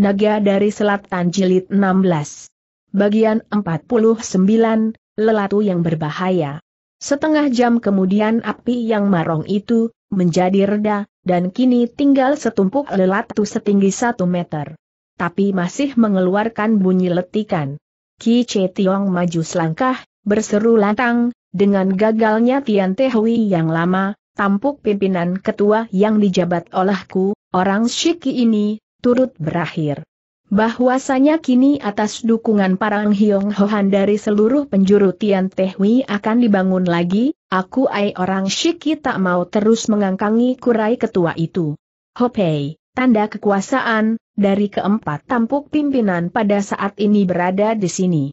Naga dari Selatan Jilid 16. Bagian 49, Lelatu yang Berbahaya. Setengah jam kemudian api yang marong itu, menjadi reda, dan kini tinggal setumpuk lelatu setinggi satu meter. Tapi masih mengeluarkan bunyi letikan. Ki Che Tiong maju selangkah, berseru lantang, dengan gagalnya Tian Te Hui yang lama, tampuk pimpinan ketua yang dijabat olehku, orang Shiki ini, turut berakhir. Bahwasanya kini atas dukungan Parang Hyong Hohan dari seluruh penjuru Tian Tehui akan dibangun lagi, aku ai orang Shiki tak mau terus mengangkangi kurai ketua itu. Hopei, tanda kekuasaan, dari keempat tampuk pimpinan pada saat ini berada di sini.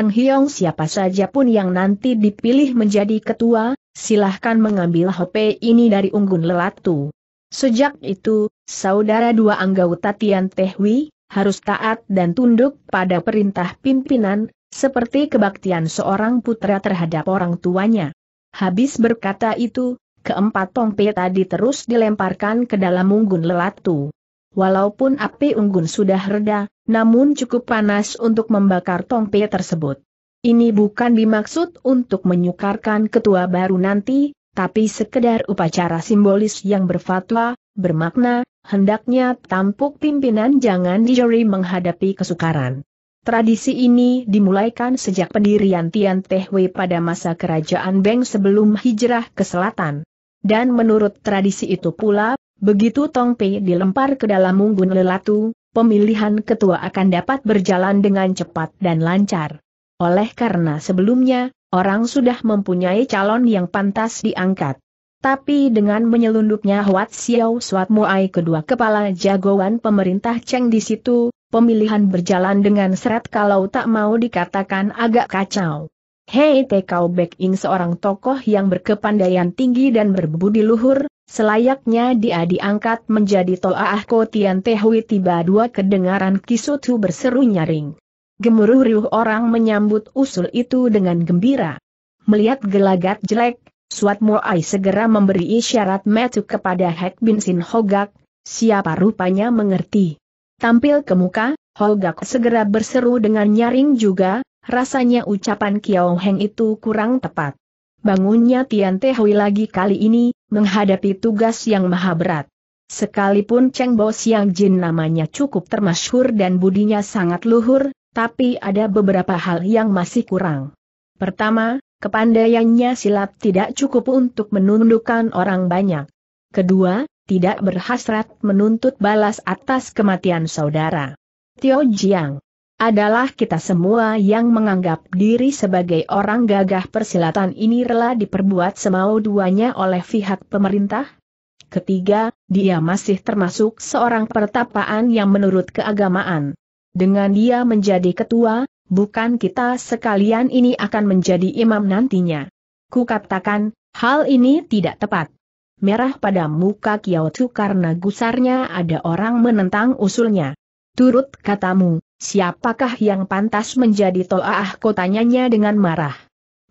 Eng Hyong siapa saja pun yang nanti dipilih menjadi ketua, silahkan mengambil Hopei ini dari unggun lelatu. Sejak itu, saudara dua anggota Tian Tehwi, harus taat dan tunduk pada perintah pimpinan, seperti kebaktian seorang putra terhadap orang tuanya. Habis berkata itu, keempat tongpe tadi terus dilemparkan ke dalam unggun lelatu. Walaupun api unggun sudah reda, namun cukup panas untuk membakar tongpe tersebut. Ini bukan dimaksud untuk menyukarkan ketua baru nanti, tapi sekedar upacara simbolis yang berfatwa, bermakna, hendaknya tampuk pimpinan jangan dijeri menghadapi kesukaran. Tradisi ini dimulaikan sejak pendirian Tian Tehwe pada masa kerajaan Beng sebelum hijrah ke selatan. Dan menurut tradisi itu pula, begitu Tong Pei dilempar ke dalam munggun lelatu, pemilihan ketua akan dapat berjalan dengan cepat dan lancar. Oleh karena sebelumnya, orang sudah mempunyai calon yang pantas diangkat. Tapi dengan menyelundupnya Huat Xiao Suat Muai kedua kepala jagoan pemerintah Cheng di situ, pemilihan berjalan dengan seret kalau tak mau dikatakan agak kacau. Hei Tekau Beking seorang tokoh yang berkepandaian tinggi dan berbudi luhur, selayaknya dia diangkat menjadi Toaah Kotian Tehui tiba dua kedengaran Kisutu berseru nyaring. Gemuruh riuh orang menyambut usul itu dengan gembira. Melihat gelagat jelek, Suat Moai segera memberi isyarat metu kepada Hek Bin Sin Hogak, siapa rupanya mengerti. Tampil ke muka, Hogak segera berseru dengan nyaring juga, rasanya ucapan Kiao Heng itu kurang tepat. Bangunnya Tian Te Hui lagi kali ini, menghadapi tugas yang maha berat. Sekalipun Cheng Bo Siang Jin namanya cukup termasyhur dan budinya sangat luhur, tapi ada beberapa hal yang masih kurang. Pertama, kepandaiannya silat tidak cukup untuk menundukkan orang banyak. Kedua, tidak berhasrat menuntut balas atas kematian saudara. Tio Jiang adalah kita semua yang menganggap diri sebagai orang gagah persilatan ini rela diperbuat semau duanya oleh pihak pemerintah? Ketiga, dia masih termasuk seorang pertapaan yang menurut keagamaan, dengan dia menjadi ketua, bukan kita sekalian ini akan menjadi imam nantinya. Kukatakan, hal ini tidak tepat. Merah pada muka Kiaotu karena gusarnya ada orang menentang usulnya. Turut katamu, siapakah yang pantas menjadi to'ah kotanya dengan marah.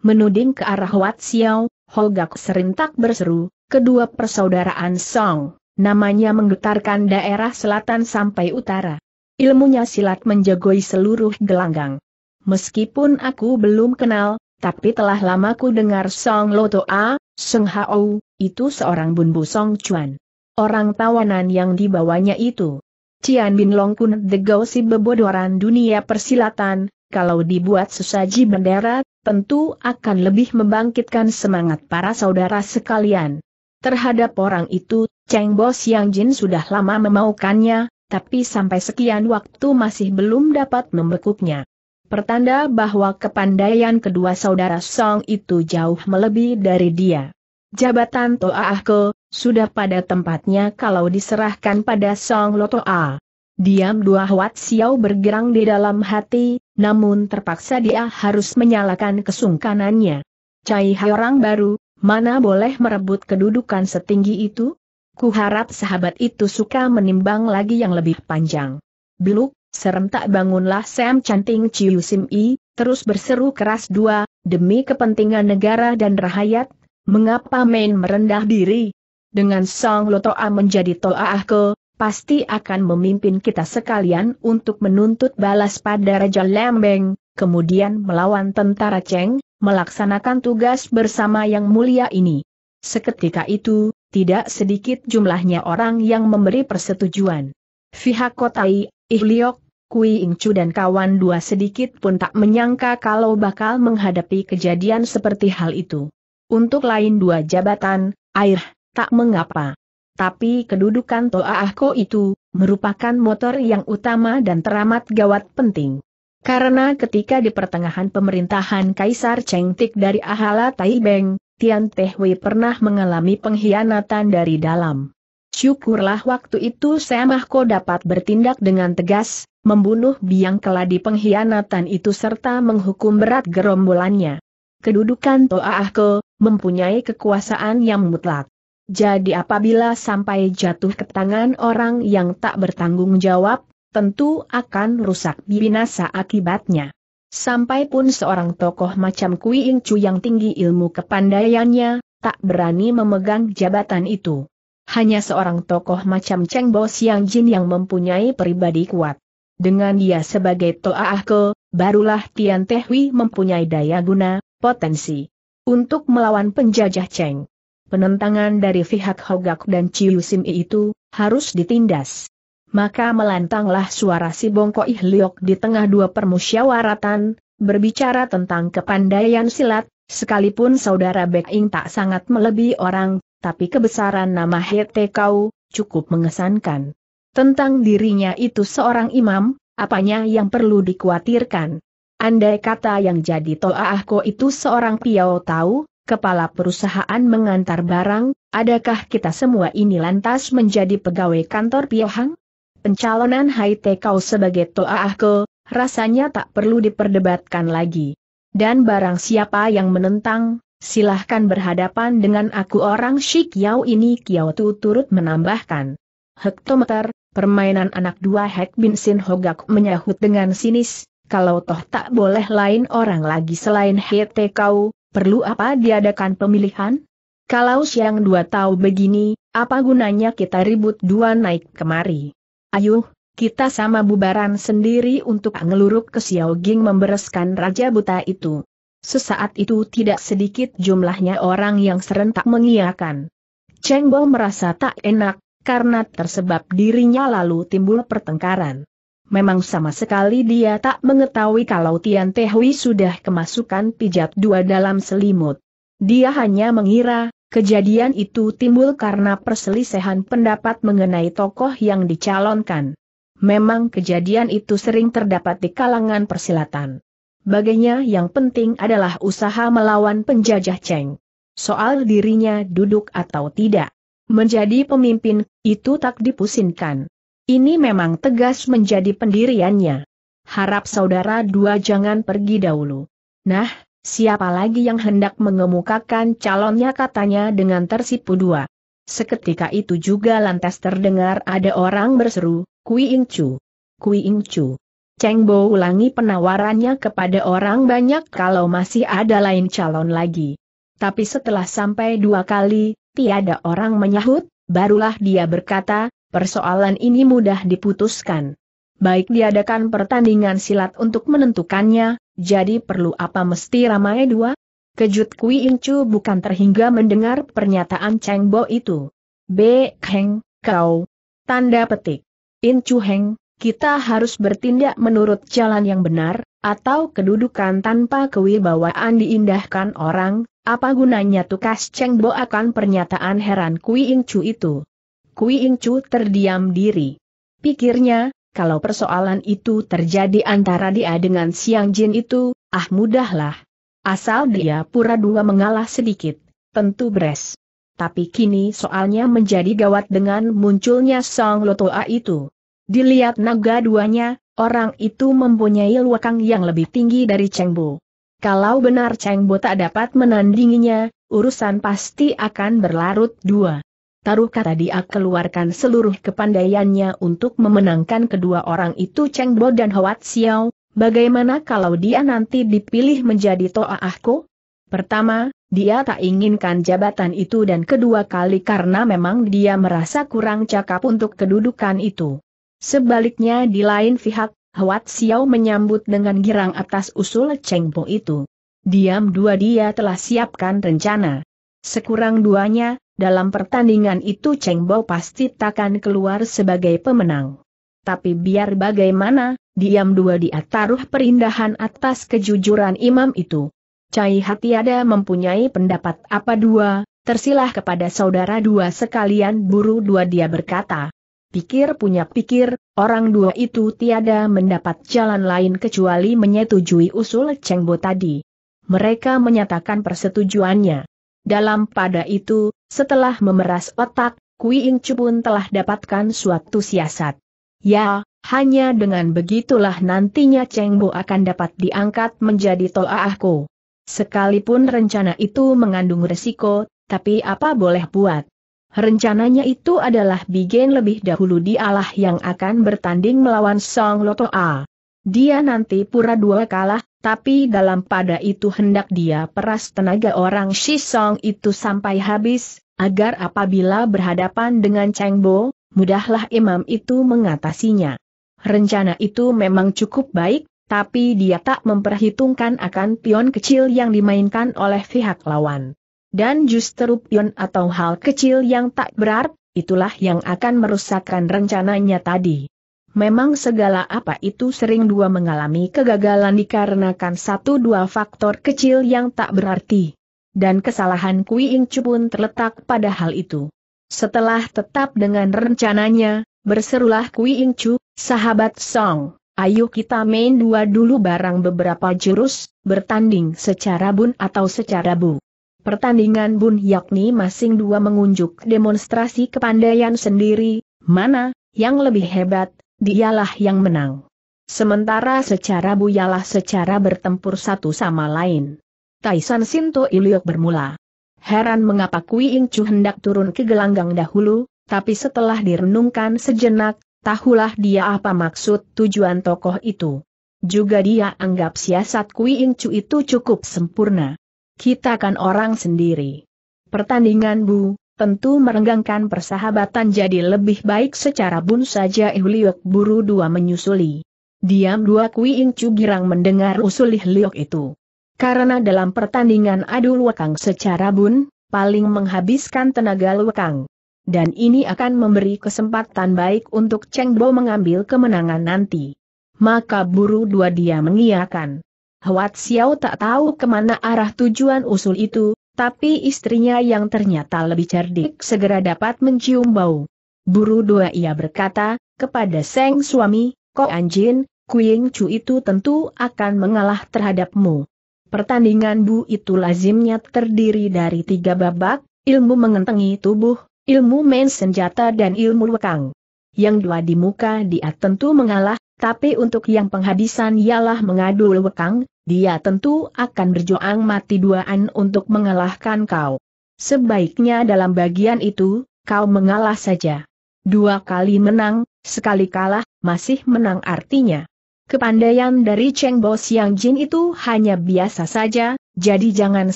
Menuding ke arah Wat Xiao, Holgak serintak berseru, kedua persaudaraan Song, namanya menggetarkan daerah selatan sampai utara. Ilmunya silat menjagoi seluruh gelanggang. Meskipun aku belum kenal, tapi telah lama ku dengar Song Loto A, Seng Hao, itu seorang bunbu Song Chuan. Orang tawanan yang dibawanya itu. Cian Bin Long Kun degau si bebodoran dunia persilatan, kalau dibuat sesaji bendera, tentu akan lebih membangkitkan semangat para saudara sekalian. Terhadap orang itu, Cheng Bo Siang Jin sudah lama memaukannya, tapi sampai sekian waktu masih belum dapat membekuknya. Pertanda bahwa kepandaian kedua saudara Song itu jauh melebihi dari dia. Jabatan Toa Ahko, sudah pada tempatnya kalau diserahkan pada Song Lotoa. Diam dua Huat Xiao bergerang di dalam hati, namun terpaksa dia harus menyalakan kesungkanannya. Cai Hai orang baru, mana boleh merebut kedudukan setinggi itu? Kuharap sahabat itu suka menimbang lagi yang lebih panjang. Beluk, serentak bangunlah Sam Canting Ciu Sim I, terus berseru keras dua, demi kepentingan negara dan rakyat, mengapa main merendah diri? Dengan Song Lotoa menjadi Toa Ke, pasti akan memimpin kita sekalian untuk menuntut balas pada Raja Lembeng, kemudian melawan tentara Cheng, melaksanakan tugas bersama yang mulia ini. Seketika itu, tidak sedikit jumlahnya orang yang memberi persetujuan. Fihak Kotai, Ihliok, Kui Ingcu dan kawan dua sedikit pun tak menyangka kalau bakal menghadapi kejadian seperti hal itu. Untuk lain dua jabatan, air, tak mengapa. Tapi kedudukan Toa Ahko itu, merupakan motor yang utama dan teramat gawat penting. Karena ketika di pertengahan pemerintahan Kaisar Cheng Tik dari Ahala Taibeng, Tian Teh Wei pernah mengalami pengkhianatan dari dalam. Syukurlah waktu itu Semahko dapat bertindak dengan tegas, membunuh biang keladi pengkhianatan itu serta menghukum berat gerombolannya. Kedudukan Toa Ahko mempunyai kekuasaan yang mutlak. Jadi apabila sampai jatuh ke tangan orang yang tak bertanggung jawab, tentu akan rusak binasa akibatnya. Sampai pun seorang tokoh macam Kui Ing Chu yang tinggi ilmu kepandaiannya, tak berani memegang jabatan itu. Hanya seorang tokoh macam Cheng Bo Siang Jin yang mempunyai pribadi kuat. Dengan dia sebagai Toa Ke, barulah Tian Teh Hui mempunyai daya guna, potensi untuk melawan penjajah Cheng. Penentangan dari pihak Hogak dan Chiu Sim itu harus ditindas maka melantanglah suara si Bongko Ihliok di tengah dua permusyawaratan, berbicara tentang kepandaian silat, sekalipun saudara Beking tak sangat melebihi orang, tapi kebesaran nama Hete Kau, cukup mengesankan. Tentang dirinya itu seorang imam, apanya yang perlu dikhawatirkan. Andai kata yang jadi Toaahko itu seorang piau tahu, kepala perusahaan mengantar barang, adakah kita semua ini lantas menjadi pegawai kantor Piohang? Pencalonan Haite Kau sebagai Ahko, rasanya tak perlu diperdebatkan lagi. Dan barang siapa yang menentang, silahkan berhadapan dengan aku orang Shik Yao ini Kiao Tu turut menambahkan. Hektometer, permainan anak dua Hek Bin Sin Hogak menyahut dengan sinis, kalau toh tak boleh lain orang lagi selain Hete Kau, perlu apa diadakan pemilihan? Kalau siang dua tahu begini, apa gunanya kita ribut dua naik kemari? Ayo, kita sama bubaran sendiri untuk ngeluruk ke Xiao Ging membereskan Raja Buta itu. Sesaat itu tidak sedikit jumlahnya orang yang serentak mengiakan. Cheng Bo merasa tak enak, karena tersebab dirinya lalu timbul pertengkaran. Memang sama sekali dia tak mengetahui kalau Tian Tehui sudah kemasukan pijat dua dalam selimut. Dia hanya mengira, Kejadian itu timbul karena perselisihan pendapat mengenai tokoh yang dicalonkan. Memang kejadian itu sering terdapat di kalangan persilatan. Baginya yang penting adalah usaha melawan penjajah Cheng. Soal dirinya duduk atau tidak. Menjadi pemimpin, itu tak dipusinkan. Ini memang tegas menjadi pendiriannya. Harap saudara dua jangan pergi dahulu. Nah, Siapa lagi yang hendak mengemukakan calonnya katanya dengan tersipu dua. Seketika itu juga lantas terdengar ada orang berseru, Kui Ing Chu. Kui Ing Chu. Cheng Bo ulangi penawarannya kepada orang banyak kalau masih ada lain calon lagi. Tapi setelah sampai dua kali, tiada orang menyahut, barulah dia berkata, persoalan ini mudah diputuskan. Baik diadakan pertandingan silat untuk menentukannya, jadi perlu apa mesti ramai dua? Kejut Kui Incu bukan terhingga mendengar pernyataan Cheng Bo itu. B. Heng, kau. Tanda petik. Incu Heng, kita harus bertindak menurut jalan yang benar, atau kedudukan tanpa kewibawaan diindahkan orang, apa gunanya tukas Cheng Bo akan pernyataan heran Kui Incu itu. Kui Incu terdiam diri. Pikirnya, kalau persoalan itu terjadi antara dia dengan Siang Jin itu, ah mudahlah. Asal dia pura dua mengalah sedikit, tentu beres. Tapi kini soalnya menjadi gawat dengan munculnya Song Lotoa itu. Dilihat naga duanya, orang itu mempunyai luakang yang lebih tinggi dari Cheng Bo. Kalau benar Cheng Bo tak dapat menandinginya, urusan pasti akan berlarut dua. Taruh kata dia keluarkan seluruh kepandaiannya untuk memenangkan kedua orang itu Cheng Bo dan Hoat Xiao, bagaimana kalau dia nanti dipilih menjadi Toa Ahko? Pertama, dia tak inginkan jabatan itu dan kedua kali karena memang dia merasa kurang cakap untuk kedudukan itu. Sebaliknya di lain pihak, Hoat Xiao menyambut dengan girang atas usul Cheng Bo itu. Diam dua dia telah siapkan rencana. Sekurang duanya, dalam pertandingan itu Cheng Bo pasti takkan keluar sebagai pemenang. Tapi biar bagaimana, diam dua dia taruh perindahan atas kejujuran imam itu. Cai hati ada mempunyai pendapat apa dua, tersilah kepada saudara dua sekalian buru dua dia berkata. Pikir punya pikir, orang dua itu tiada mendapat jalan lain kecuali menyetujui usul Cheng Bo tadi. Mereka menyatakan persetujuannya. Dalam pada itu, setelah memeras otak, Kui Ing pun telah dapatkan suatu siasat. Ya, hanya dengan begitulah nantinya Cheng Bo akan dapat diangkat menjadi toa aku. Sekalipun rencana itu mengandung resiko, tapi apa boleh buat. Rencananya itu adalah Bigen lebih dahulu dialah yang akan bertanding melawan Song Loto A. Dia nanti pura dua kalah, tapi dalam pada itu hendak dia peras tenaga orang Shisong itu sampai habis, agar apabila berhadapan dengan Cheng Bo, mudahlah imam itu mengatasinya. Rencana itu memang cukup baik, tapi dia tak memperhitungkan akan pion kecil yang dimainkan oleh pihak lawan. Dan justru pion atau hal kecil yang tak berarti, itulah yang akan merusakkan rencananya tadi. Memang segala apa itu sering dua mengalami kegagalan dikarenakan satu dua faktor kecil yang tak berarti. Dan kesalahan Kui Ingcu pun terletak pada hal itu. Setelah tetap dengan rencananya, berserulah Kui Ingcu, sahabat Song, ayo kita main dua dulu barang beberapa jurus, bertanding secara bun atau secara bu. Pertandingan bun yakni masing dua mengunjuk demonstrasi kepandaian sendiri, mana, yang lebih hebat, dialah yang menang. Sementara secara buyalah secara bertempur satu sama lain. Taisan Sinto Iliok bermula. Heran mengapa Kui Ing Chu hendak turun ke gelanggang dahulu, tapi setelah direnungkan sejenak, tahulah dia apa maksud tujuan tokoh itu. Juga dia anggap siasat Kui Ing Chu itu cukup sempurna. Kita kan orang sendiri. Pertandingan Bu, tentu merenggangkan persahabatan jadi lebih baik secara bun saja Liok buru dua menyusuli. Diam dua Kui Ing Chu girang mendengar usul Liok itu. Karena dalam pertandingan adu lekang secara bun, paling menghabiskan tenaga lekang. Dan ini akan memberi kesempatan baik untuk Cheng Bo mengambil kemenangan nanti. Maka buru dua dia mengiakan. Huat Xiao tak tahu kemana arah tujuan usul itu, tapi istrinya yang ternyata lebih cerdik segera dapat mencium bau. Buru dua ia berkata, kepada Seng suami, Ko Anjin, Kuing Chu itu tentu akan mengalah terhadapmu. Pertandingan Bu itu lazimnya terdiri dari tiga babak, ilmu mengentengi tubuh, ilmu main senjata dan ilmu wekang. Yang dua di muka dia tentu mengalah, tapi untuk yang penghabisan ialah mengadu lewekang, dia tentu akan berjuang mati duaan untuk mengalahkan kau. Sebaiknya dalam bagian itu, kau mengalah saja. Dua kali menang, sekali kalah, masih menang artinya. Kepandaian dari Cheng Bo Siang Jin itu hanya biasa saja, jadi jangan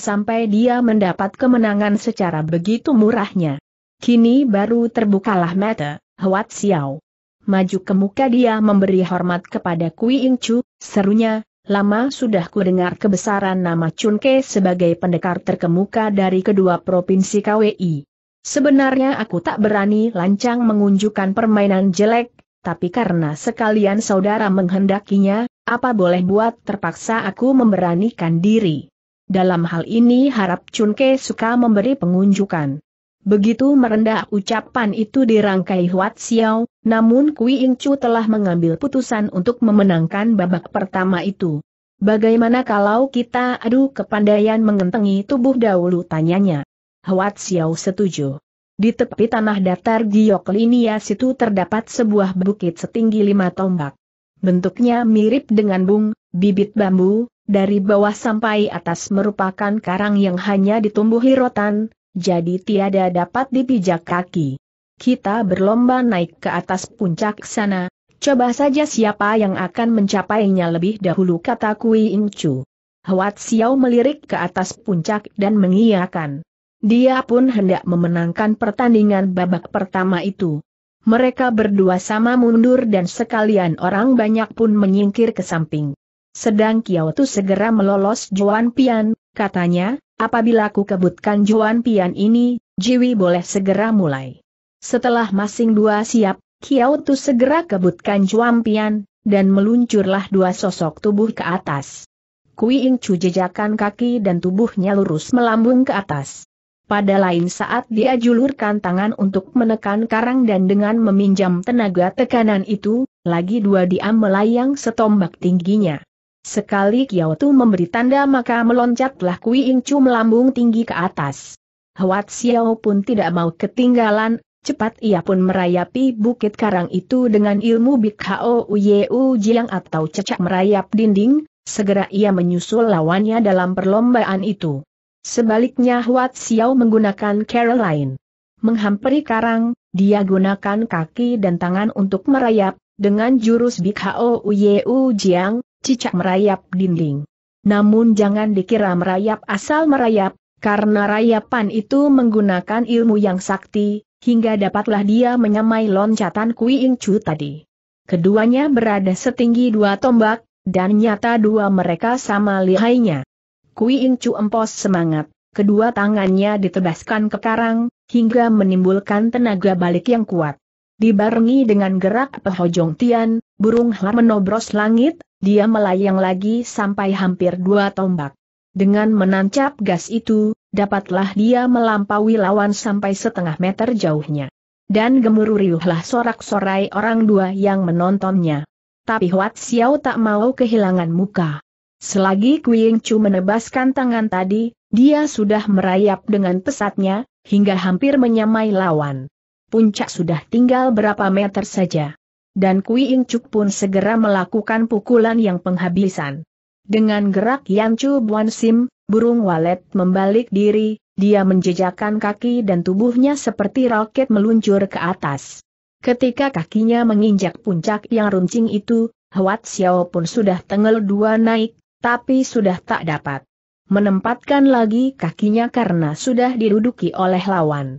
sampai dia mendapat kemenangan secara begitu murahnya. Kini baru terbukalah mata, Huat Xiao maju ke muka dia memberi hormat kepada Kui Ing Chu, serunya, lama sudah ku dengar kebesaran nama Chun Ke sebagai pendekar terkemuka dari kedua provinsi KWI. Sebenarnya aku tak berani lancang mengunjukkan permainan jelek, tapi karena sekalian saudara menghendakinya, apa boleh buat terpaksa aku memberanikan diri. Dalam hal ini harap Chun Ke suka memberi pengunjukan. Begitu merendah ucapan itu dirangkai Huat Xiao, namun Kui Ing Chu telah mengambil putusan untuk memenangkan babak pertama itu. Bagaimana kalau kita adu kepandaian mengentengi tubuh dahulu tanyanya? Huat Xiao setuju. Di tepi tanah datar Giok Linia situ terdapat sebuah bukit setinggi lima tombak. Bentuknya mirip dengan bung, bibit bambu, dari bawah sampai atas merupakan karang yang hanya ditumbuhi rotan, jadi tiada dapat dipijak kaki. Kita berlomba naik ke atas puncak sana, coba saja siapa yang akan mencapainya lebih dahulu kata Kui Incu. Huat Xiao melirik ke atas puncak dan mengiyakan. Dia pun hendak memenangkan pertandingan babak pertama itu. Mereka berdua sama mundur dan sekalian orang banyak pun menyingkir ke samping. Sedang Kiao Tu segera melolos Juan Pian, katanya, Apabila ku kebutkan Juan Pian ini, Jiwi boleh segera mulai. Setelah masing dua siap, Kiao Tu segera kebutkan Juan Pian, dan meluncurlah dua sosok tubuh ke atas. Kui Ing Chu jejakan kaki dan tubuhnya lurus melambung ke atas. Pada lain saat dia julurkan tangan untuk menekan karang dan dengan meminjam tenaga tekanan itu, lagi dua diam melayang setombak tingginya. Sekali Kiao Tu memberi tanda maka meloncatlah Kui Ing Chu melambung tinggi ke atas. Huat Xiao pun tidak mau ketinggalan, cepat ia pun merayapi bukit karang itu dengan ilmu Bik Hao U Jiang atau cecak merayap dinding, segera ia menyusul lawannya dalam perlombaan itu. Sebaliknya Huat Xiao menggunakan Caroline. Menghampiri karang, dia gunakan kaki dan tangan untuk merayap, dengan jurus Bik Hao U Jiang, cicak merayap dinding. Namun jangan dikira merayap asal merayap, karena rayapan itu menggunakan ilmu yang sakti, hingga dapatlah dia menyamai loncatan Kui Ing Chu tadi. Keduanya berada setinggi dua tombak, dan nyata dua mereka sama lihainya. Kui Ing Chu empos semangat, kedua tangannya ditebaskan ke karang, hingga menimbulkan tenaga balik yang kuat. Dibarengi dengan gerak pehojong tian, burung har menobros langit, dia melayang lagi sampai hampir dua tombak. Dengan menancap gas itu, dapatlah dia melampaui lawan sampai setengah meter jauhnya. Dan gemuruh riuhlah sorak-sorai orang dua yang menontonnya. Tapi Huat Xiao tak mau kehilangan muka. Selagi Kuing Chu menebaskan tangan tadi, dia sudah merayap dengan pesatnya, hingga hampir menyamai lawan puncak sudah tinggal berapa meter saja. Dan Kui Ingcuk pun segera melakukan pukulan yang penghabisan. Dengan gerak Chu Buan Sim, burung walet membalik diri, dia menjejakkan kaki dan tubuhnya seperti roket meluncur ke atas. Ketika kakinya menginjak puncak yang runcing itu, Huat Xiao pun sudah tenggel dua naik, tapi sudah tak dapat menempatkan lagi kakinya karena sudah diduduki oleh lawan.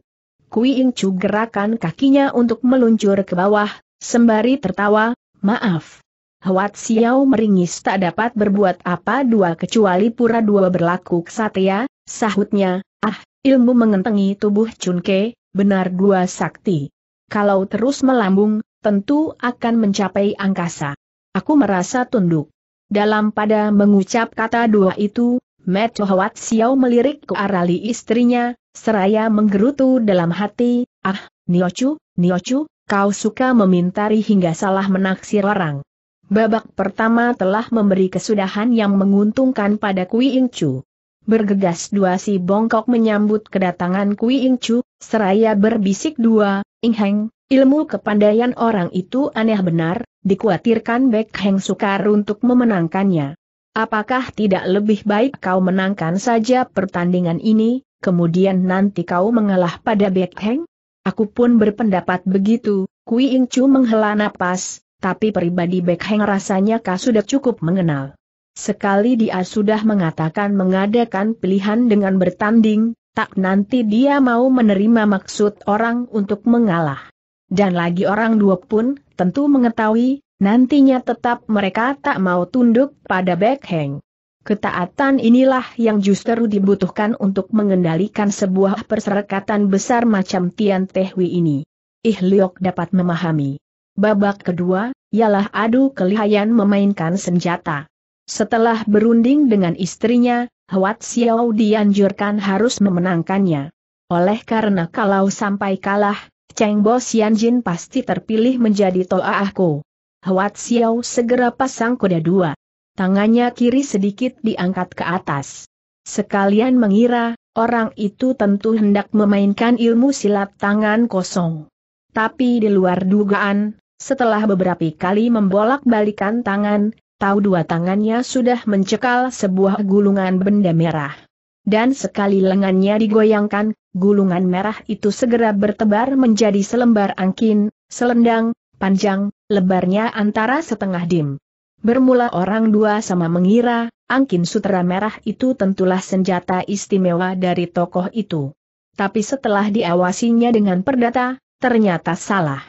Kui Chu gerakan kakinya untuk meluncur ke bawah, sembari tertawa, maaf. Hwat Xiao meringis tak dapat berbuat apa dua kecuali pura dua berlaku kesatria, sahutnya, ah, ilmu mengentengi tubuh Chunke, benar dua sakti. Kalau terus melambung, tentu akan mencapai angkasa. Aku merasa tunduk. Dalam pada mengucap kata dua itu, Meto Hwat Xiao melirik ke arah istrinya, Seraya menggerutu dalam hati, ah, Niochu, Niochu, kau suka memintari hingga salah menaksir orang. Babak pertama telah memberi kesudahan yang menguntungkan pada Kui Chu. Bergegas dua si bongkok menyambut kedatangan Kui Chu, seraya berbisik dua, Ingheng, ilmu kepandaian orang itu aneh benar, dikhawatirkan Bek Heng sukar untuk memenangkannya. Apakah tidak lebih baik kau menangkan saja pertandingan ini, kemudian nanti kau mengalah pada Bek Heng? Aku pun berpendapat begitu, Kui Ing Chu menghela napas, tapi pribadi Bek Heng rasanya kau sudah cukup mengenal. Sekali dia sudah mengatakan mengadakan pilihan dengan bertanding, tak nanti dia mau menerima maksud orang untuk mengalah. Dan lagi orang dua pun, tentu mengetahui, nantinya tetap mereka tak mau tunduk pada Bek Heng. Ketaatan inilah yang justru dibutuhkan untuk mengendalikan sebuah perserikatan besar macam Tian Tehui ini. Ih Liok dapat memahami. Babak kedua, ialah adu kelihayan memainkan senjata. Setelah berunding dengan istrinya, Huat Xiao dianjurkan harus memenangkannya. Oleh karena kalau sampai kalah, Cheng Bo Xian Jin pasti terpilih menjadi toa aku. Huat Xiao segera pasang kuda dua tangannya kiri sedikit diangkat ke atas. Sekalian mengira, orang itu tentu hendak memainkan ilmu silat tangan kosong. Tapi di luar dugaan, setelah beberapa kali membolak-balikan tangan, tahu dua tangannya sudah mencekal sebuah gulungan benda merah. Dan sekali lengannya digoyangkan, gulungan merah itu segera bertebar menjadi selembar angkin, selendang, panjang, lebarnya antara setengah dim. Bermula orang dua sama mengira, angkin sutera merah itu tentulah senjata istimewa dari tokoh itu. Tapi setelah diawasinya dengan perdata, ternyata salah.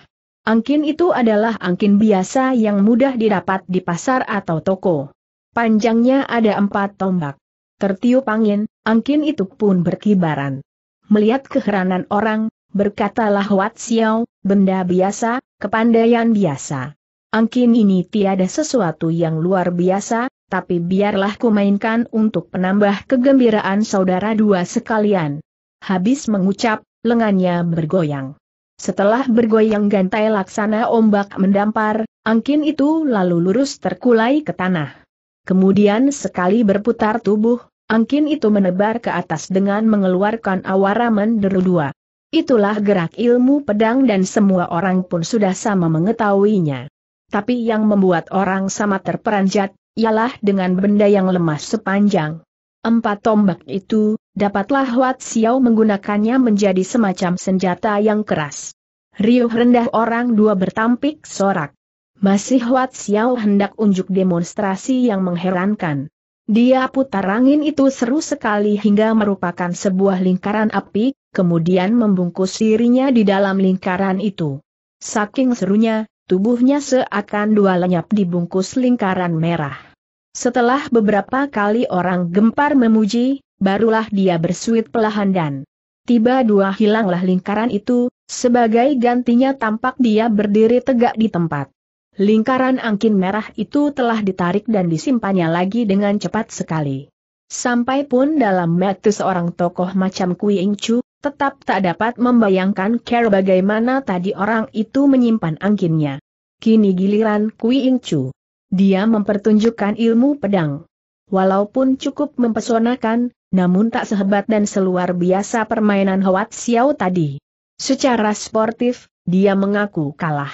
Angkin itu adalah angkin biasa yang mudah didapat di pasar atau toko. Panjangnya ada empat tombak. Tertiup angin, angkin itu pun berkibaran. Melihat keheranan orang, berkatalah Wat Xiao, benda biasa, kepandaian biasa. Angkin ini tiada sesuatu yang luar biasa, tapi biarlah ku mainkan untuk penambah kegembiraan saudara dua sekalian. Habis mengucap, lengannya bergoyang. Setelah bergoyang gantai laksana ombak mendampar, angkin itu lalu lurus terkulai ke tanah. Kemudian sekali berputar tubuh, angkin itu menebar ke atas dengan mengeluarkan awara menderu dua. Itulah gerak ilmu pedang dan semua orang pun sudah sama mengetahuinya tapi yang membuat orang sama terperanjat, ialah dengan benda yang lemah sepanjang. Empat tombak itu, dapatlah Huat Xiao menggunakannya menjadi semacam senjata yang keras. Riuh rendah orang dua bertampik sorak. Masih Huat Xiao hendak unjuk demonstrasi yang mengherankan. Dia putar angin itu seru sekali hingga merupakan sebuah lingkaran api, kemudian membungkus dirinya di dalam lingkaran itu. Saking serunya, Tubuhnya seakan dua lenyap dibungkus lingkaran merah. Setelah beberapa kali orang gempar memuji, barulah dia bersuit pelahan dan tiba dua hilanglah lingkaran itu, sebagai gantinya tampak dia berdiri tegak di tempat. Lingkaran angkin merah itu telah ditarik dan disimpannya lagi dengan cepat sekali. Sampai pun dalam metu seorang tokoh macam Kui Ing Chu, tetap tak dapat membayangkan cara bagaimana tadi orang itu menyimpan angkinnya. Kini giliran Kui Ing Chu. Dia mempertunjukkan ilmu pedang. Walaupun cukup mempesonakan, namun tak sehebat dan seluar biasa permainan Hawat Xiao tadi. Secara sportif, dia mengaku kalah.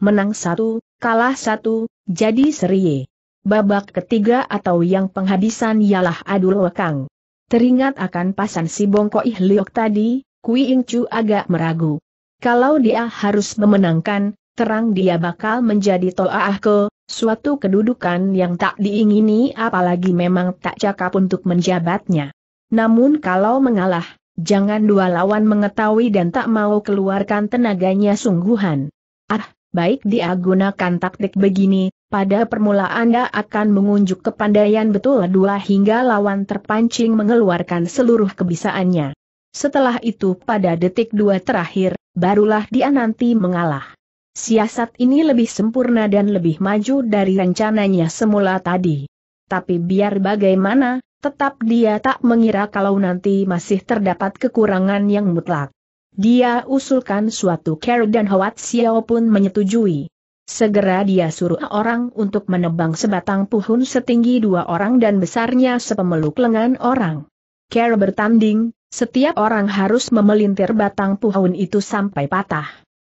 Menang satu, kalah satu, jadi seri. Babak ketiga atau yang penghabisan ialah adu lekang. Teringat akan pasan si Bongko Ih tadi, Kui Ing Chu agak meragu. Kalau dia harus memenangkan, terang dia bakal menjadi to'ah ke, suatu kedudukan yang tak diingini apalagi memang tak cakap untuk menjabatnya. Namun kalau mengalah, jangan dua lawan mengetahui dan tak mau keluarkan tenaganya sungguhan. Ah, baik dia gunakan taktik begini, pada permulaan dia akan mengunjuk kepandaian betul dua hingga lawan terpancing mengeluarkan seluruh kebisaannya. Setelah itu pada detik dua terakhir, barulah dia nanti mengalah. Siasat ini lebih sempurna dan lebih maju dari rencananya semula tadi. Tapi biar bagaimana, tetap dia tak mengira kalau nanti masih terdapat kekurangan yang mutlak. Dia usulkan suatu care dan Howat Xiao pun menyetujui. Segera dia suruh orang untuk menebang sebatang pohon setinggi dua orang dan besarnya sepemeluk lengan orang. Care bertanding, setiap orang harus memelintir batang pohon itu sampai patah.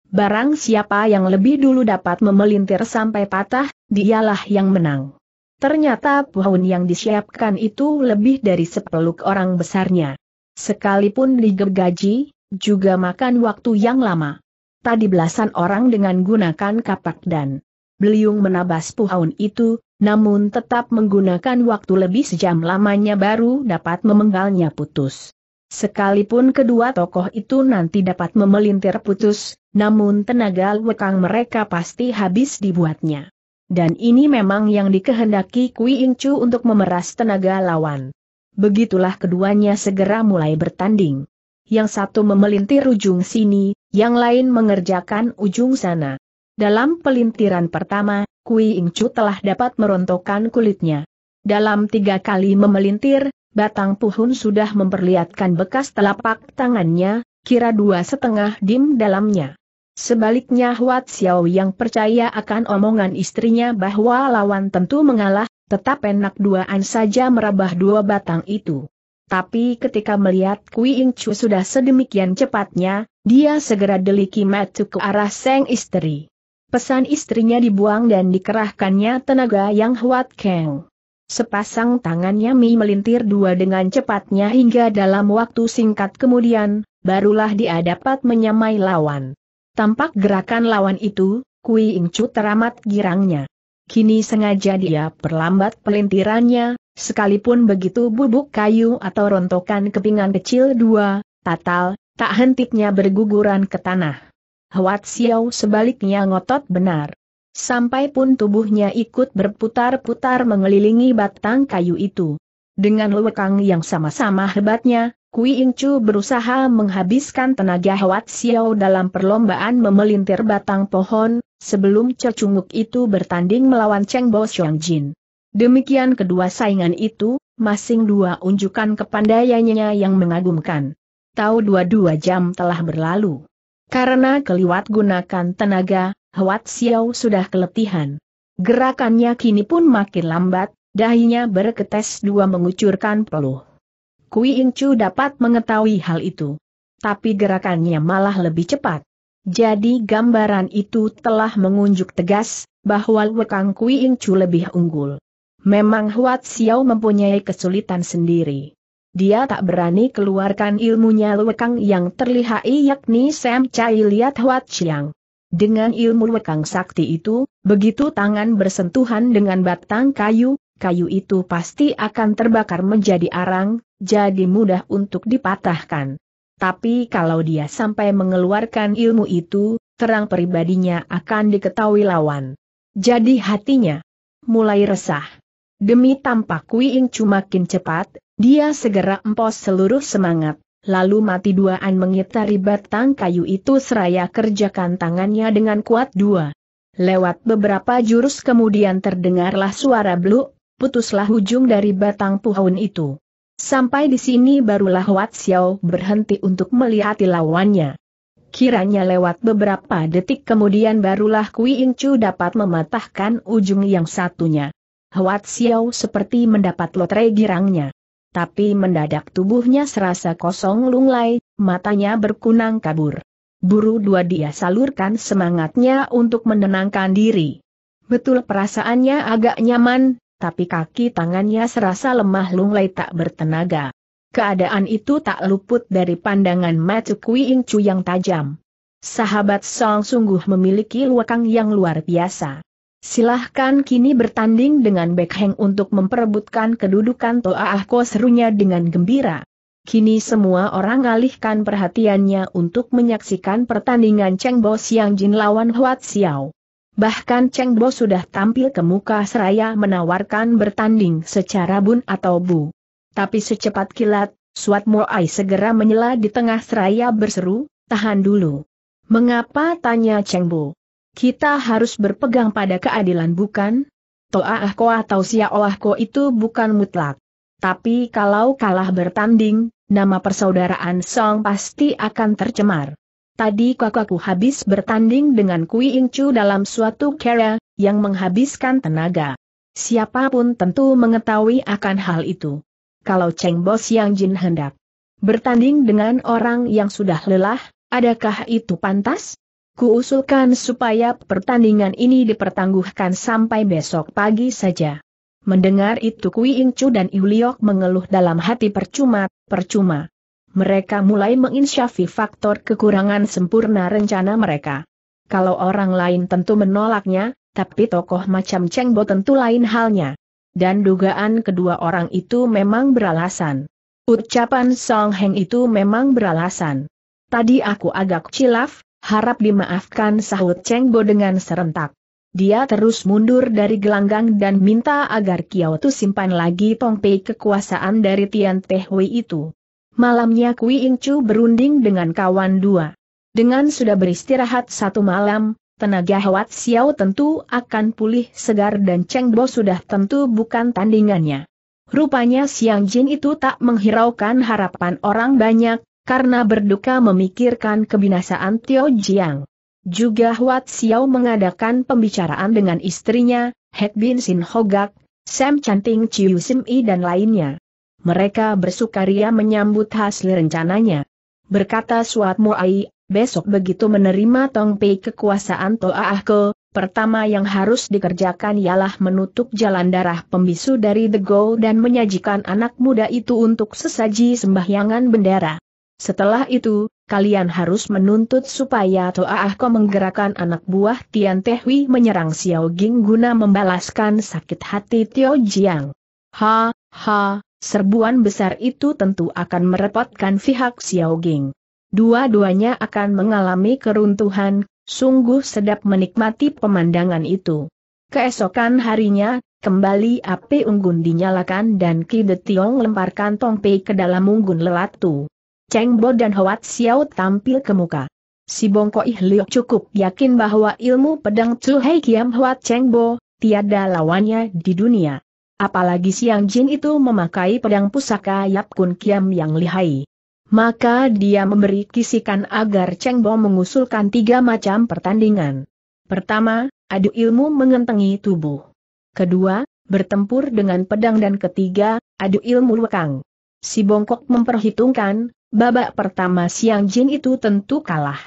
Barang siapa yang lebih dulu dapat memelintir sampai patah, dialah yang menang. Ternyata pohon yang disiapkan itu lebih dari sepeluk orang besarnya. Sekalipun digergaji, juga makan waktu yang lama tadi belasan orang dengan gunakan kapak dan beliung menabas puhaun itu, namun tetap menggunakan waktu lebih sejam lamanya baru dapat memenggalnya putus. Sekalipun kedua tokoh itu nanti dapat memelintir putus, namun tenaga lekang mereka pasti habis dibuatnya. Dan ini memang yang dikehendaki Kui Chu untuk memeras tenaga lawan. Begitulah keduanya segera mulai bertanding. Yang satu memelintir ujung sini, yang lain mengerjakan ujung sana. Dalam pelintiran pertama, Kui Ingcu telah dapat merontokkan kulitnya. Dalam tiga kali memelintir, batang puhun sudah memperlihatkan bekas telapak tangannya, kira dua setengah dim dalamnya. Sebaliknya Huat Xiao yang percaya akan omongan istrinya bahwa lawan tentu mengalah, tetap enak duaan saja merabah dua batang itu tapi ketika melihat Kui Ing Chu sudah sedemikian cepatnya, dia segera deliki metu ke arah sang istri. Pesan istrinya dibuang dan dikerahkannya tenaga yang huat keng. Sepasang tangannya Mi melintir dua dengan cepatnya hingga dalam waktu singkat kemudian, barulah dia dapat menyamai lawan. Tampak gerakan lawan itu, Kui Ing Chu teramat girangnya. Kini sengaja dia perlambat pelintirannya, Sekalipun begitu bubuk kayu atau rontokan kepingan kecil dua, tatal, tak hentiknya berguguran ke tanah. Huat Xiao sebaliknya ngotot benar. Sampai pun tubuhnya ikut berputar-putar mengelilingi batang kayu itu. Dengan lewekang yang sama-sama hebatnya, Kui Incu berusaha menghabiskan tenaga Huat Xiao dalam perlombaan memelintir batang pohon, sebelum cecunguk itu bertanding melawan Cheng Bo Xiong Jin. Demikian kedua saingan itu, masing dua unjukkan kepandaiannya yang mengagumkan. Tahu dua-dua jam telah berlalu. Karena keliwat gunakan tenaga, Hwat Xiao sudah keletihan. Gerakannya kini pun makin lambat, dahinya berketes dua mengucurkan peluh. Kui Chu dapat mengetahui hal itu. Tapi gerakannya malah lebih cepat. Jadi gambaran itu telah mengunjuk tegas, bahwa Wekang Kui Chu lebih unggul. Memang Huat Xiao mempunyai kesulitan sendiri. Dia tak berani keluarkan ilmunya Luekang yang terlihat yakni Sam Chai Liat Huat Xiang. Dengan ilmu Luekang sakti itu, begitu tangan bersentuhan dengan batang kayu, kayu itu pasti akan terbakar menjadi arang, jadi mudah untuk dipatahkan. Tapi kalau dia sampai mengeluarkan ilmu itu, terang pribadinya akan diketahui lawan. Jadi hatinya mulai resah. Demi tampak Kui Chu makin cepat, dia segera empos seluruh semangat, lalu mati duaan mengitari batang kayu itu seraya kerjakan tangannya dengan kuat dua. Lewat beberapa jurus kemudian terdengarlah suara bluk, putuslah ujung dari batang pohon itu. Sampai di sini barulah Wat Xiao berhenti untuk melihat lawannya. Kiranya lewat beberapa detik kemudian barulah Kui Chu dapat mematahkan ujung yang satunya. Huat Xiao seperti mendapat lotre girangnya. Tapi mendadak tubuhnya serasa kosong lunglai, matanya berkunang kabur. Buru dua dia salurkan semangatnya untuk menenangkan diri. Betul perasaannya agak nyaman, tapi kaki tangannya serasa lemah lunglai tak bertenaga. Keadaan itu tak luput dari pandangan Matu Kui Ing Chu yang tajam. Sahabat Song sungguh memiliki luakang yang luar biasa. Silahkan kini bertanding dengan Bekheng untuk memperebutkan kedudukan Toa Ahko serunya dengan gembira. Kini semua orang alihkan perhatiannya untuk menyaksikan pertandingan Cheng Bo Siang Jin lawan Huat Xiao. Bahkan Cheng Bo sudah tampil ke muka seraya menawarkan bertanding secara bun atau bu. Tapi secepat kilat, Suat Moai segera menyela di tengah seraya berseru, tahan dulu. Mengapa tanya Cheng Bo? Kita harus berpegang pada keadilan bukan? To'ah ko atau sia'oah ko itu bukan mutlak. Tapi kalau kalah bertanding, nama persaudaraan Song pasti akan tercemar. Tadi kakakku habis bertanding dengan Kui Incu dalam suatu kera, yang menghabiskan tenaga. Siapapun tentu mengetahui akan hal itu. Kalau Cheng Bos Yang Jin hendak bertanding dengan orang yang sudah lelah, adakah itu pantas? Kuusulkan supaya pertandingan ini dipertangguhkan sampai besok pagi saja. Mendengar itu Kui Chu dan Iuliok mengeluh dalam hati percuma, percuma. Mereka mulai menginsyafi faktor kekurangan sempurna rencana mereka. Kalau orang lain tentu menolaknya, tapi tokoh macam Cheng Bo tentu lain halnya. Dan dugaan kedua orang itu memang beralasan. Ucapan Song Heng itu memang beralasan. Tadi aku agak cilaf, Harap dimaafkan sahut Cheng Bo dengan serentak. Dia terus mundur dari gelanggang dan minta agar Kiao Tu simpan lagi Tongpei kekuasaan dari Tian Teh Hui itu. Malamnya Kui In Chu berunding dengan kawan dua. Dengan sudah beristirahat satu malam, tenaga Hwat Xiao tentu akan pulih segar dan Cheng Bo sudah tentu bukan tandingannya. Rupanya Siang Jin itu tak menghiraukan harapan orang banyak, karena berduka memikirkan kebinasaan Tio Jiang. Juga Huat Xiao mengadakan pembicaraan dengan istrinya, Hek Bin Sin Hogak, Sam Chanting Chiu Sim I dan lainnya. Mereka bersukaria menyambut hasil rencananya. Berkata Suat Muai, besok begitu menerima Tong Pei kekuasaan Toa ah Ke, pertama yang harus dikerjakan ialah menutup jalan darah pembisu dari The Go dan menyajikan anak muda itu untuk sesaji sembahyangan bendera. Setelah itu, kalian harus menuntut supaya Toa Ahko menggerakkan anak buah Tian Tehwi menyerang Xiao Jing guna membalaskan sakit hati Tio Jiang. Ha, ha, serbuan besar itu tentu akan merepotkan pihak Xiao Jing. Dua-duanya akan mengalami keruntuhan, sungguh sedap menikmati pemandangan itu. Keesokan harinya, kembali api unggun dinyalakan dan Kide Tiong lemparkan tongpei ke dalam unggun lelatu. Cheng Bo dan Hoat Xiao tampil ke muka. Si Bongko Ih cukup yakin bahwa ilmu pedang Chu Hei Kiam Hoat Cheng Bo, tiada lawannya di dunia. Apalagi Siang Jin itu memakai pedang pusaka Yap Kun Kiam yang lihai. Maka dia memberi kisikan agar Cheng Bo mengusulkan tiga macam pertandingan. Pertama, adu ilmu mengentengi tubuh. Kedua, bertempur dengan pedang dan ketiga, adu ilmu lekang. Si Bongkok memperhitungkan, Babak pertama Siang Jin itu tentu kalah.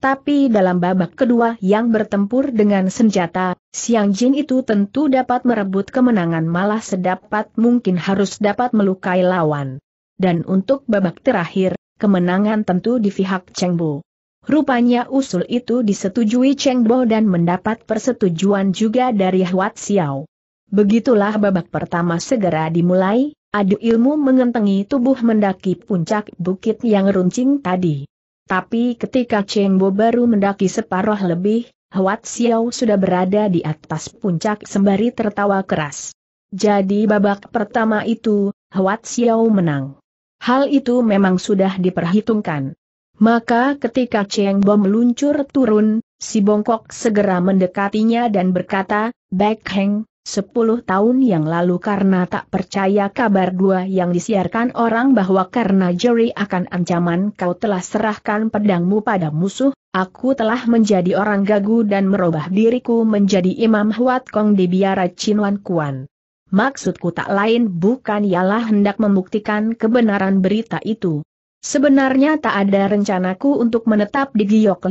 Tapi dalam babak kedua yang bertempur dengan senjata, Siang Jin itu tentu dapat merebut kemenangan malah sedapat mungkin harus dapat melukai lawan. Dan untuk babak terakhir, kemenangan tentu di pihak Cheng Bo. Rupanya usul itu disetujui Cheng Bo dan mendapat persetujuan juga dari Huat Xiao. Begitulah babak pertama segera dimulai, Adu ilmu mengentengi tubuh mendaki puncak bukit yang runcing tadi. Tapi ketika Cheng Bo baru mendaki separuh lebih, Huat Xiao sudah berada di atas puncak sembari tertawa keras. Jadi babak pertama itu, Huat Xiao menang. Hal itu memang sudah diperhitungkan. Maka ketika Cheng Bo meluncur turun, si bongkok segera mendekatinya dan berkata, Back Heng, Sepuluh tahun yang lalu karena tak percaya kabar dua yang disiarkan orang bahwa karena Jerry akan ancaman kau telah serahkan pedangmu pada musuh, aku telah menjadi orang gagu dan merubah diriku menjadi Imam Huat Kong di biara Chinwan Kuan. Maksudku tak lain bukan ialah hendak membuktikan kebenaran berita itu. Sebenarnya tak ada rencanaku untuk menetap di Giok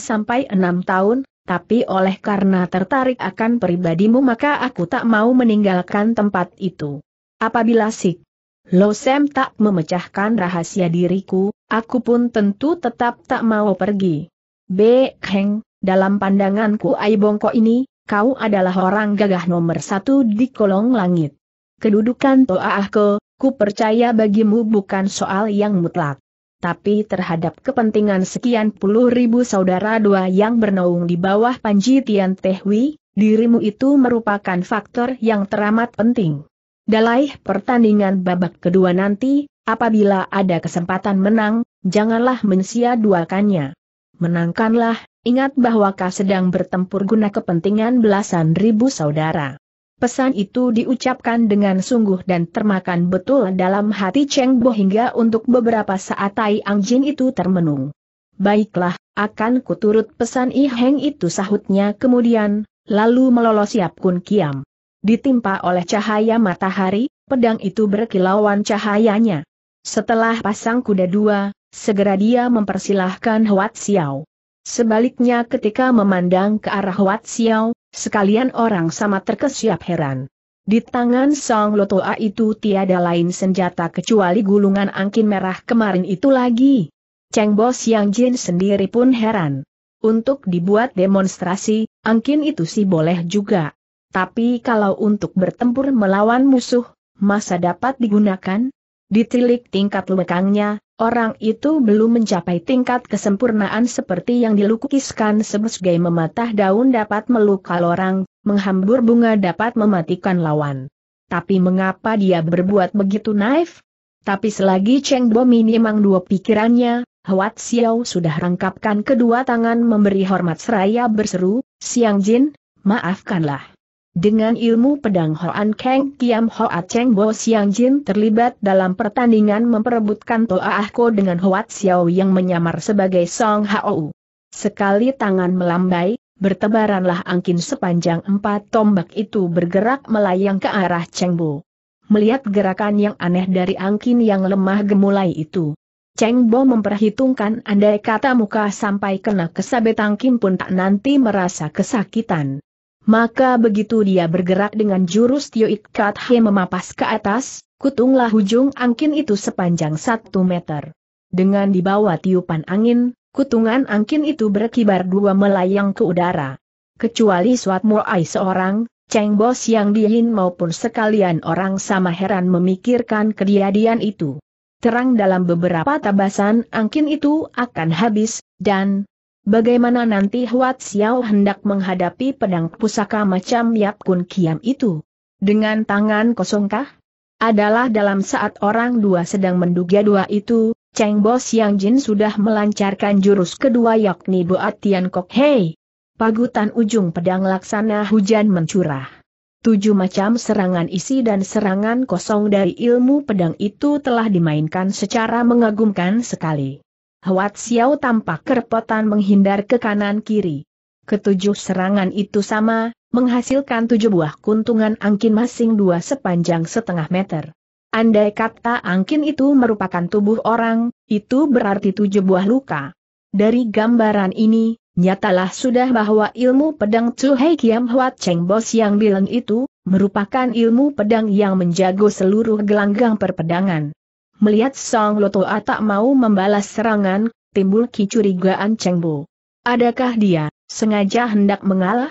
sampai enam tahun, tapi oleh karena tertarik akan pribadimu maka aku tak mau meninggalkan tempat itu. Apabila Sik Lo Sem tak memecahkan rahasia diriku, aku pun tentu tetap tak mau pergi. B. Heng, dalam pandanganku Aibongko ini, kau adalah orang gagah nomor satu di kolong langit. Kedudukan Toa Ahko, ku percaya bagimu bukan soal yang mutlak tapi terhadap kepentingan sekian puluh ribu saudara dua yang bernaung di bawah Panji Tian Tehwi, dirimu itu merupakan faktor yang teramat penting. Dalaih pertandingan babak kedua nanti, apabila ada kesempatan menang, janganlah mensia-duakannya. Menangkanlah, ingat bahwa kau sedang bertempur guna kepentingan belasan ribu saudara. Pesan itu diucapkan dengan sungguh dan termakan betul dalam hati Cheng Bo hingga untuk beberapa saat Tai Ang Jin itu termenung. Baiklah, akan kuturut pesan I Heng itu sahutnya kemudian, lalu melolos siap kun kiam. Ditimpa oleh cahaya matahari, pedang itu berkilauan cahayanya. Setelah pasang kuda dua, segera dia mempersilahkan Huat Xiao. Sebaliknya ketika memandang ke arah Huat Xiao, Sekalian orang sama terkesiap heran. Di tangan Song Lotoa itu tiada lain senjata kecuali gulungan angkin merah kemarin itu lagi. Cheng Bos Yang Jin sendiri pun heran. Untuk dibuat demonstrasi, angkin itu sih boleh juga. Tapi kalau untuk bertempur melawan musuh, masa dapat digunakan? Ditilik tingkat lekangnya, orang itu belum mencapai tingkat kesempurnaan seperti yang dilukiskan sebagai mematah daun dapat melukal orang, menghambur bunga dapat mematikan lawan. Tapi mengapa dia berbuat begitu naif? Tapi selagi Cheng Bo memang dua pikirannya, Huat Xiao sudah rangkapkan kedua tangan memberi hormat seraya berseru, Siang Jin, maafkanlah. Dengan ilmu pedang Hoan Keng Kiam Hoa Cheng Bo Siang Jin terlibat dalam pertandingan memperebutkan Toa Ahko dengan Hoat Xiao yang menyamar sebagai Song Hao. Sekali tangan melambai, bertebaranlah angin sepanjang empat tombak itu bergerak melayang ke arah Cheng Bo. Melihat gerakan yang aneh dari angin yang lemah gemulai itu, Cheng Bo memperhitungkan andai kata muka sampai kena kesabet angkin pun tak nanti merasa kesakitan. Maka begitu dia bergerak dengan jurus Tioit He memapas ke atas, kutunglah ujung angkin itu sepanjang satu meter. Dengan dibawa tiupan angin, kutungan angkin itu berkibar dua melayang ke udara. Kecuali Suat Muai seorang, Cheng Bos yang dihin maupun sekalian orang sama heran memikirkan kejadian itu. Terang dalam beberapa tabasan angkin itu akan habis, dan, Bagaimana nanti Huat Xiao hendak menghadapi pedang pusaka macam Yap Kun Kiam itu? Dengan tangan kosongkah? Adalah dalam saat orang dua sedang menduga dua itu, Cheng Bo Xiang Jin sudah melancarkan jurus kedua yakni Bo Atian Kok Hei. Pagutan ujung pedang laksana hujan mencurah. Tujuh macam serangan isi dan serangan kosong dari ilmu pedang itu telah dimainkan secara mengagumkan sekali. Huat Xiao tampak kerepotan menghindar ke kanan kiri. Ketujuh serangan itu sama, menghasilkan tujuh buah kuntungan angkin masing dua sepanjang setengah meter. Andai kata angkin itu merupakan tubuh orang, itu berarti tujuh buah luka. Dari gambaran ini, nyatalah sudah bahwa ilmu pedang Chu Hei Kiam Huat Cheng Bos yang bilang itu, merupakan ilmu pedang yang menjago seluruh gelanggang perpedangan. Melihat Song Lotoa tak mau membalas serangan, timbul kecurigaan Cheng Bo. Adakah dia, sengaja hendak mengalah?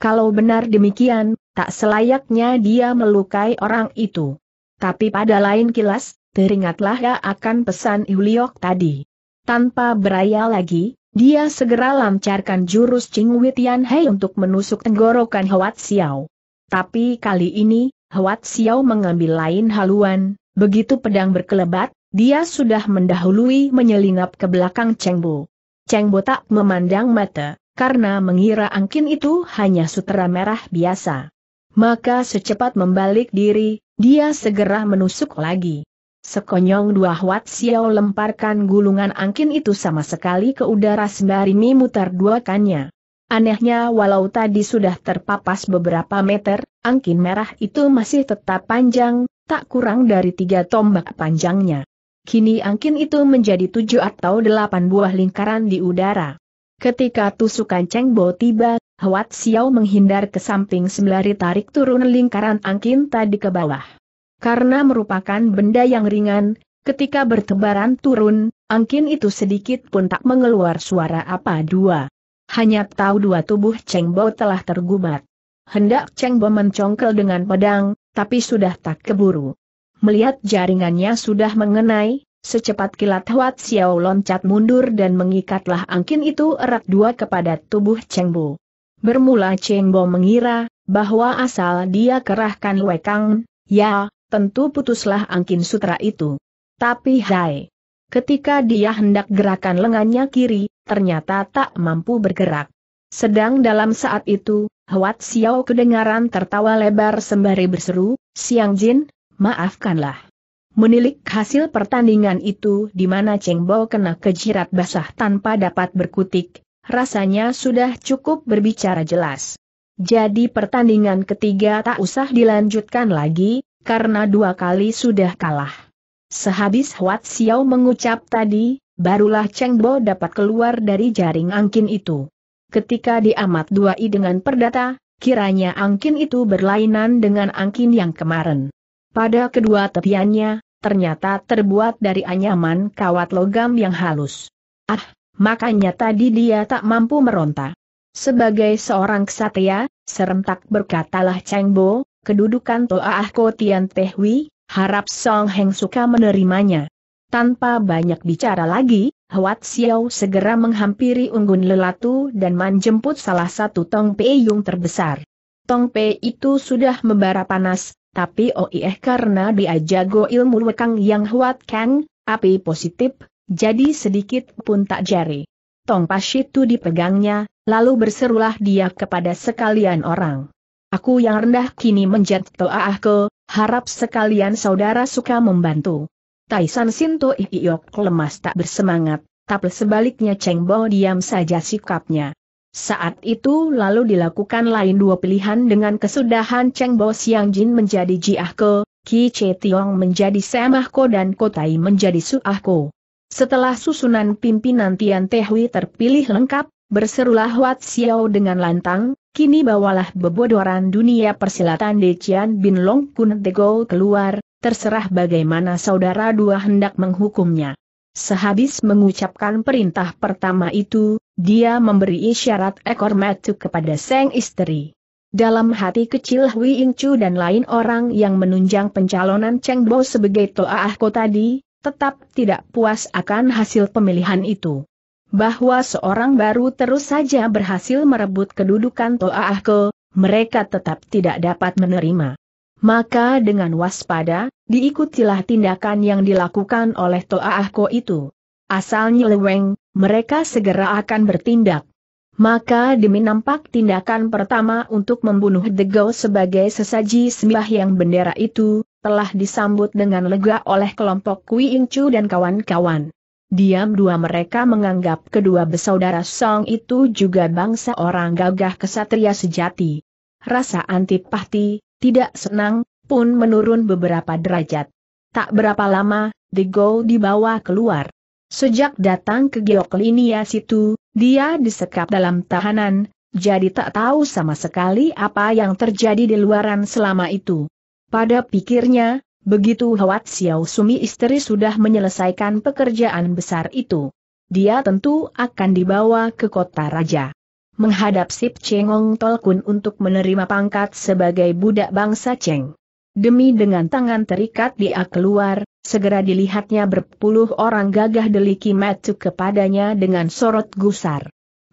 Kalau benar demikian, tak selayaknya dia melukai orang itu. Tapi pada lain kilas, teringatlah ia akan pesan Iuliok tadi. Tanpa beraya lagi, dia segera lancarkan jurus Ching Tian Hei untuk menusuk tenggorokan Hwat Xiao. Tapi kali ini, Hwat Xiao mengambil lain haluan, Begitu pedang berkelebat, dia sudah mendahului menyelinap ke belakang Cheng Bo. Cheng Bo tak memandang mata, karena mengira angkin itu hanya sutera merah biasa. Maka secepat membalik diri, dia segera menusuk lagi. Sekonyong dua Huat Xiao lemparkan gulungan angkin itu sama sekali ke udara sembari memutar dua kannya. Anehnya walau tadi sudah terpapas beberapa meter, angkin merah itu masih tetap panjang, tak kurang dari tiga tombak panjangnya. Kini angkin itu menjadi tujuh atau delapan buah lingkaran di udara. Ketika tusukan Cheng Bo tiba, Huat Xiao menghindar ke samping sembari tarik turun lingkaran angkin tadi ke bawah. Karena merupakan benda yang ringan, ketika bertebaran turun, angkin itu sedikit pun tak mengeluarkan suara apa dua. Hanya tahu dua tubuh Cheng Bo telah tergubat. Hendak Cheng Bo mencongkel dengan pedang, tapi sudah tak keburu. Melihat jaringannya sudah mengenai, Secepat kilat Huat Xiao loncat mundur dan mengikatlah angkin itu erat dua kepada tubuh Cheng Bo. Bermula Cheng Bo mengira, bahwa asal dia kerahkan Wekang, ya, tentu putuslah angkin sutra itu. Tapi hai, ketika dia hendak gerakan lengannya kiri, ternyata tak mampu bergerak. Sedang dalam saat itu, Huat Xiao kedengaran tertawa lebar sembari berseru, Siang Jin, maafkanlah. Menilik hasil pertandingan itu di mana Cheng Bo kena kejirat basah tanpa dapat berkutik, rasanya sudah cukup berbicara jelas. Jadi pertandingan ketiga tak usah dilanjutkan lagi, karena dua kali sudah kalah. Sehabis Huat Xiao mengucap tadi, barulah Cheng Bo dapat keluar dari jaring angkin itu ketika diamat i dengan perdata, kiranya angkin itu berlainan dengan angkin yang kemarin. Pada kedua tepiannya, ternyata terbuat dari anyaman kawat logam yang halus. Ah, makanya tadi dia tak mampu meronta. Sebagai seorang ksatria, serentak berkatalah Cheng Bo, kedudukan Ah Ko Tian Teh harap Song Heng suka menerimanya. Tanpa banyak bicara lagi, Huat Xiao segera menghampiri unggun lelatu dan menjemput salah satu Tong Pei Yung terbesar. Tong Pei itu sudah membara panas, tapi oih iya karena dia jago ilmu wekang yang Huat Kang, api positif, jadi sedikit pun tak jari. Tong Pas itu dipegangnya, lalu berserulah dia kepada sekalian orang. Aku yang rendah kini menjat to'ah ke, harap sekalian saudara suka membantu. Taisan Sinto Iyok lemas tak bersemangat, tapi sebaliknya Cheng Bo diam saja sikapnya. Saat itu lalu dilakukan lain dua pilihan dengan kesudahan Cheng Bo Siang Jin menjadi Jiah Ko, Ki Che Tiong menjadi Semah Ko dan Kotai menjadi Suah Ko. Setelah susunan pimpinan Tian Tehui terpilih lengkap, berserulah Wat Xiao dengan lantang, kini bawalah bebodoran dunia persilatan Cian Bin Long Kun Tego keluar, terserah bagaimana saudara dua hendak menghukumnya. Sehabis mengucapkan perintah pertama itu, dia memberi isyarat ekor matu kepada sang istri. Dalam hati kecil Hui Ing dan lain orang yang menunjang pencalonan Cheng Bo sebagai toa ahko tadi, tetap tidak puas akan hasil pemilihan itu. Bahwa seorang baru terus saja berhasil merebut kedudukan toa ahko, mereka tetap tidak dapat menerima. Maka dengan waspada, diikutilah tindakan yang dilakukan oleh Toa Ahko itu. Asalnya leweng, mereka segera akan bertindak. Maka demi nampak tindakan pertama untuk membunuh Degau sebagai sesaji sembah yang bendera itu, telah disambut dengan lega oleh kelompok Kui Chu dan kawan-kawan. Diam dua mereka menganggap kedua bersaudara Song itu juga bangsa orang gagah kesatria sejati. Rasa antipati, tidak senang, pun menurun beberapa derajat. Tak berapa lama, The go dibawa keluar. Sejak datang ke Geoklinia situ, dia disekap dalam tahanan, jadi tak tahu sama sekali apa yang terjadi di luaran selama itu. Pada pikirnya, begitu Hawat Xiao Sumi istri sudah menyelesaikan pekerjaan besar itu. Dia tentu akan dibawa ke kota raja menghadap Sip Chengong Tolkun untuk menerima pangkat sebagai budak bangsa Cheng. Demi dengan tangan terikat dia keluar, segera dilihatnya berpuluh orang gagah deliki matu kepadanya dengan sorot gusar.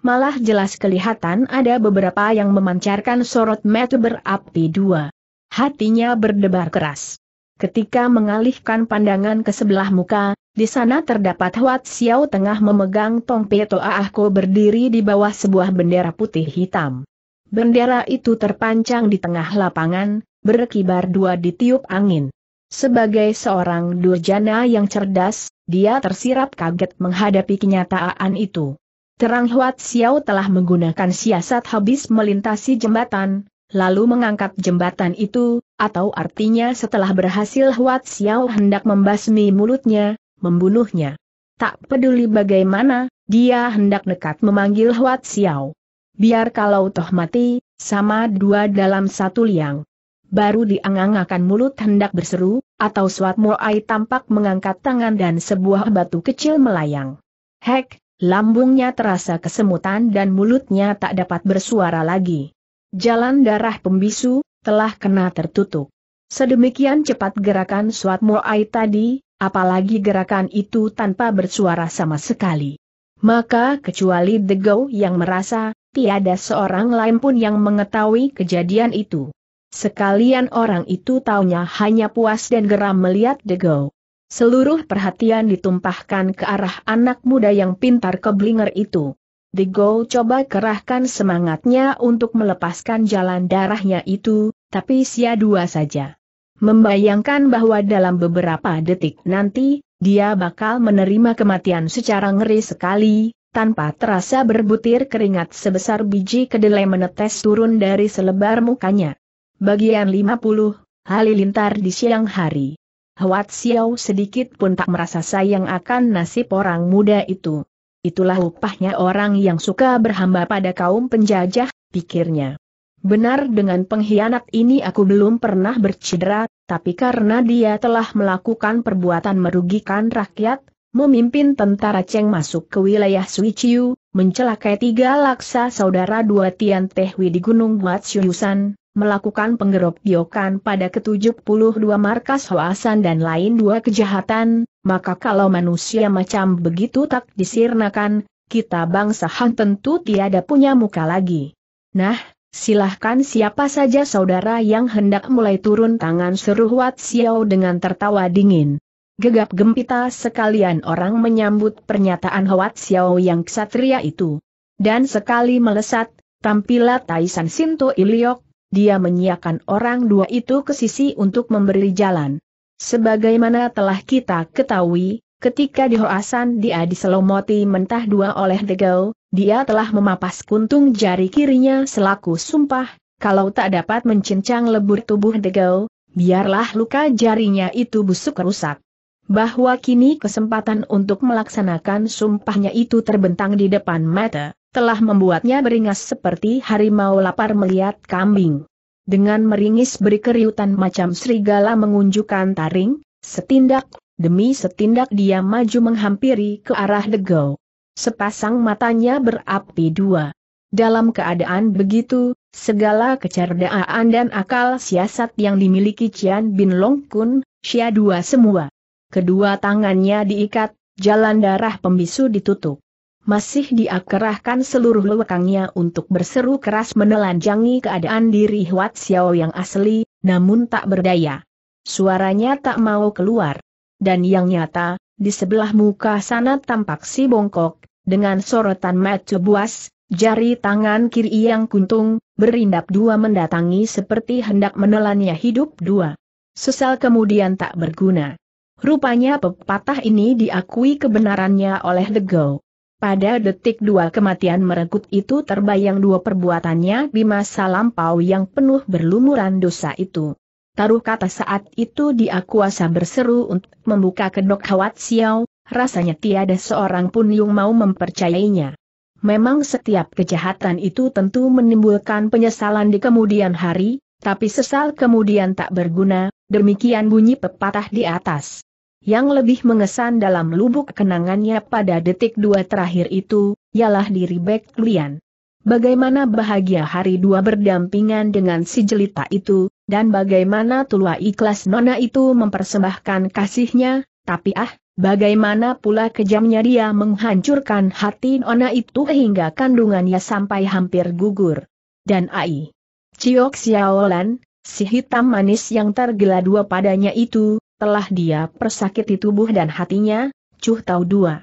Malah jelas kelihatan ada beberapa yang memancarkan sorot matu berapi dua. Hatinya berdebar keras. Ketika mengalihkan pandangan ke sebelah muka, di sana terdapat Huat Xiao tengah memegang Tong Peto Aahko berdiri di bawah sebuah bendera putih hitam. Bendera itu terpancang di tengah lapangan, berkibar dua ditiup angin. Sebagai seorang durjana yang cerdas, dia tersirap kaget menghadapi kenyataan itu. Terang Huat Xiao telah menggunakan siasat habis melintasi jembatan, lalu mengangkat jembatan itu, atau artinya setelah berhasil Huat Xiao hendak membasmi mulutnya, membunuhnya. Tak peduli bagaimana, dia hendak nekat memanggil Huat Xiao. Biar kalau toh mati, sama dua dalam satu liang. Baru diangang akan mulut hendak berseru, atau Suat Moai tampak mengangkat tangan dan sebuah batu kecil melayang. Hek, lambungnya terasa kesemutan dan mulutnya tak dapat bersuara lagi. Jalan darah pembisu, telah kena tertutup. Sedemikian cepat gerakan Suat Moai tadi, apalagi gerakan itu tanpa bersuara sama sekali. Maka kecuali Degau yang merasa, tiada seorang lain pun yang mengetahui kejadian itu. Sekalian orang itu taunya hanya puas dan geram melihat Degau. Seluruh perhatian ditumpahkan ke arah anak muda yang pintar keblinger itu. Dego coba kerahkan semangatnya untuk melepaskan jalan darahnya itu, tapi sia dua saja membayangkan bahwa dalam beberapa detik nanti, dia bakal menerima kematian secara ngeri sekali, tanpa terasa berbutir keringat sebesar biji kedelai menetes turun dari selebar mukanya. Bagian 50, Halilintar di siang hari. Huat Xiao sedikit pun tak merasa sayang akan nasib orang muda itu. Itulah upahnya orang yang suka berhamba pada kaum penjajah, pikirnya. Benar dengan pengkhianat ini aku belum pernah bercedera, tapi karena dia telah melakukan perbuatan merugikan rakyat, memimpin tentara Cheng masuk ke wilayah Suiciu, mencelakai tiga laksa saudara dua Tian Tehwi di Gunung Watsuyusan, melakukan penggerobokan pada ke-72 markas Hoasan dan lain dua kejahatan, maka kalau manusia macam begitu tak disirnakan, kita bangsa Han tentu tiada punya muka lagi. Nah, Silahkan siapa saja saudara yang hendak mulai turun tangan seru Wat Xiao dengan tertawa dingin. Gegap gempita sekalian orang menyambut pernyataan Wat Xiao yang ksatria itu. Dan sekali melesat, tampilah Taisan Sinto Iliok, dia menyiakan orang dua itu ke sisi untuk memberi jalan. Sebagaimana telah kita ketahui, Ketika di Hoasan dia diselomoti mentah dua oleh Degau, dia telah memapas kuntung jari kirinya selaku sumpah, kalau tak dapat mencincang lebur tubuh Degau, biarlah luka jarinya itu busuk rusak. Bahwa kini kesempatan untuk melaksanakan sumpahnya itu terbentang di depan mata, telah membuatnya beringas seperti harimau lapar melihat kambing. Dengan meringis berkeriutan macam serigala mengunjukkan taring, setindak Demi setindak dia maju menghampiri ke arah Degau. Sepasang matanya berapi dua. Dalam keadaan begitu, segala kecerdaan dan akal siasat yang dimiliki Cian Bin Long Kun, Xia dua semua. Kedua tangannya diikat, jalan darah pembisu ditutup. Masih diakerahkan seluruh lekangnya untuk berseru keras menelanjangi keadaan diri Huat Xiao yang asli, namun tak berdaya. Suaranya tak mau keluar dan yang nyata, di sebelah muka sana tampak si bongkok, dengan sorotan mata buas, jari tangan kiri yang kuntung, berindap dua mendatangi seperti hendak menelannya hidup dua. Sesal kemudian tak berguna. Rupanya pepatah ini diakui kebenarannya oleh The Go. Pada detik dua kematian merekut itu terbayang dua perbuatannya di masa lampau yang penuh berlumuran dosa itu. Taruh kata saat itu dia kuasa berseru untuk membuka kedok Hawat Xiao, rasanya tiada seorang pun yang mau mempercayainya. Memang setiap kejahatan itu tentu menimbulkan penyesalan di kemudian hari, tapi sesal kemudian tak berguna, demikian bunyi pepatah di atas. Yang lebih mengesan dalam lubuk kenangannya pada detik dua terakhir itu, ialah diri Bek Lian. Bagaimana bahagia hari dua berdampingan dengan si jelita itu, dan bagaimana tua ikhlas nona itu mempersembahkan kasihnya, tapi ah, bagaimana pula kejamnya dia menghancurkan hati nona itu hingga kandungannya sampai hampir gugur. Dan Ai Ciok Xiaolan, si hitam manis yang tergela-dua padanya itu, telah dia persakiti tubuh dan hatinya, Cuh tahu Dua.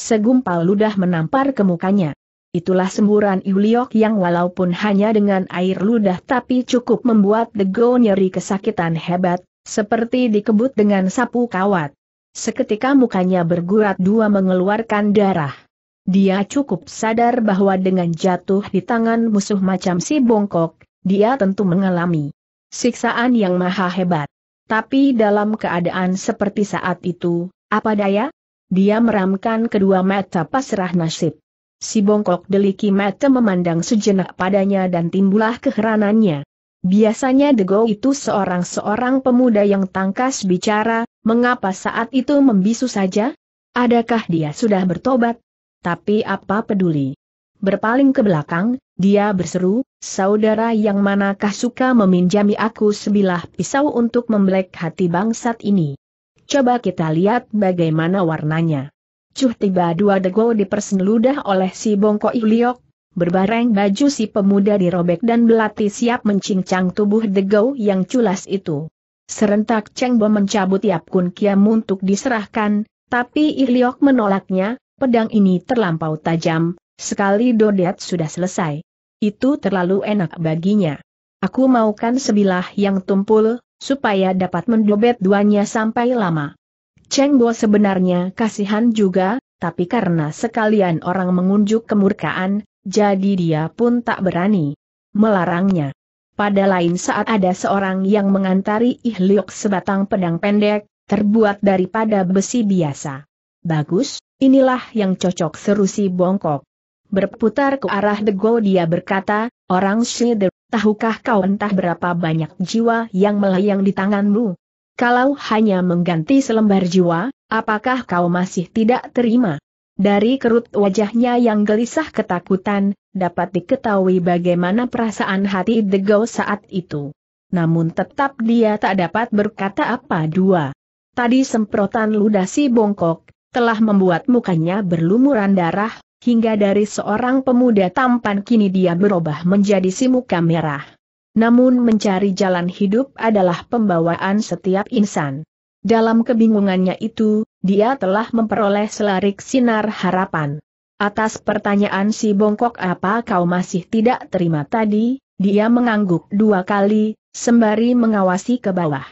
Segumpal ludah menampar kemukanya. Itulah semburan Yuliok yang walaupun hanya dengan air ludah tapi cukup membuat Dego nyeri kesakitan hebat, seperti dikebut dengan sapu kawat. Seketika mukanya bergurat dua mengeluarkan darah. Dia cukup sadar bahwa dengan jatuh di tangan musuh macam si bongkok, dia tentu mengalami siksaan yang maha hebat. Tapi dalam keadaan seperti saat itu, apa daya? Dia meramkan kedua mata pasrah nasib. Si bongkok deliki mata memandang sejenak padanya dan timbullah keheranannya. Biasanya Dego itu seorang-seorang pemuda yang tangkas bicara, mengapa saat itu membisu saja? Adakah dia sudah bertobat? Tapi apa peduli? Berpaling ke belakang, dia berseru, saudara yang manakah suka meminjami aku sebilah pisau untuk membelek hati bangsat ini? Coba kita lihat bagaimana warnanya. Cuh tiba dua dego dipersenludah oleh si bongko Iliok, berbareng baju si pemuda dirobek dan belati siap mencincang tubuh dego yang culas itu. Serentak Cheng Bo mencabut tiap Kun Kiam untuk diserahkan, tapi Iliok menolaknya, pedang ini terlampau tajam, sekali dodet sudah selesai. Itu terlalu enak baginya. Aku maukan sebilah yang tumpul, supaya dapat mendobet duanya sampai lama. Cheng Bo sebenarnya kasihan juga, tapi karena sekalian orang mengunjuk kemurkaan, jadi dia pun tak berani melarangnya. Pada lain saat ada seorang yang mengantari Ih sebatang pedang pendek, terbuat daripada besi biasa. Bagus, inilah yang cocok seru si bongkok. Berputar ke arah Dego dia berkata, Orang Shider, tahukah kau entah berapa banyak jiwa yang melayang di tanganmu? kalau hanya mengganti selembar jiwa, apakah kau masih tidak terima? Dari kerut wajahnya yang gelisah ketakutan, dapat diketahui bagaimana perasaan hati Degau saat itu. Namun tetap dia tak dapat berkata apa dua. Tadi semprotan ludasi bongkok, telah membuat mukanya berlumuran darah, hingga dari seorang pemuda tampan kini dia berubah menjadi si muka merah. Namun mencari jalan hidup adalah pembawaan setiap insan. Dalam kebingungannya itu, dia telah memperoleh selarik sinar harapan. Atas pertanyaan si bongkok apa kau masih tidak terima tadi, dia mengangguk dua kali, sembari mengawasi ke bawah.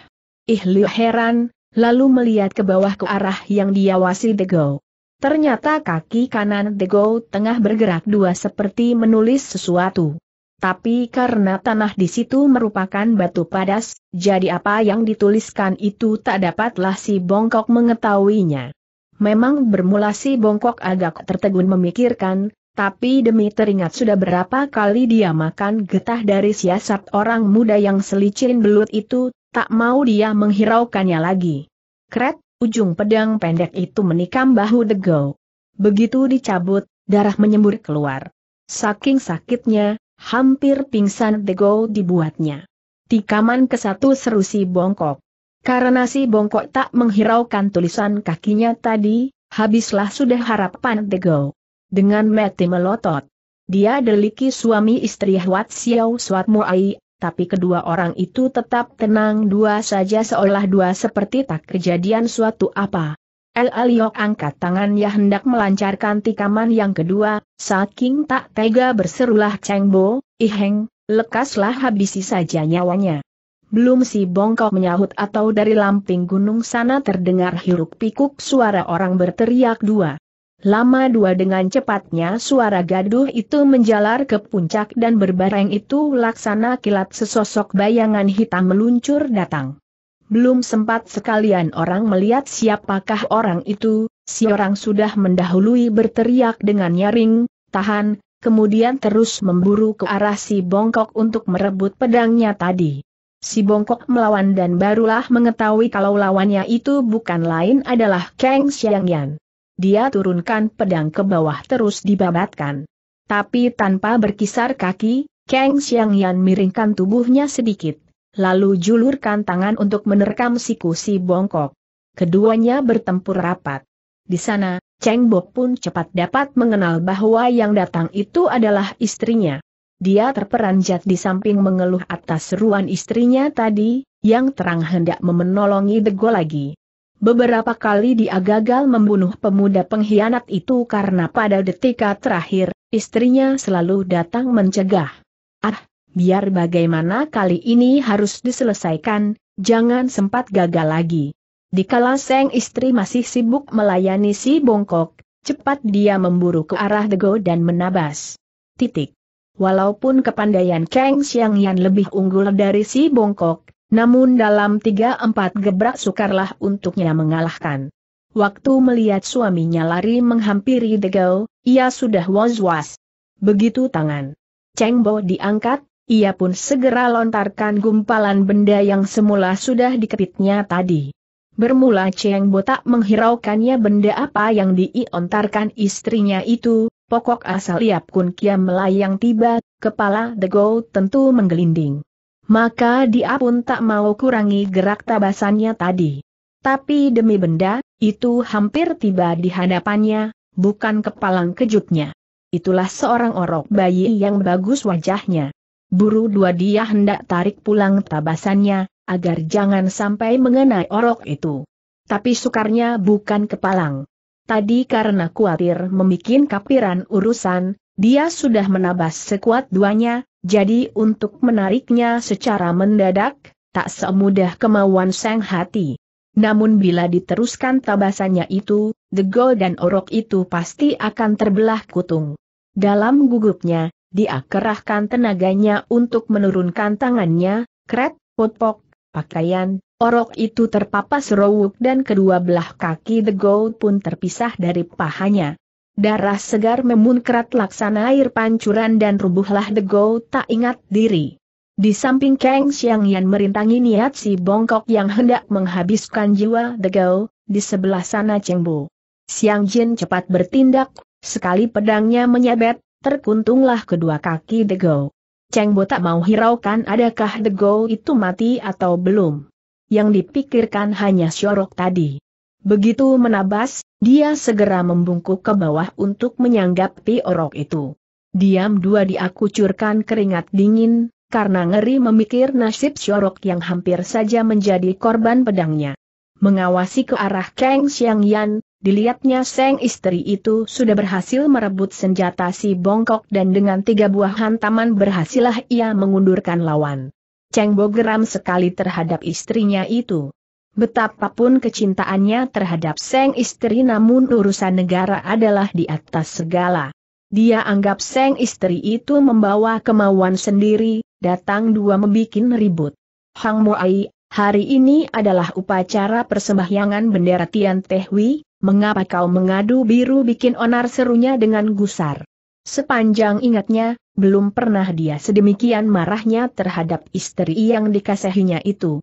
Ih Ihliu heran, lalu melihat ke bawah ke arah yang diawasi Dego. Ternyata kaki kanan Dego tengah bergerak dua seperti menulis sesuatu. Tapi karena tanah di situ merupakan batu padas, jadi apa yang dituliskan itu tak dapatlah si Bongkok mengetahuinya. Memang bermula si Bongkok agak tertegun memikirkan, tapi demi teringat sudah berapa kali dia makan getah dari siasat orang muda yang selicin belut itu, tak mau dia menghiraukannya lagi. Kret, ujung pedang pendek itu menikam bahu Degau. Begitu dicabut, darah menyembur keluar. Saking sakitnya, Hampir pingsan Dego dibuatnya. Tikaman ke satu seru si bongkok. Karena si bongkok tak menghiraukan tulisan kakinya tadi, habislah sudah harapan Dego. Dengan mati melotot. Dia deliki suami istri Hwat Xiao Suat Muai, tapi kedua orang itu tetap tenang dua saja seolah dua seperti tak kejadian suatu apa. El Aliok angkat tangannya hendak melancarkan tikaman yang kedua, saking tak tega berserulah Cheng Bo, Iheng, lekaslah habisi saja nyawanya. Belum si Bongkok menyahut atau dari lamping gunung sana terdengar hiruk pikuk suara orang berteriak dua. Lama dua dengan cepatnya suara gaduh itu menjalar ke puncak dan berbareng itu laksana kilat sesosok bayangan hitam meluncur datang. Belum sempat sekalian orang melihat siapakah orang itu, si orang sudah mendahului berteriak dengan nyaring, tahan, kemudian terus memburu ke arah si bongkok untuk merebut pedangnya tadi. Si bongkok melawan dan barulah mengetahui kalau lawannya itu bukan lain adalah Kang Xiangyan. Dia turunkan pedang ke bawah terus dibabatkan. Tapi tanpa berkisar kaki, Kang Xiangyan miringkan tubuhnya sedikit lalu julurkan tangan untuk menerkam siku si bongkok. Keduanya bertempur rapat. Di sana, Cheng Bo pun cepat dapat mengenal bahwa yang datang itu adalah istrinya. Dia terperanjat di samping mengeluh atas seruan istrinya tadi, yang terang hendak memenolongi Dego lagi. Beberapa kali dia gagal membunuh pemuda pengkhianat itu karena pada detik terakhir, istrinya selalu datang mencegah. Ah, biar bagaimana kali ini harus diselesaikan, jangan sempat gagal lagi. di Dikala Seng istri masih sibuk melayani si bongkok, cepat dia memburu ke arah Dego dan menabas. Titik. Walaupun kepandaian Kang Xiang Yan lebih unggul dari si bongkok, namun dalam tiga empat gebrak sukarlah untuknya mengalahkan. Waktu melihat suaminya lari menghampiri Dego, ia sudah was-was. Begitu tangan Cheng Bo diangkat, ia pun segera lontarkan gumpalan benda yang semula sudah dikepitnya tadi. Bermula Cheng Botak menghiraukannya benda apa yang diiontarkan istrinya itu, pokok asal Iap Kun Kiam melayang tiba, kepala The Go tentu menggelinding. Maka dia pun tak mau kurangi gerak tabasannya tadi. Tapi demi benda, itu hampir tiba di hadapannya, bukan kepalang kejutnya. Itulah seorang orok bayi yang bagus wajahnya. Buru dua dia hendak tarik pulang tabasannya, agar jangan sampai mengenai orok itu. Tapi sukarnya bukan kepalang. Tadi karena khawatir memikin kapiran urusan, dia sudah menabas sekuat duanya, jadi untuk menariknya secara mendadak, tak semudah kemauan sang hati. Namun bila diteruskan tabasannya itu, degol dan orok itu pasti akan terbelah kutung. Dalam gugupnya, dia kerahkan tenaganya untuk menurunkan tangannya, kret, potpok, pakaian, orok itu terpapas rowuk dan kedua belah kaki The Gold pun terpisah dari pahanya. Darah segar memunkrat laksana air pancuran dan rubuhlah The Gold tak ingat diri. Di samping Kang Xiang Yan merintangi niat si bongkok yang hendak menghabiskan jiwa the gold, di sebelah sana Cheng Bu. Xiang Jin cepat bertindak, sekali pedangnya menyabet, terkuntunglah kedua kaki Dego. Cheng Bo tak mau hiraukan adakah The Dego itu mati atau belum. Yang dipikirkan hanya Syorok tadi. Begitu menabas, dia segera membungkuk ke bawah untuk menyanggapi orok itu. Diam dua dia kucurkan keringat dingin, karena ngeri memikir nasib Syorok yang hampir saja menjadi korban pedangnya. Mengawasi ke arah Cheng Xiang Yan, Dilihatnya Seng istri itu sudah berhasil merebut senjata si bongkok dan dengan tiga buah hantaman berhasillah ia mengundurkan lawan. Cheng Bo geram sekali terhadap istrinya itu. Betapapun kecintaannya terhadap Seng istri namun urusan negara adalah di atas segala. Dia anggap Seng istri itu membawa kemauan sendiri, datang dua membuat ribut. Hang Muai, hari ini adalah upacara persembahyangan bendera Tian Tehui? Mengapa kau mengadu biru bikin onar serunya dengan gusar? Sepanjang ingatnya, belum pernah dia sedemikian marahnya terhadap istri yang dikasihinya itu.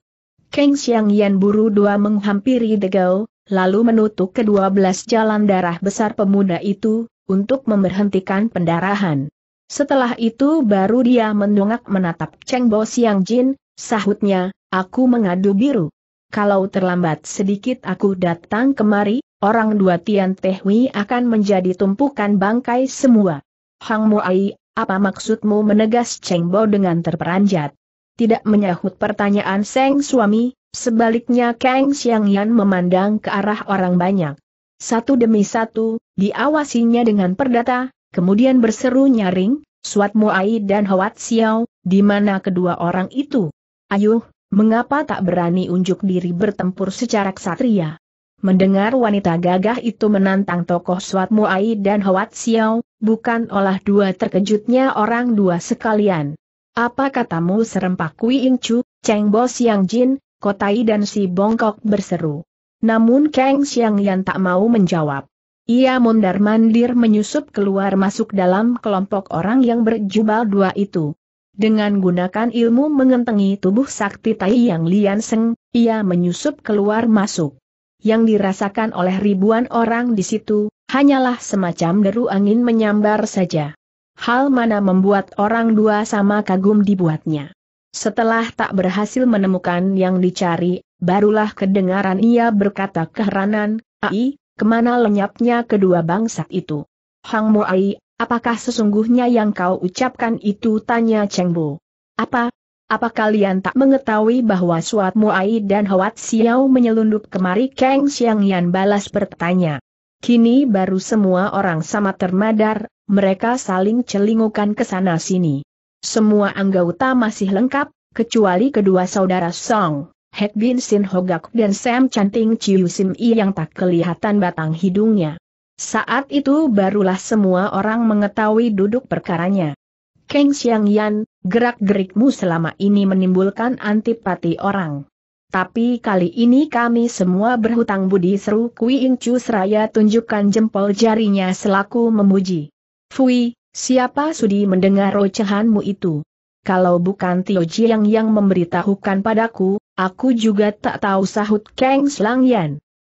Keng Xiang Yan buru dua menghampiri Degau, lalu menutup kedua belas jalan darah besar pemuda itu, untuk memberhentikan pendarahan. Setelah itu baru dia mendongak menatap Cheng Bo Xiang Jin, sahutnya, aku mengadu biru. Kalau terlambat sedikit aku datang kemari, orang dua Tian Tehui akan menjadi tumpukan bangkai semua. Hang Muai, apa maksudmu menegas Cheng Bo dengan terperanjat? Tidak menyahut pertanyaan Seng suami, sebaliknya Kang Xiang Yan memandang ke arah orang banyak. Satu demi satu, diawasinya dengan perdata, kemudian berseru nyaring, Suat Muai dan Hoat Xiao, di mana kedua orang itu? Ayuh, mengapa tak berani unjuk diri bertempur secara ksatria? Mendengar wanita gagah itu menantang tokoh Suat Muai dan Hawat Xiao, bukan olah dua terkejutnya orang dua sekalian. Apa katamu serempak Kui Ing Chu, Cheng Bo Siang Jin, Kotai dan si Bongkok berseru. Namun Kang Xiang Yan tak mau menjawab. Ia mundar mandir menyusup keluar masuk dalam kelompok orang yang berjubal dua itu. Dengan gunakan ilmu mengentengi tubuh sakti Tai Yang Lian Seng, ia menyusup keluar masuk yang dirasakan oleh ribuan orang di situ, hanyalah semacam deru angin menyambar saja. Hal mana membuat orang dua sama kagum dibuatnya. Setelah tak berhasil menemukan yang dicari, barulah kedengaran ia berkata keheranan, Ai, kemana lenyapnya kedua bangsat itu? Hang Mo Ai, apakah sesungguhnya yang kau ucapkan itu tanya Cheng Bo. Apa, apa kalian tak mengetahui bahwa Suat Muai dan Hawat Xiao menyelundup kemari Kang Xiang Yan balas bertanya. Kini baru semua orang sama termadar, mereka saling celingukan ke sana sini. Semua anggota masih lengkap, kecuali kedua saudara Song, Hek Bin Sin Hogak dan Sam canting Chiu Sim I yang tak kelihatan batang hidungnya. Saat itu barulah semua orang mengetahui duduk perkaranya. Kang Xiang Yan, Gerak-gerikmu selama ini menimbulkan antipati orang. Tapi kali ini kami semua berhutang budi seru Kui In seraya tunjukkan jempol jarinya selaku memuji. Fui, siapa sudi mendengar rocehanmu itu? Kalau bukan Tio Jiang yang memberitahukan padaku, aku juga tak tahu sahut Kang Slang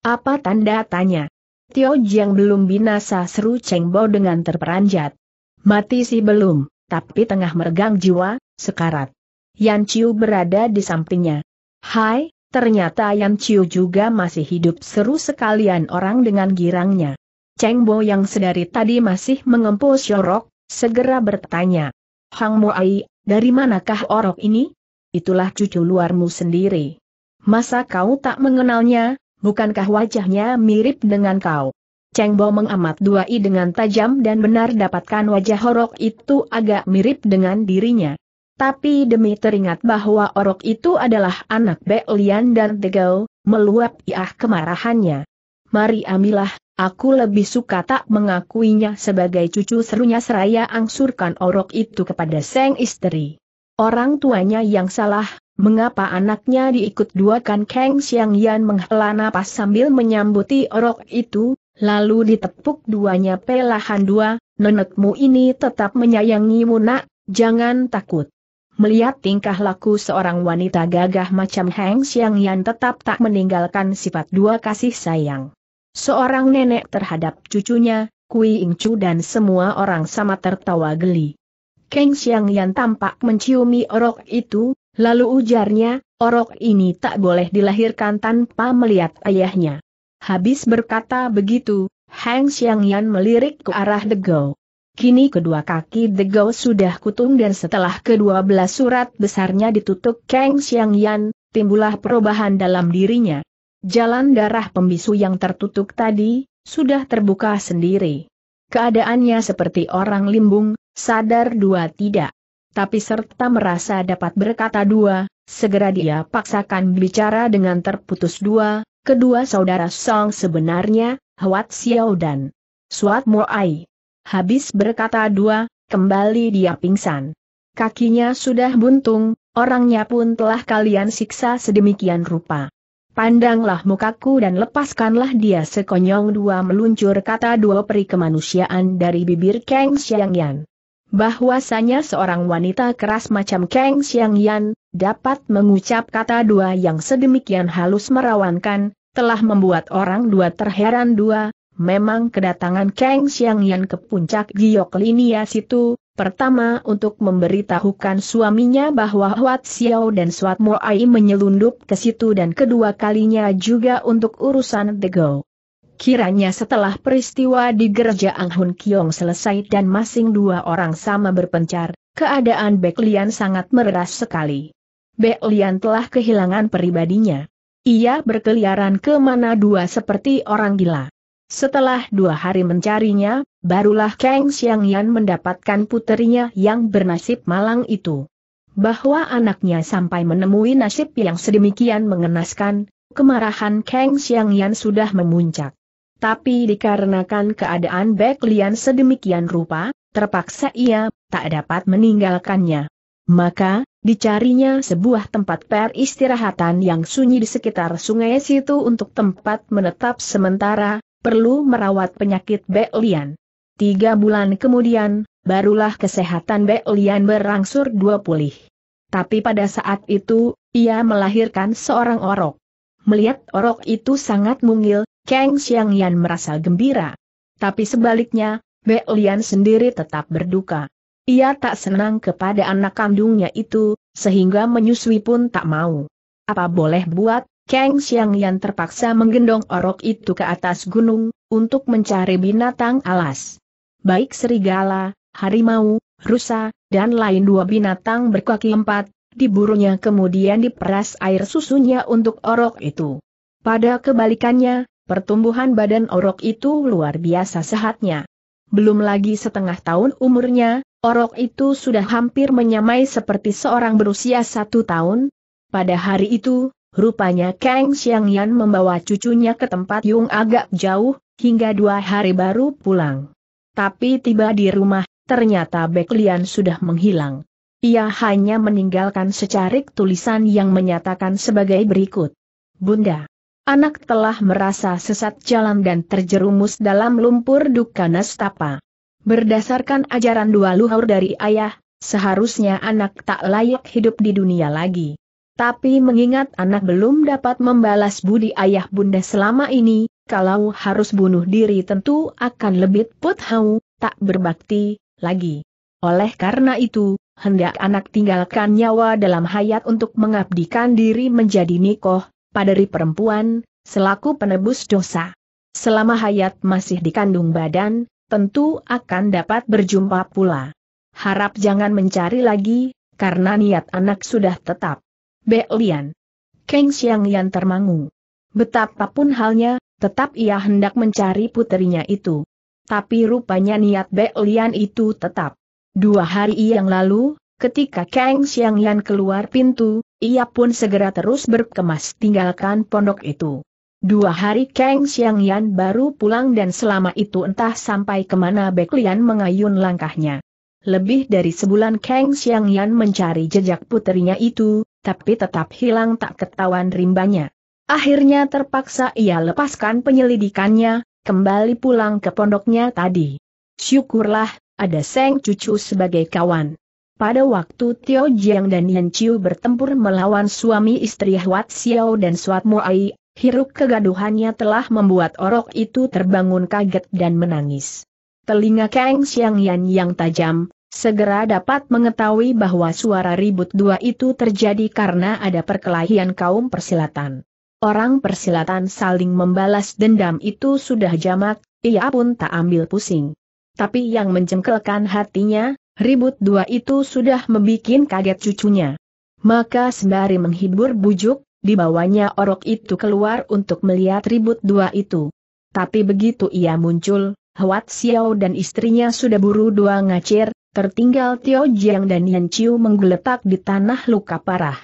Apa tanda tanya? Tio Jiang belum binasa seru Cheng Bo dengan terperanjat. Mati sih belum tapi tengah meregang jiwa, sekarat. Yan Chiu berada di sampingnya. Hai, ternyata Yan Chiu juga masih hidup seru sekalian orang dengan girangnya. Cheng Bo yang sedari tadi masih mengempul syorok, segera bertanya. Hang Ai, dari manakah orok ini? Itulah cucu luarmu sendiri. Masa kau tak mengenalnya, bukankah wajahnya mirip dengan kau? Cheng Bo mengamat dua i dengan tajam dan benar dapatkan wajah Horok itu agak mirip dengan dirinya. Tapi demi teringat bahwa Orok itu adalah anak Belian dan Degau, meluap ia kemarahannya. Mari ambillah, aku lebih suka tak mengakuinya sebagai cucu serunya seraya angsurkan Orok itu kepada sang istri. Orang tuanya yang salah, Mengapa anaknya diikut duakan Kang Xiang Yan menghela napas sambil menyambuti orok itu, Lalu ditepuk duanya pelahan dua, nenekmu ini tetap menyayangimu nak, jangan takut. Melihat tingkah laku seorang wanita gagah macam Heng Xiang Yan tetap tak meninggalkan sifat dua kasih sayang. Seorang nenek terhadap cucunya, Kui Ing Chu dan semua orang sama tertawa geli. Heng Xiang Yan tampak menciumi orok itu, lalu ujarnya, orok ini tak boleh dilahirkan tanpa melihat ayahnya. Habis berkata begitu, Hang Xiangyan melirik ke arah The Degau. Kini kedua kaki The Degau sudah kutung dan setelah kedua belas surat besarnya ditutup Kang Xiangyan, timbullah perubahan dalam dirinya. Jalan darah pembisu yang tertutup tadi, sudah terbuka sendiri. Keadaannya seperti orang limbung, sadar dua tidak. Tapi serta merasa dapat berkata dua, segera dia paksakan bicara dengan terputus dua, kedua saudara Song sebenarnya, Huat Xiao dan Suat Mo Habis berkata dua, kembali dia pingsan. Kakinya sudah buntung, orangnya pun telah kalian siksa sedemikian rupa. Pandanglah mukaku dan lepaskanlah dia sekonyong dua meluncur kata dua peri kemanusiaan dari bibir Kang Yan. Bahwasanya seorang wanita keras macam Kang Yan, dapat mengucap kata dua yang sedemikian halus merawankan, telah membuat orang dua terheran dua, memang kedatangan Kang Xiang Yan ke puncak Giok Linia situ, pertama untuk memberitahukan suaminya bahwa Huat Xiao dan Suat Moai menyelundup ke situ dan kedua kalinya juga untuk urusan The Go. Kiranya setelah peristiwa di gereja Ang Hun Kiong selesai dan masing dua orang sama berpencar, keadaan Beklian sangat mereras sekali. Beklian telah kehilangan pribadinya. Ia berkeliaran ke mana dua seperti orang gila. Setelah dua hari mencarinya, barulah Kang Yan mendapatkan puterinya yang bernasib malang itu. Bahwa anaknya sampai menemui nasib yang sedemikian mengenaskan, kemarahan Kang Yan sudah memuncak. Tapi dikarenakan keadaan Baek Lian sedemikian rupa, terpaksa ia tak dapat meninggalkannya. Maka, dicarinya sebuah tempat peristirahatan yang sunyi di sekitar sungai situ untuk tempat menetap sementara, perlu merawat penyakit Beolian. Tiga bulan kemudian, barulah kesehatan Beolian berangsur dua pulih. Tapi pada saat itu, ia melahirkan seorang orok. Melihat orok itu sangat mungil, Kang Xiangyan merasa gembira. Tapi sebaliknya, Beolian sendiri tetap berduka. Ia tak senang kepada anak kandungnya itu, sehingga menyusui pun tak mau. Apa boleh buat, Kang Xiang yang terpaksa menggendong orok itu ke atas gunung, untuk mencari binatang alas. Baik serigala, harimau, rusa, dan lain dua binatang berkaki empat, diburunya kemudian diperas air susunya untuk orok itu. Pada kebalikannya, pertumbuhan badan orok itu luar biasa sehatnya. Belum lagi setengah tahun umurnya, Orok itu sudah hampir menyamai seperti seorang berusia satu tahun. Pada hari itu, rupanya Kang Xiang Yan membawa cucunya ke tempat Yung agak jauh, hingga dua hari baru pulang. Tapi tiba di rumah, ternyata Bek Lian sudah menghilang. Ia hanya meninggalkan secarik tulisan yang menyatakan sebagai berikut. Bunda. Anak telah merasa sesat jalan dan terjerumus dalam lumpur duka nastapa. Berdasarkan ajaran dua luhur dari ayah, seharusnya anak tak layak hidup di dunia lagi. Tapi mengingat anak belum dapat membalas budi ayah bunda selama ini, kalau harus bunuh diri tentu akan lebih put hau, tak berbakti, lagi. Oleh karena itu, hendak anak tinggalkan nyawa dalam hayat untuk mengabdikan diri menjadi nikoh, padari perempuan, selaku penebus dosa. Selama hayat masih dikandung badan, tentu akan dapat berjumpa pula. Harap jangan mencari lagi, karena niat anak sudah tetap. Belian. Keng Xiang Yan termangu. Betapapun halnya, tetap ia hendak mencari puterinya itu. Tapi rupanya niat Belian itu tetap. Dua hari yang lalu, ketika Keng Xiang Yan keluar pintu, ia pun segera terus berkemas tinggalkan pondok itu. Dua hari Kang Xiang Yan baru pulang dan selama itu entah sampai kemana Beklian mengayun langkahnya. Lebih dari sebulan Kang Xiang Yan mencari jejak putrinya itu, tapi tetap hilang tak ketahuan rimbanya. Akhirnya terpaksa ia lepaskan penyelidikannya, kembali pulang ke pondoknya tadi. Syukurlah, ada Seng Cucu sebagai kawan. Pada waktu Tio Jiang dan Yan Chiu bertempur melawan suami istri Huat Xiao dan Suat Muai, hiruk kegaduhannya telah membuat orok itu terbangun kaget dan menangis. Telinga Kang Xiang Yan yang tajam, segera dapat mengetahui bahwa suara ribut dua itu terjadi karena ada perkelahian kaum persilatan. Orang persilatan saling membalas dendam itu sudah jamak, ia pun tak ambil pusing. Tapi yang mencengkelkan hatinya, ribut dua itu sudah membuat kaget cucunya. Maka sembari menghibur bujuk, Dibawanya orok itu keluar untuk melihat ribut dua itu. Tapi begitu ia muncul, Huat Xiao dan istrinya sudah buru dua ngacir, tertinggal Tio Jiang dan Yan Chiu menggeletak di tanah luka parah.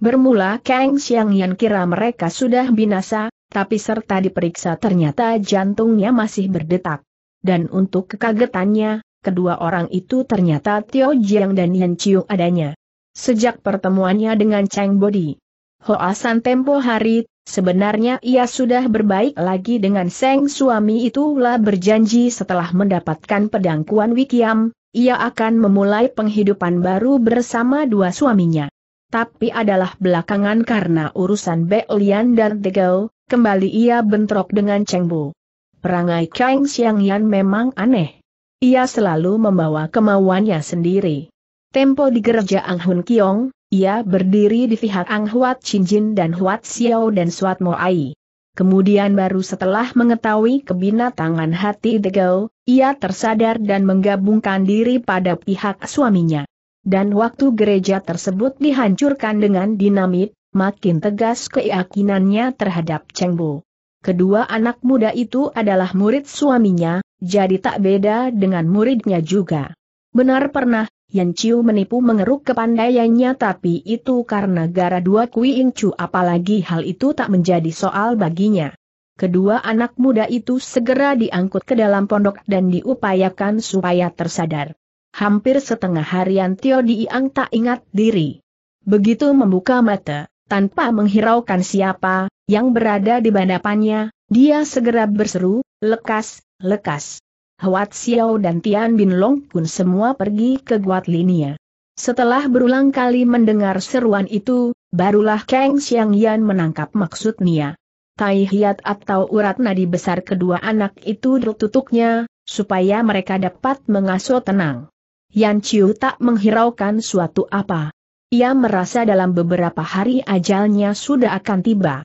Bermula Kang Xiang Yan kira mereka sudah binasa, tapi serta diperiksa ternyata jantungnya masih berdetak. Dan untuk kekagetannya, kedua orang itu ternyata Tio Jiang dan Yan Chiu adanya. Sejak pertemuannya dengan Cheng Bodi, Hoasan tempo hari, sebenarnya ia sudah berbaik lagi dengan Seng suami itulah berjanji setelah mendapatkan pedang Kuan Wikiam, ia akan memulai penghidupan baru bersama dua suaminya. Tapi adalah belakangan karena urusan Bek Lian dan Tegel, kembali ia bentrok dengan Cheng Bu. Perangai Cheng Xiang Yan memang aneh. Ia selalu membawa kemauannya sendiri. Tempo di gereja Ang Hun Kiong, ia berdiri di pihak Ang Huat Chin Jin dan Huat Xiao dan Suat Mo Ai. Kemudian baru setelah mengetahui kebinatangan hati Degau, ia tersadar dan menggabungkan diri pada pihak suaminya. Dan waktu gereja tersebut dihancurkan dengan dinamit, makin tegas keyakinannya terhadap Cheng Bo. Kedua anak muda itu adalah murid suaminya, jadi tak beda dengan muridnya juga. Benar pernah Yan Chiu menipu mengeruk kepandaiannya tapi itu karena gara dua Kui Ing Chu apalagi hal itu tak menjadi soal baginya. Kedua anak muda itu segera diangkut ke dalam pondok dan diupayakan supaya tersadar. Hampir setengah harian Tio Diang tak ingat diri. Begitu membuka mata, tanpa menghiraukan siapa yang berada di bandapannya, dia segera berseru, lekas, lekas. Huat Xiao dan Tian Bin Long pun semua pergi ke Guat Linia. Setelah berulang kali mendengar seruan itu, barulah Kang Xiang Yan menangkap maksud Nia. Tai hiat atau urat nadi besar kedua anak itu ditutupnya, supaya mereka dapat mengasuh tenang. Yan Chiu tak menghiraukan suatu apa. Ia merasa dalam beberapa hari ajalnya sudah akan tiba.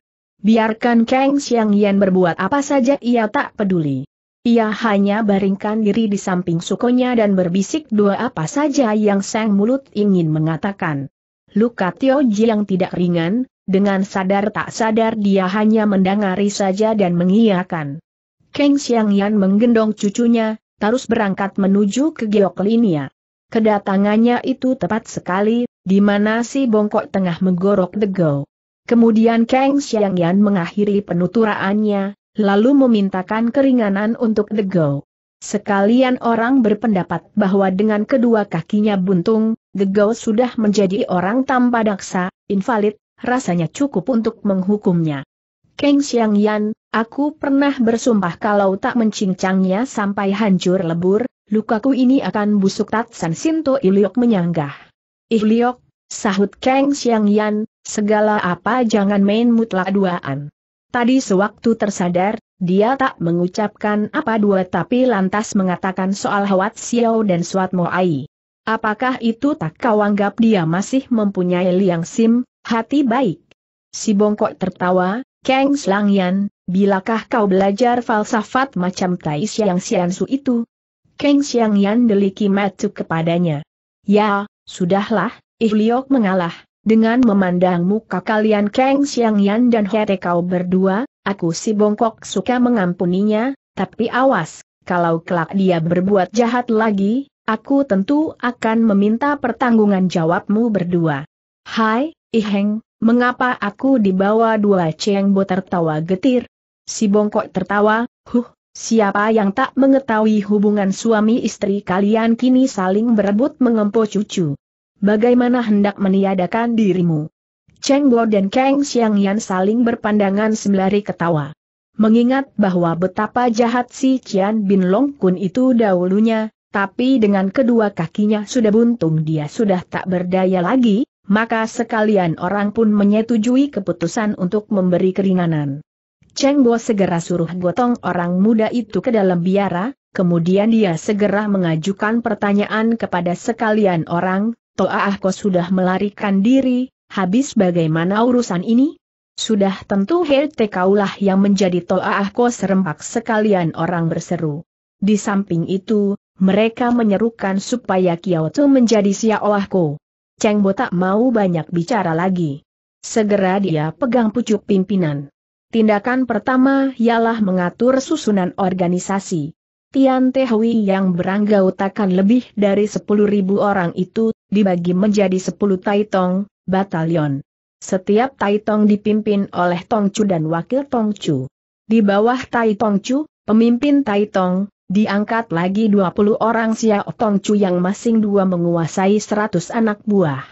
Biarkan Kang Xiang Yan berbuat apa saja ia tak peduli. Ia hanya baringkan diri di samping sukonya dan berbisik dua apa saja yang sang mulut ingin mengatakan. Luka Tio yang tidak ringan, dengan sadar tak sadar dia hanya mendengari saja dan mengiyakan. Keng Xiang Yan menggendong cucunya, terus berangkat menuju ke Geoklinia. Kedatangannya itu tepat sekali, di mana si bongkok tengah menggorok degau. Kemudian Kang Xiangyan mengakhiri penuturannya lalu memintakan keringanan untuk Degau. Sekalian orang berpendapat bahwa dengan kedua kakinya buntung, Degau sudah menjadi orang tanpa daksa, invalid, rasanya cukup untuk menghukumnya. Keng Xiang Yan, aku pernah bersumpah kalau tak mencincangnya sampai hancur lebur, lukaku ini akan busuk Tatsan Sinto Iliok menyanggah. Iliok, sahut Keng Xiang Yan, segala apa jangan main mutlak duaan. Tadi sewaktu tersadar, dia tak mengucapkan apa dua tapi lantas mengatakan soal Hwat Xiao dan Suat Mo Apakah itu tak kau anggap dia masih mempunyai liang sim, hati baik? Si bongkok tertawa, Kang Slangyan, bilakah kau belajar falsafat macam Tai Xiang Su itu? Kang Yan deliki matuk kepadanya. Ya, sudahlah, Ihliok mengalah. Dengan memandang muka kalian Kang Xiangyan dan Hete kau berdua, aku si bongkok suka mengampuninya, tapi awas, kalau kelak dia berbuat jahat lagi, aku tentu akan meminta pertanggungan jawabmu berdua. Hai, Iheng, mengapa aku dibawa dua Cheng Bo tertawa getir? Si bongkok tertawa, huh, siapa yang tak mengetahui hubungan suami istri kalian kini saling berebut mengempo cucu bagaimana hendak meniadakan dirimu? Cheng Bo dan Kang Xiang Yan saling berpandangan sembari ketawa. Mengingat bahwa betapa jahat si Qian Bin Long Kun itu dahulunya, tapi dengan kedua kakinya sudah buntung dia sudah tak berdaya lagi, maka sekalian orang pun menyetujui keputusan untuk memberi keringanan. Cheng Bo segera suruh gotong orang muda itu ke dalam biara, kemudian dia segera mengajukan pertanyaan kepada sekalian orang, Toa Ahko sudah melarikan diri, habis bagaimana urusan ini? Sudah tentu Herte kaulah yang menjadi Toa Ahko serempak sekalian orang berseru. Di samping itu, mereka menyerukan supaya Kyoto menjadi Xiao Ahko. Cheng Bo tak mau banyak bicara lagi. Segera dia pegang pucuk pimpinan. Tindakan pertama ialah mengatur susunan organisasi. Tian Tehui yang takkan lebih dari 10.000 orang itu dibagi menjadi 10 taitong, batalion. Setiap taitong dipimpin oleh Tongcu dan wakil Tongcu. Di bawah Tai pemimpin Tai diangkat lagi dua puluh orang Xiao Tongcu yang masing dua menguasai seratus anak buah.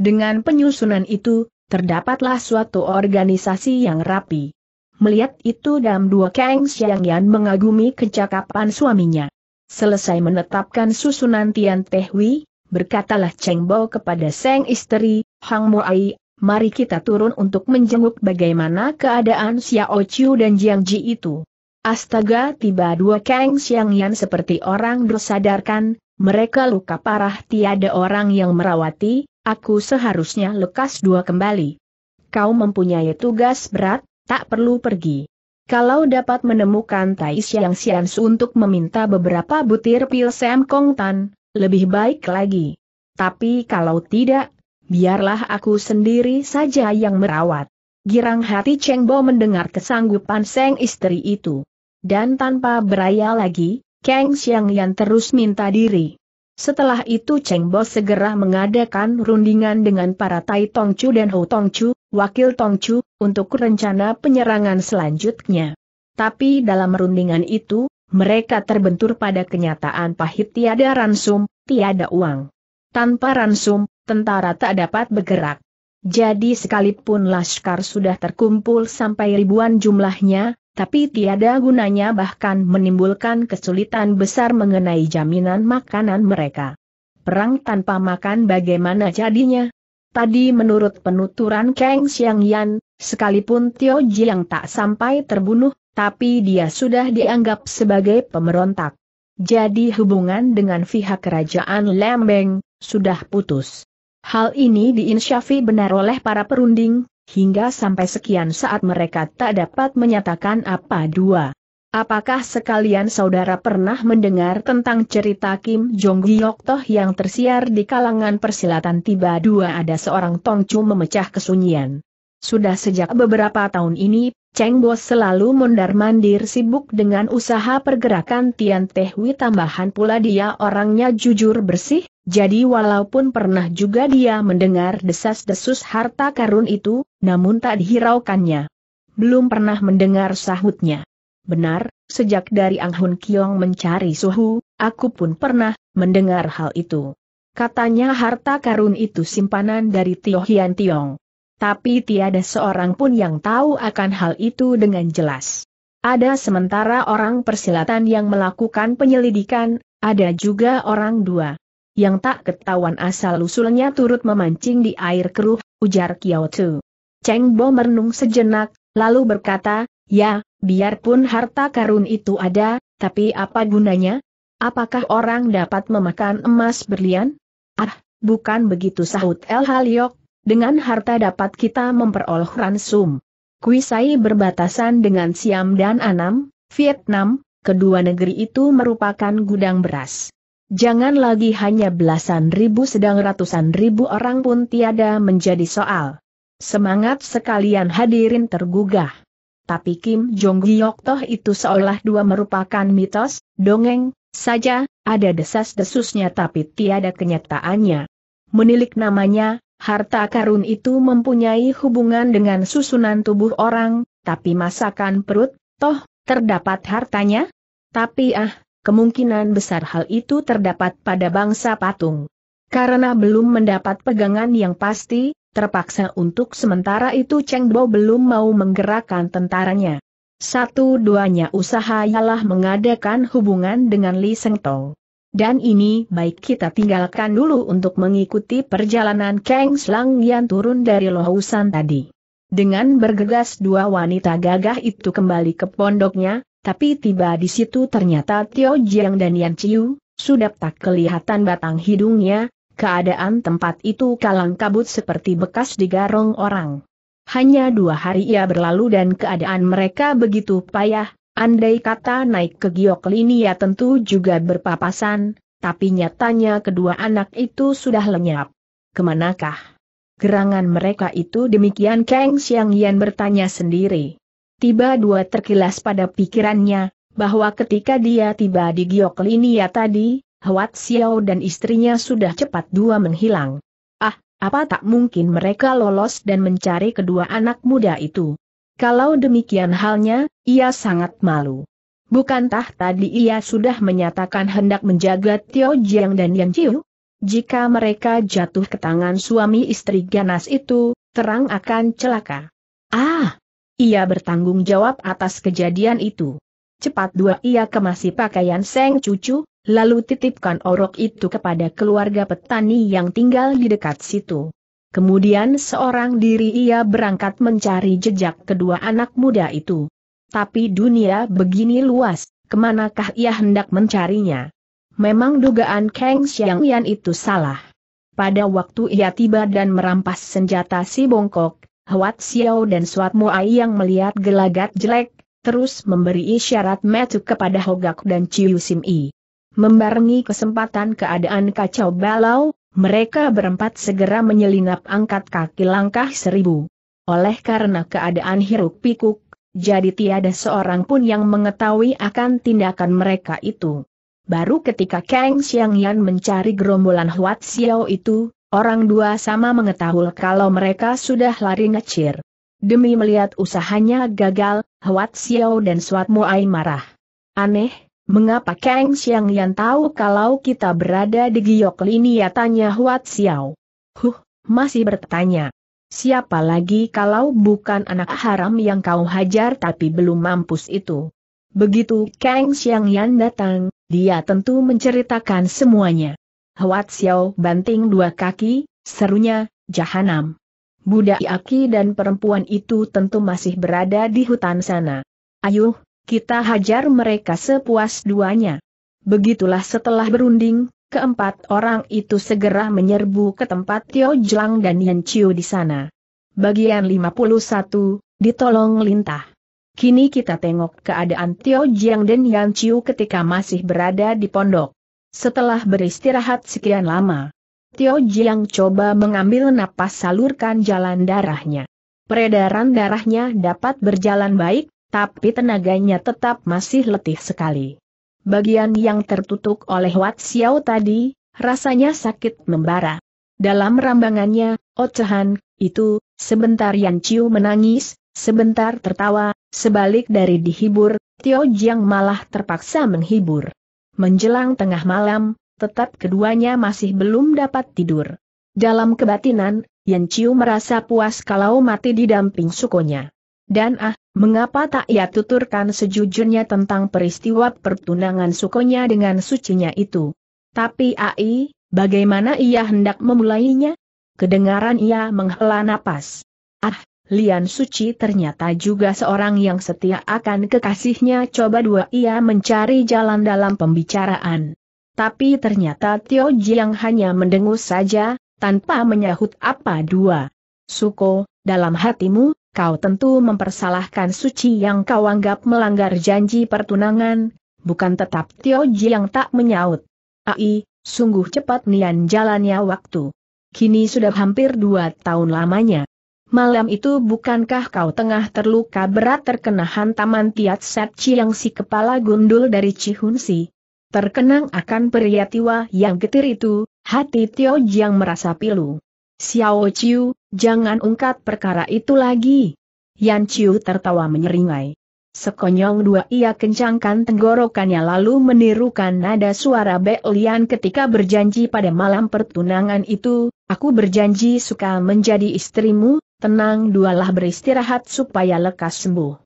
Dengan penyusunan itu, terdapatlah suatu organisasi yang rapi. Melihat itu dalam Dua Kang yang mengagumi kecakapan suaminya. Selesai menetapkan susunan Tian Teh Wei berkatalah Cheng Bo kepada Seng istri, Hang Moai, mari kita turun untuk menjenguk bagaimana keadaan Xiao Chiu dan Jiang Ji itu. Astaga tiba dua Kang Xiang Yan seperti orang bersadarkan, mereka luka parah tiada orang yang merawati, aku seharusnya lekas dua kembali. Kau mempunyai tugas berat, tak perlu pergi. Kalau dapat menemukan Tai Xiang Xian untuk meminta beberapa butir pil Sam Kong Tan, lebih baik lagi. Tapi kalau tidak, biarlah aku sendiri saja yang merawat. Girang hati Cheng Bo mendengar kesanggupan Seng istri itu. Dan tanpa beraya lagi, Kang Xiang Yan terus minta diri. Setelah itu Cheng Bo segera mengadakan rundingan dengan para Tai Tong Chu dan Ho Chu, wakil Tong Chu, untuk rencana penyerangan selanjutnya. Tapi dalam rundingan itu, mereka terbentur pada kenyataan pahit tiada ransum, tiada uang. Tanpa ransum, tentara tak dapat bergerak. Jadi sekalipun Laskar sudah terkumpul sampai ribuan jumlahnya, tapi tiada gunanya bahkan menimbulkan kesulitan besar mengenai jaminan makanan mereka. Perang tanpa makan bagaimana jadinya? Tadi menurut penuturan Kang Xiangyan, sekalipun Tio Jiang tak sampai terbunuh, tapi dia sudah dianggap sebagai pemberontak. Jadi hubungan dengan pihak kerajaan Lembeng, sudah putus. Hal ini diinsyafi benar oleh para perunding, hingga sampai sekian saat mereka tak dapat menyatakan apa dua. Apakah sekalian saudara pernah mendengar tentang cerita Kim Jong Giok Toh yang tersiar di kalangan persilatan tiba dua ada seorang Tongcu memecah kesunyian? Sudah sejak beberapa tahun ini Cheng Bos selalu mondar-mandir sibuk dengan usaha pergerakan Tian Teh Hui tambahan pula dia orangnya jujur bersih, jadi walaupun pernah juga dia mendengar desas-desus harta karun itu, namun tak dihiraukannya. Belum pernah mendengar sahutnya. Benar, sejak dari Ang Hun Kiong mencari suhu, aku pun pernah mendengar hal itu. Katanya harta karun itu simpanan dari Tio Hian Tiong tapi tiada seorang pun yang tahu akan hal itu dengan jelas. Ada sementara orang persilatan yang melakukan penyelidikan, ada juga orang dua. Yang tak ketahuan asal-usulnya turut memancing di air keruh, ujar Kyoto. Cheng Bo merenung sejenak, lalu berkata, ya, biarpun harta karun itu ada, tapi apa gunanya? Apakah orang dapat memakan emas berlian? Ah, bukan begitu sahut El Haliok, dengan harta dapat kita memperoleh ransum. Kuisai berbatasan dengan Siam dan Anam, Vietnam, kedua negeri itu merupakan gudang beras. Jangan lagi hanya belasan ribu sedang ratusan ribu orang pun tiada menjadi soal. Semangat sekalian hadirin tergugah. Tapi Kim Jong Giok Toh itu seolah dua merupakan mitos, dongeng, saja, ada desas-desusnya tapi tiada kenyataannya. Menilik namanya, Harta karun itu mempunyai hubungan dengan susunan tubuh orang, tapi masakan perut, toh, terdapat hartanya? Tapi ah, kemungkinan besar hal itu terdapat pada bangsa patung. Karena belum mendapat pegangan yang pasti, terpaksa untuk sementara itu Cheng Bo belum mau menggerakkan tentaranya. Satu-duanya usaha ialah mengadakan hubungan dengan Li Seng Tong dan ini baik kita tinggalkan dulu untuk mengikuti perjalanan Kang Slang yang turun dari lohusan tadi. Dengan bergegas dua wanita gagah itu kembali ke pondoknya, tapi tiba di situ ternyata Tio Jiang dan Yan Chiu, sudah tak kelihatan batang hidungnya, keadaan tempat itu kalang kabut seperti bekas digarong orang. Hanya dua hari ia berlalu dan keadaan mereka begitu payah, Andai kata naik ke giok Gioklinia tentu juga berpapasan, tapi nyatanya kedua anak itu sudah lenyap. Kemanakah? Gerangan mereka itu demikian Kang Xiang Yan bertanya sendiri. Tiba dua terkilas pada pikirannya, bahwa ketika dia tiba di giok Gioklinia tadi, Hwat Xiao dan istrinya sudah cepat dua menghilang. Ah, apa tak mungkin mereka lolos dan mencari kedua anak muda itu? Kalau demikian halnya, ia sangat malu. Bukankah tadi ia sudah menyatakan hendak menjaga Tio Jiang dan Yang Chiu? Jika mereka jatuh ke tangan suami istri ganas itu, terang akan celaka. Ah! Ia bertanggung jawab atas kejadian itu. Cepat dua ia kemasi pakaian Seng Cucu, lalu titipkan orok itu kepada keluarga petani yang tinggal di dekat situ. Kemudian seorang diri ia berangkat mencari jejak kedua anak muda itu. Tapi dunia begini luas, kemanakah ia hendak mencarinya? Memang dugaan Kang Xiang Yan itu salah. Pada waktu ia tiba dan merampas senjata si bongkok, Huat Xiao dan Suat Muai yang melihat gelagat jelek, terus memberi isyarat metu kepada Hogak dan Chiu Sim I. Membarengi kesempatan keadaan kacau balau, mereka berempat segera menyelinap angkat kaki langkah seribu. Oleh karena keadaan hiruk pikuk, jadi tiada seorang pun yang mengetahui akan tindakan mereka itu. Baru ketika Kang Xiang Yan mencari gerombolan Huat Xiao itu, orang dua sama mengetahui kalau mereka sudah lari ngecir. Demi melihat usahanya gagal, Huat Xiao dan Suat Muai marah. Aneh, Mengapa Kang Xiang Yan tahu kalau kita berada di giok lini ya tanya Huat Xiao. Huh, masih bertanya. Siapa lagi kalau bukan anak haram yang kau hajar tapi belum mampus itu. Begitu Kang Xiang Yan datang, dia tentu menceritakan semuanya. Huat Xiao banting dua kaki, serunya, jahanam. Budak Aki dan perempuan itu tentu masih berada di hutan sana. Ayuh, kita hajar mereka sepuas duanya. Begitulah setelah berunding, keempat orang itu segera menyerbu ke tempat Tio Jelang dan Yan Chiu di sana. Bagian 51, ditolong lintah. Kini kita tengok keadaan Tio Jiang dan Yan Chiu ketika masih berada di pondok. Setelah beristirahat sekian lama, Tio Jiang coba mengambil napas salurkan jalan darahnya. Peredaran darahnya dapat berjalan baik, tapi tenaganya tetap masih letih sekali. Bagian yang tertutup oleh Wat Xiao tadi, rasanya sakit membara. Dalam rambangannya, ocehan, itu, sebentar Yan Chiu menangis, sebentar tertawa, sebalik dari dihibur, Tio Jiang malah terpaksa menghibur. Menjelang tengah malam, tetap keduanya masih belum dapat tidur. Dalam kebatinan, Yan Chiu merasa puas kalau mati di damping sukonya. Dan ah, Mengapa tak ia tuturkan sejujurnya tentang peristiwa pertunangan sukonya dengan sucinya itu? Tapi AI, bagaimana ia hendak memulainya? Kedengaran ia menghela napas. Ah, Lian Suci ternyata juga seorang yang setia akan kekasihnya coba dua ia mencari jalan dalam pembicaraan. Tapi ternyata Tio Jiang hanya mendengus saja, tanpa menyahut apa dua. Suko, dalam hatimu, kau tentu mempersalahkan suci yang kau anggap melanggar janji pertunangan, bukan tetap Tio Ji yang tak menyaut. Ai, sungguh cepat nian jalannya waktu. Kini sudah hampir dua tahun lamanya. Malam itu bukankah kau tengah terluka berat terkena hantaman Tiat Set Chi yang si kepala gundul dari Cihun Si? Terkenang akan periatiwa yang getir itu, hati Tio Ji yang merasa pilu. Xiao Chiu, Jangan ungkap perkara itu lagi. Yan Chiu tertawa menyeringai. Sekonyong dua ia kencangkan tenggorokannya lalu menirukan nada suara Beolian Lian ketika berjanji pada malam pertunangan itu, aku berjanji suka menjadi istrimu, tenang dualah beristirahat supaya lekas sembuh.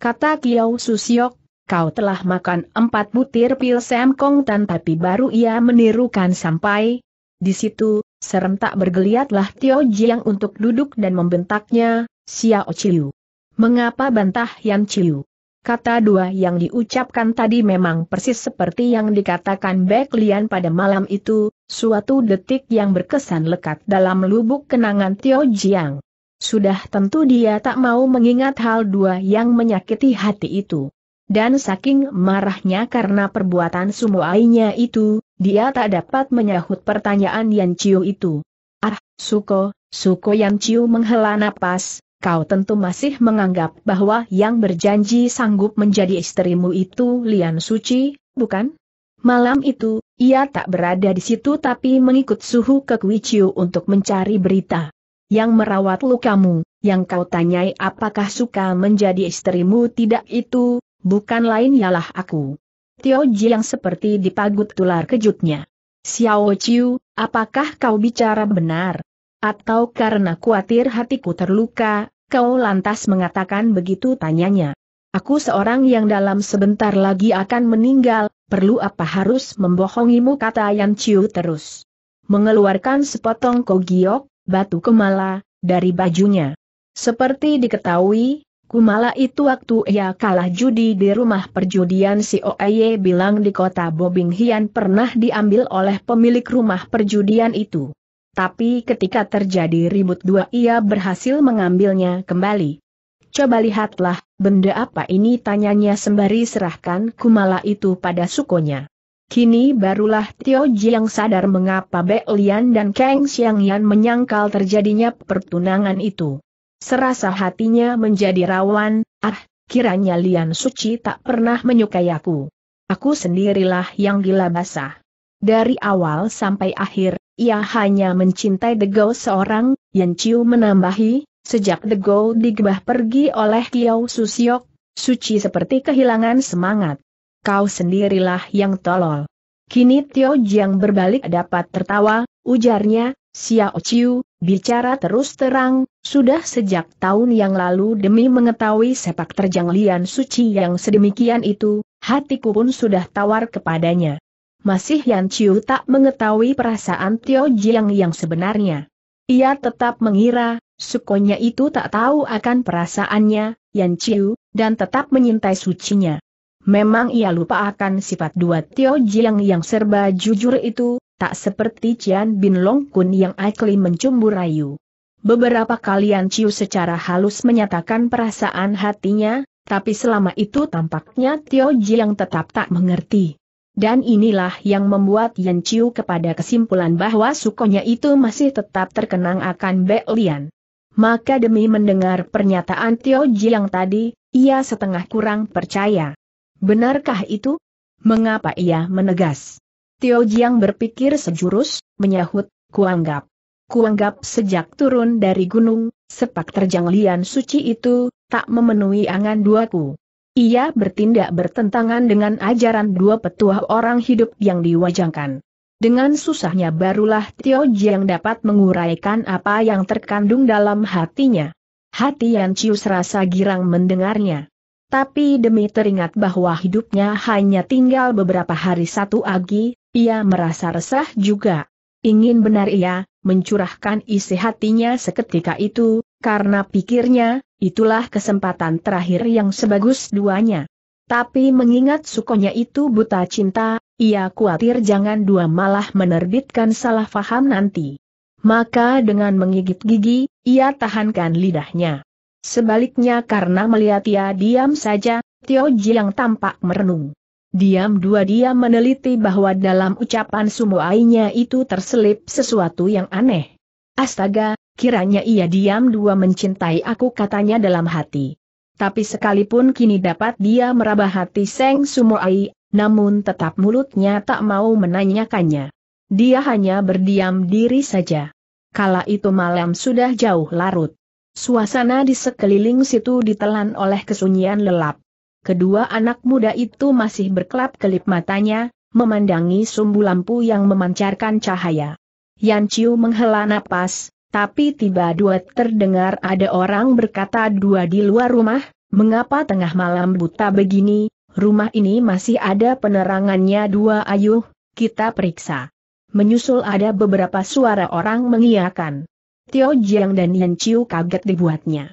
Kata Kiao Susiok, kau telah makan empat butir pil semkong tan tapi baru ia menirukan sampai. Di situ, Serentak bergeliatlah Tio Jiang untuk duduk dan membentaknya, Xiao Chiu. Mengapa bantah Yan Chiu? Kata dua yang diucapkan tadi memang persis seperti yang dikatakan Bek Lian pada malam itu, suatu detik yang berkesan lekat dalam lubuk kenangan Tio Jiang. Sudah tentu dia tak mau mengingat hal dua yang menyakiti hati itu. Dan saking marahnya karena perbuatan sumoainya itu, dia tak dapat menyahut pertanyaan Yan Chiu itu. Ah, Suko, Suko Yan Chiu menghela napas, kau tentu masih menganggap bahwa yang berjanji sanggup menjadi istrimu itu Lian Suci, bukan? Malam itu, ia tak berada di situ tapi mengikut suhu ke Kui Chiu untuk mencari berita. Yang merawat lukamu, yang kau tanyai apakah suka menjadi istrimu tidak itu, bukan lain ialah aku. Tio Ji yang seperti dipagut tular kejutnya. Xiao Chiu, apakah kau bicara benar? Atau karena kuatir hatiku terluka, kau lantas mengatakan begitu tanyanya. Aku seorang yang dalam sebentar lagi akan meninggal, perlu apa harus membohongimu kata Yan Chiu terus. Mengeluarkan sepotong kogiok, batu kemala, dari bajunya. Seperti diketahui, Kumala itu waktu ia kalah judi di rumah perjudian si Oeye bilang di kota Bobing Hian pernah diambil oleh pemilik rumah perjudian itu. Tapi ketika terjadi ribut dua ia berhasil mengambilnya kembali. Coba lihatlah, benda apa ini tanyanya sembari serahkan kumala itu pada sukonya. Kini barulah Tio Jiang sadar mengapa Be Lian dan Kang Xiang Yan menyangkal terjadinya pertunangan itu. Serasa hatinya menjadi rawan, ah, kiranya Lian Suci tak pernah menyukai aku. Aku sendirilah yang gila basah. Dari awal sampai akhir, ia hanya mencintai Degau seorang, Yan Chiu menambahi, sejak Degau digebah pergi oleh Kiao Susiok, Suci seperti kehilangan semangat. Kau sendirilah yang tolol. Kini Tio Jiang berbalik dapat tertawa, ujarnya, Xiao Chiu, bicara terus terang, sudah sejak tahun yang lalu demi mengetahui sepak terjang Lian Suci yang sedemikian itu, hatiku pun sudah tawar kepadanya. Masih Yan Chiu tak mengetahui perasaan Tio Jiang yang sebenarnya. Ia tetap mengira, sukonya itu tak tahu akan perasaannya, Yan Chiu, dan tetap menyintai sucinya. Memang ia lupa akan sifat dua Tio Jiang yang serba jujur itu, tak seperti Cian Bin Long Kun yang akli mencumbu rayu. Beberapa kalian Ciu secara halus menyatakan perasaan hatinya, tapi selama itu tampaknya Tio yang tetap tak mengerti. Dan inilah yang membuat Yan Ciu kepada kesimpulan bahwa sukonya itu masih tetap terkenang akan Bek Lian. Maka demi mendengar pernyataan Tio yang tadi, ia setengah kurang percaya. Benarkah itu? Mengapa ia menegas? Tio Jiang berpikir sejurus, menyahut, kuanggap. Kuanggap sejak turun dari gunung, sepak terjang lian suci itu, tak memenuhi angan duaku. Ia bertindak bertentangan dengan ajaran dua petua orang hidup yang diwajangkan. Dengan susahnya barulah Tio Jiang dapat menguraikan apa yang terkandung dalam hatinya. Hati Yan Cius rasa girang mendengarnya. Tapi demi teringat bahwa hidupnya hanya tinggal beberapa hari satu lagi, ia merasa resah juga. Ingin benar ia, mencurahkan isi hatinya seketika itu, karena pikirnya, itulah kesempatan terakhir yang sebagus duanya. Tapi mengingat sukonya itu buta cinta, ia khawatir jangan dua malah menerbitkan salah faham nanti. Maka dengan menggigit gigi, ia tahankan lidahnya. Sebaliknya karena melihat ia diam saja, Tio Jiang tampak merenung. Diam-dua dia meneliti bahwa dalam ucapan sumuainya itu terselip sesuatu yang aneh. Astaga, kiranya ia diam-dua mencintai aku katanya dalam hati. Tapi sekalipun kini dapat dia meraba hati Seng Sumoai, namun tetap mulutnya tak mau menanyakannya. Dia hanya berdiam diri saja. Kala itu malam sudah jauh larut. Suasana di sekeliling situ ditelan oleh kesunyian lelap kedua anak muda itu masih berkelap-kelip matanya, memandangi sumbu lampu yang memancarkan cahaya. Yan Chiu menghela napas, tapi tiba dua terdengar ada orang berkata dua di luar rumah, mengapa tengah malam buta begini, rumah ini masih ada penerangannya dua ayuh, kita periksa. Menyusul ada beberapa suara orang mengiakan. Tio Jiang dan Yan Chiu kaget dibuatnya.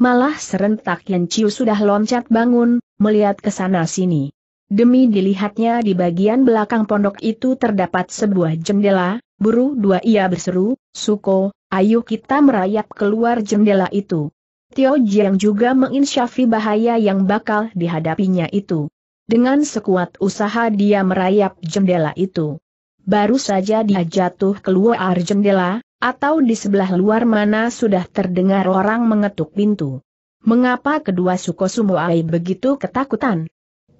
Malah serentak Yan Chiu sudah loncat bangun, melihat ke sana sini. Demi dilihatnya di bagian belakang pondok itu terdapat sebuah jendela, buru dua ia berseru, Suko, ayo kita merayap keluar jendela itu. Tio Jiang juga menginsyafi bahaya yang bakal dihadapinya itu. Dengan sekuat usaha dia merayap jendela itu. Baru saja dia jatuh keluar jendela, atau di sebelah luar mana sudah terdengar orang mengetuk pintu. Mengapa kedua Sumoai begitu ketakutan?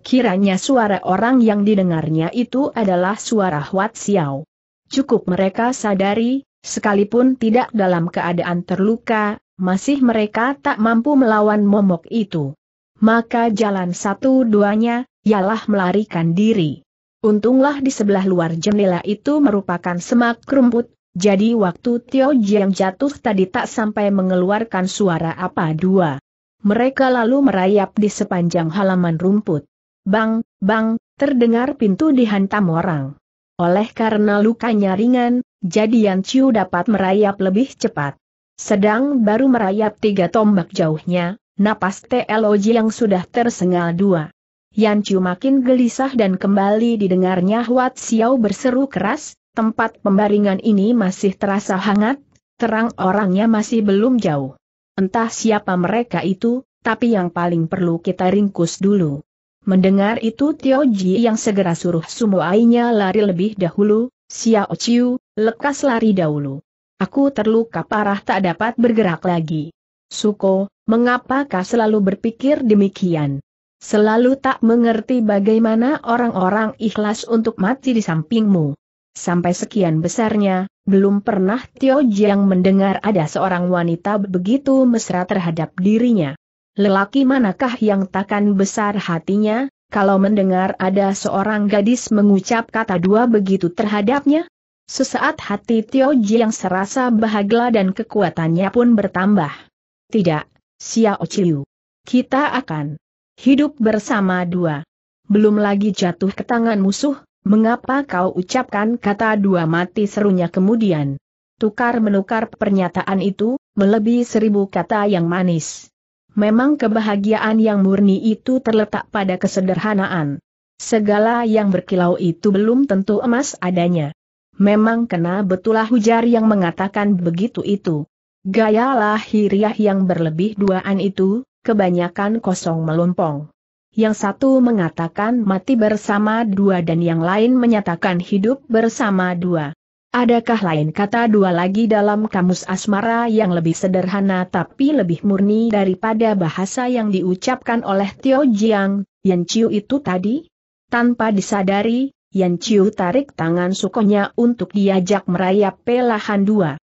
Kiranya suara orang yang didengarnya itu adalah suara Huat Xiao. Cukup mereka sadari, sekalipun tidak dalam keadaan terluka, masih mereka tak mampu melawan momok itu. Maka jalan satu-duanya, ialah melarikan diri. Untunglah di sebelah luar jendela itu merupakan semak rumput, jadi waktu Tio Jiang jatuh tadi tak sampai mengeluarkan suara apa dua. Mereka lalu merayap di sepanjang halaman rumput. Bang, bang, terdengar pintu dihantam orang. Oleh karena lukanya ringan, jadi Yan Chiu dapat merayap lebih cepat. Sedang baru merayap tiga tombak jauhnya, napas TLO yang sudah tersengal dua. Yan Chiu makin gelisah dan kembali didengarnya Huat Xiao berseru keras, Tempat pembaringan ini masih terasa hangat, terang orangnya masih belum jauh. Entah siapa mereka itu, tapi yang paling perlu kita ringkus dulu. Mendengar itu Tio Ji yang segera suruh sumuainya lari lebih dahulu, Xiao Chiu, lekas lari dahulu. Aku terluka parah tak dapat bergerak lagi. Suko, mengapakah selalu berpikir demikian? Selalu tak mengerti bagaimana orang-orang ikhlas untuk mati di sampingmu. Sampai sekian besarnya, belum pernah Tio Jiang mendengar ada seorang wanita begitu mesra terhadap dirinya. Lelaki manakah yang takkan besar hatinya, kalau mendengar ada seorang gadis mengucap kata dua begitu terhadapnya? Sesaat hati Tio Jiang serasa bahagia dan kekuatannya pun bertambah. Tidak, Xiao Chiu. Kita akan hidup bersama dua. Belum lagi jatuh ke tangan musuh, Mengapa kau ucapkan kata dua mati serunya kemudian? Tukar-menukar pernyataan itu, melebihi seribu kata yang manis. Memang kebahagiaan yang murni itu terletak pada kesederhanaan. Segala yang berkilau itu belum tentu emas adanya. Memang kena betulah hujar yang mengatakan begitu itu. Gaya lahiriah yang berlebih duaan itu, kebanyakan kosong melompong yang satu mengatakan mati bersama dua dan yang lain menyatakan hidup bersama dua. Adakah lain kata dua lagi dalam kamus asmara yang lebih sederhana tapi lebih murni daripada bahasa yang diucapkan oleh Tio Jiang, Yan Chiu itu tadi? Tanpa disadari, Yan Chiu tarik tangan sukonya untuk diajak merayap pelahan dua.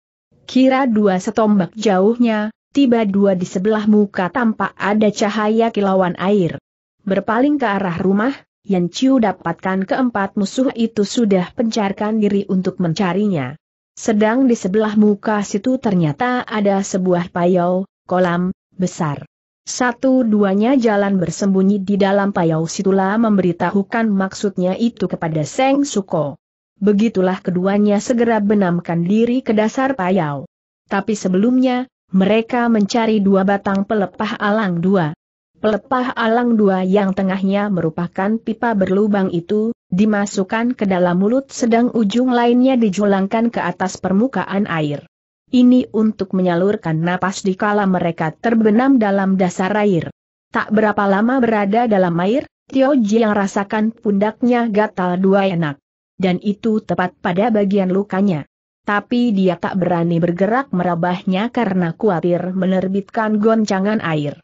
Kira dua setombak jauhnya, tiba dua di sebelah muka tampak ada cahaya kilauan air. Berpaling ke arah rumah, Yan Chiu dapatkan keempat musuh itu sudah pencarkan diri untuk mencarinya. Sedang di sebelah muka situ ternyata ada sebuah payau, kolam, besar. Satu-duanya jalan bersembunyi di dalam payau situlah memberitahukan maksudnya itu kepada Seng Suko. Begitulah keduanya segera benamkan diri ke dasar payau. Tapi sebelumnya, mereka mencari dua batang pelepah alang dua. Pelepah alang dua yang tengahnya merupakan pipa berlubang itu, dimasukkan ke dalam mulut sedang ujung lainnya dijulangkan ke atas permukaan air. Ini untuk menyalurkan napas di dikala mereka terbenam dalam dasar air. Tak berapa lama berada dalam air, Tio yang rasakan pundaknya gatal dua enak. Dan itu tepat pada bagian lukanya. Tapi dia tak berani bergerak merabahnya karena khawatir menerbitkan goncangan air.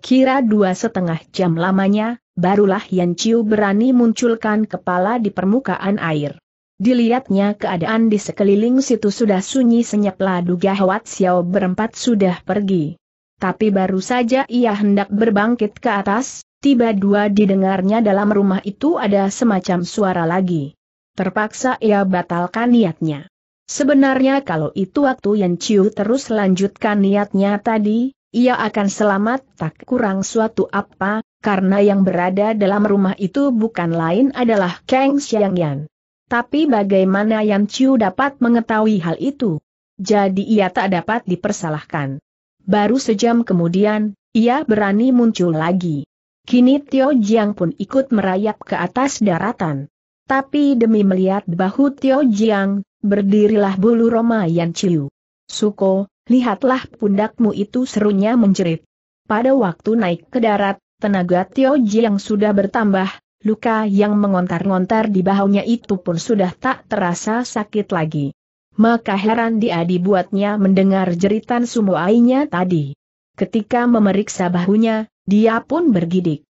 Kira dua setengah jam lamanya, barulah Yan Chiu berani munculkan kepala di permukaan air. Dilihatnya keadaan di sekeliling situ sudah sunyi senyap laduga Hwat Xiao berempat sudah pergi. Tapi baru saja ia hendak berbangkit ke atas, tiba dua didengarnya dalam rumah itu ada semacam suara lagi. Terpaksa ia batalkan niatnya. Sebenarnya kalau itu waktu Yan Chiu terus lanjutkan niatnya tadi, ia akan selamat tak kurang suatu apa, karena yang berada dalam rumah itu bukan lain adalah Kang Xiangyan. Tapi bagaimana Yan Chiu dapat mengetahui hal itu? Jadi ia tak dapat dipersalahkan. Baru sejam kemudian, ia berani muncul lagi. Kini Tio Jiang pun ikut merayap ke atas daratan. Tapi demi melihat bahu Tio Jiang, berdirilah bulu Roma Yan Chiu. Suko, lihatlah pundakmu itu serunya menjerit. Pada waktu naik ke darat, tenaga Tio Ji yang sudah bertambah, luka yang mengontar-ngontar di bahunya itu pun sudah tak terasa sakit lagi. Maka heran dia dibuatnya mendengar jeritan sumuainya tadi. Ketika memeriksa bahunya, dia pun bergidik.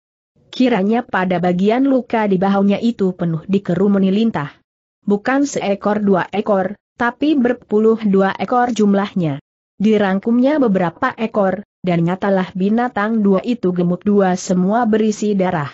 Kiranya pada bagian luka di bahunya itu penuh dikerumuni lintah. Bukan seekor dua ekor, tapi berpuluh dua ekor jumlahnya dirangkumnya beberapa ekor, dan nyatalah binatang dua itu gemuk dua semua berisi darah.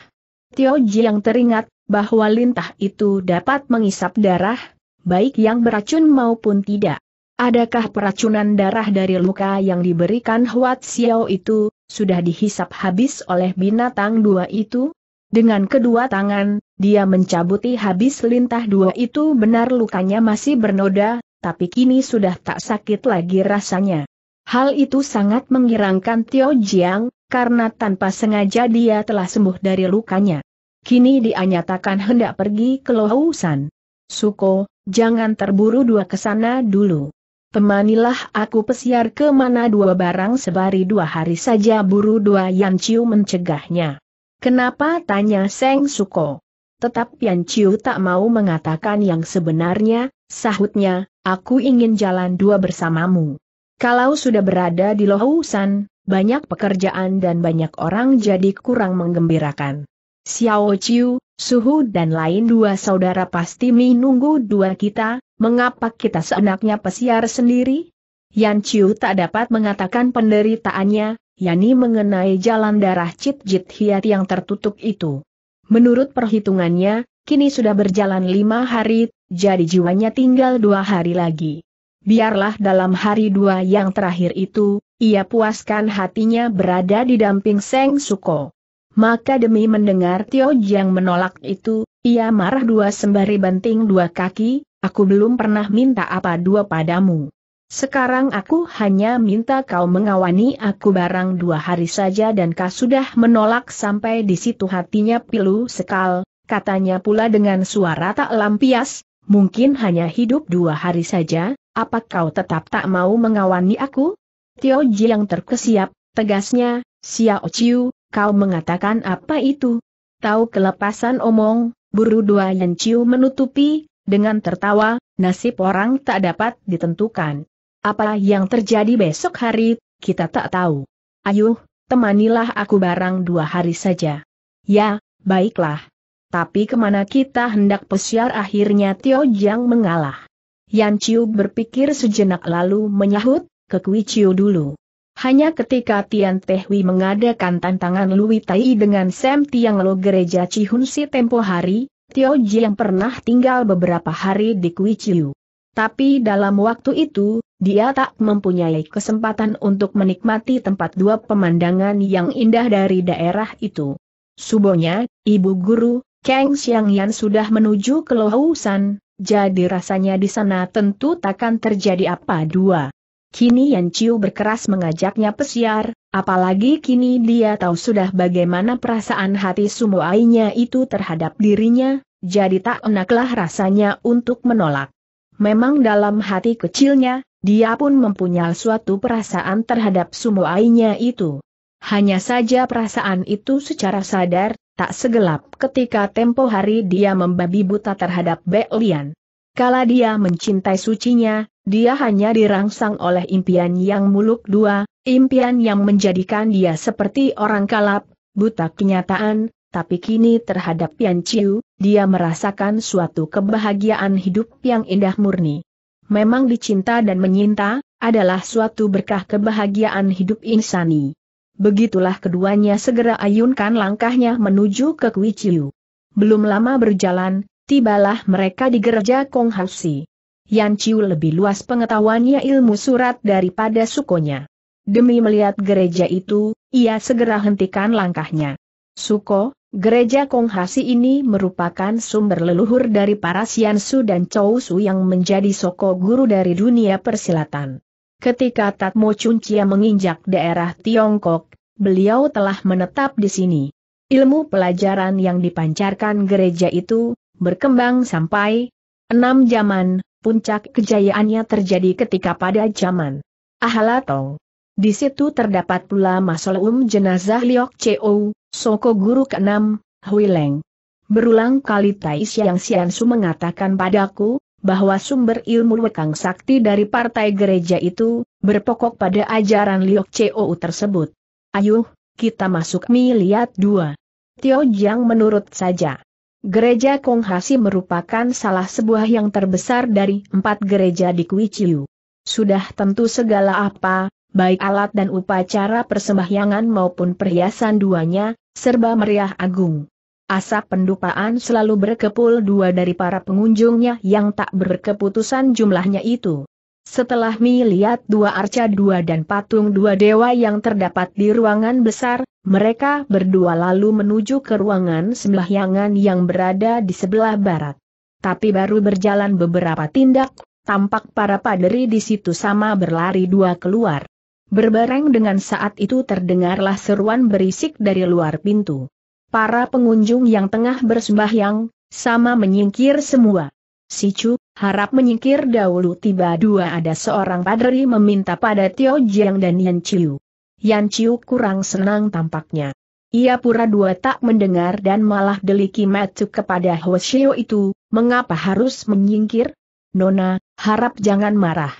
Tio yang teringat bahwa lintah itu dapat mengisap darah, baik yang beracun maupun tidak. Adakah peracunan darah dari luka yang diberikan Huat Xiao itu, sudah dihisap habis oleh binatang dua itu? Dengan kedua tangan, dia mencabuti habis lintah dua itu benar lukanya masih bernoda, tapi kini sudah tak sakit lagi rasanya. Hal itu sangat mengirangkan Tio Jiang, karena tanpa sengaja dia telah sembuh dari lukanya. Kini dia nyatakan hendak pergi ke Lohusan. Suko, jangan terburu dua ke sana dulu. Temanilah aku pesiar ke mana dua barang sebari dua hari saja buru dua Yan Chiu mencegahnya. Kenapa tanya Seng Suko? Tetap Yan Chiu tak mau mengatakan yang sebenarnya, sahutnya, Aku ingin jalan dua bersamamu. Kalau sudah berada di Lohusan, banyak pekerjaan dan banyak orang jadi kurang menggembirakan. Xiao Chiu, Suhu dan lain dua saudara pasti menunggu dua kita, mengapa kita seenaknya pesiar sendiri? Yan Chiu tak dapat mengatakan penderitaannya, yakni mengenai jalan darah Cit Jit Hiat yang tertutup itu. Menurut perhitungannya, kini sudah berjalan lima hari, jadi jiwanya tinggal dua hari lagi. Biarlah dalam hari dua yang terakhir itu, ia puaskan hatinya berada di damping Seng Suko. Maka demi mendengar Tio Jiang menolak itu, ia marah dua sembari banting dua kaki, aku belum pernah minta apa dua padamu. Sekarang aku hanya minta kau mengawani aku barang dua hari saja dan kau sudah menolak sampai di situ hatinya pilu sekal, katanya pula dengan suara tak lampias, mungkin hanya hidup dua hari saja, apa kau tetap tak mau mengawani aku? Tio Ji yang terkesiap, tegasnya, Xiao Chiu, kau mengatakan apa itu? Tahu kelepasan omong, buru dua Yan Chiu menutupi, dengan tertawa, nasib orang tak dapat ditentukan. Apa yang terjadi besok hari, kita tak tahu. Ayuh, temanilah aku barang dua hari saja. Ya, baiklah. Tapi kemana kita hendak pesiar? akhirnya Tio Jiang mengalah. Yan Chiu berpikir sejenak lalu menyahut, ke Kui Chiu dulu. Hanya ketika Tian Tehui mengadakan tantangan Lui Tai dengan Sam Tiang Lo gereja Cihun Si tempo hari, Tio Jiang pernah tinggal beberapa hari di Kui Chiu. Tapi dalam waktu itu, dia tak mempunyai kesempatan untuk menikmati tempat dua pemandangan yang indah dari daerah itu. Subonya, ibu guru, Kang Xiangyan sudah menuju ke Lohusan, jadi rasanya di sana tentu takkan terjadi apa dua. Kini Yan Chiu berkeras mengajaknya pesiar, apalagi kini dia tahu sudah bagaimana perasaan hati sumuainya itu terhadap dirinya, jadi tak enaklah rasanya untuk menolak. Memang dalam hati kecilnya, dia pun mempunyai suatu perasaan terhadap sumuainya itu. Hanya saja perasaan itu secara sadar tak segelap ketika tempo hari dia membabi buta terhadap Bek Lian. Kala dia mencintai sucinya, dia hanya dirangsang oleh impian yang muluk dua, impian yang menjadikan dia seperti orang kalap, buta kenyataan, tapi kini terhadap Pian Chiu, dia merasakan suatu kebahagiaan hidup yang indah murni. Memang dicinta dan menyinta, adalah suatu berkah kebahagiaan hidup insani. Begitulah keduanya segera ayunkan langkahnya menuju ke Kuiciu. Belum lama berjalan, tibalah mereka di gereja Konghausi. Yan Chiu lebih luas pengetahuannya ilmu surat daripada sukonya. Demi melihat gereja itu, ia segera hentikan langkahnya. Suko, gereja Konghasi ini merupakan sumber leluhur dari para Siansu dan Su yang menjadi soko guru dari dunia persilatan. Ketika Tatmo Cuncia menginjak daerah Tiongkok, beliau telah menetap di sini. Ilmu pelajaran yang dipancarkan gereja itu, berkembang sampai enam zaman, puncak kejayaannya terjadi ketika pada zaman Ahalatong. Di situ terdapat pula masalum jenazah Liok Cheo, Soko Guru ke-6, Huileng. Berulang kali Tai Siang Siansu mengatakan padaku, bahwa sumber ilmu wekang sakti dari partai gereja itu, berpokok pada ajaran Liok tersebut. Ayuh, kita masuk mi miliat dua. Tio Jiang menurut saja. Gereja Konghasi merupakan salah sebuah yang terbesar dari empat gereja di Kuichiu. Sudah tentu segala apa, baik alat dan upacara persembahyangan maupun perhiasan duanya, serba meriah agung. Asap pendupaan selalu berkepul dua dari para pengunjungnya yang tak berkeputusan jumlahnya itu. Setelah melihat dua arca dua dan patung dua dewa yang terdapat di ruangan besar, mereka berdua lalu menuju ke ruangan sembahyangan yang berada di sebelah barat. Tapi baru berjalan beberapa tindak, tampak para paderi di situ sama berlari dua keluar. Berbareng dengan saat itu terdengarlah seruan berisik dari luar pintu para pengunjung yang tengah bersembahyang, sama menyingkir semua. Sicu, harap menyingkir dahulu tiba dua ada seorang padri meminta pada Tio Jiang dan Yan Chiu. Yan Chiu kurang senang tampaknya. Ia pura dua tak mendengar dan malah deliki matu kepada Hoshio itu, mengapa harus menyingkir? Nona, harap jangan marah.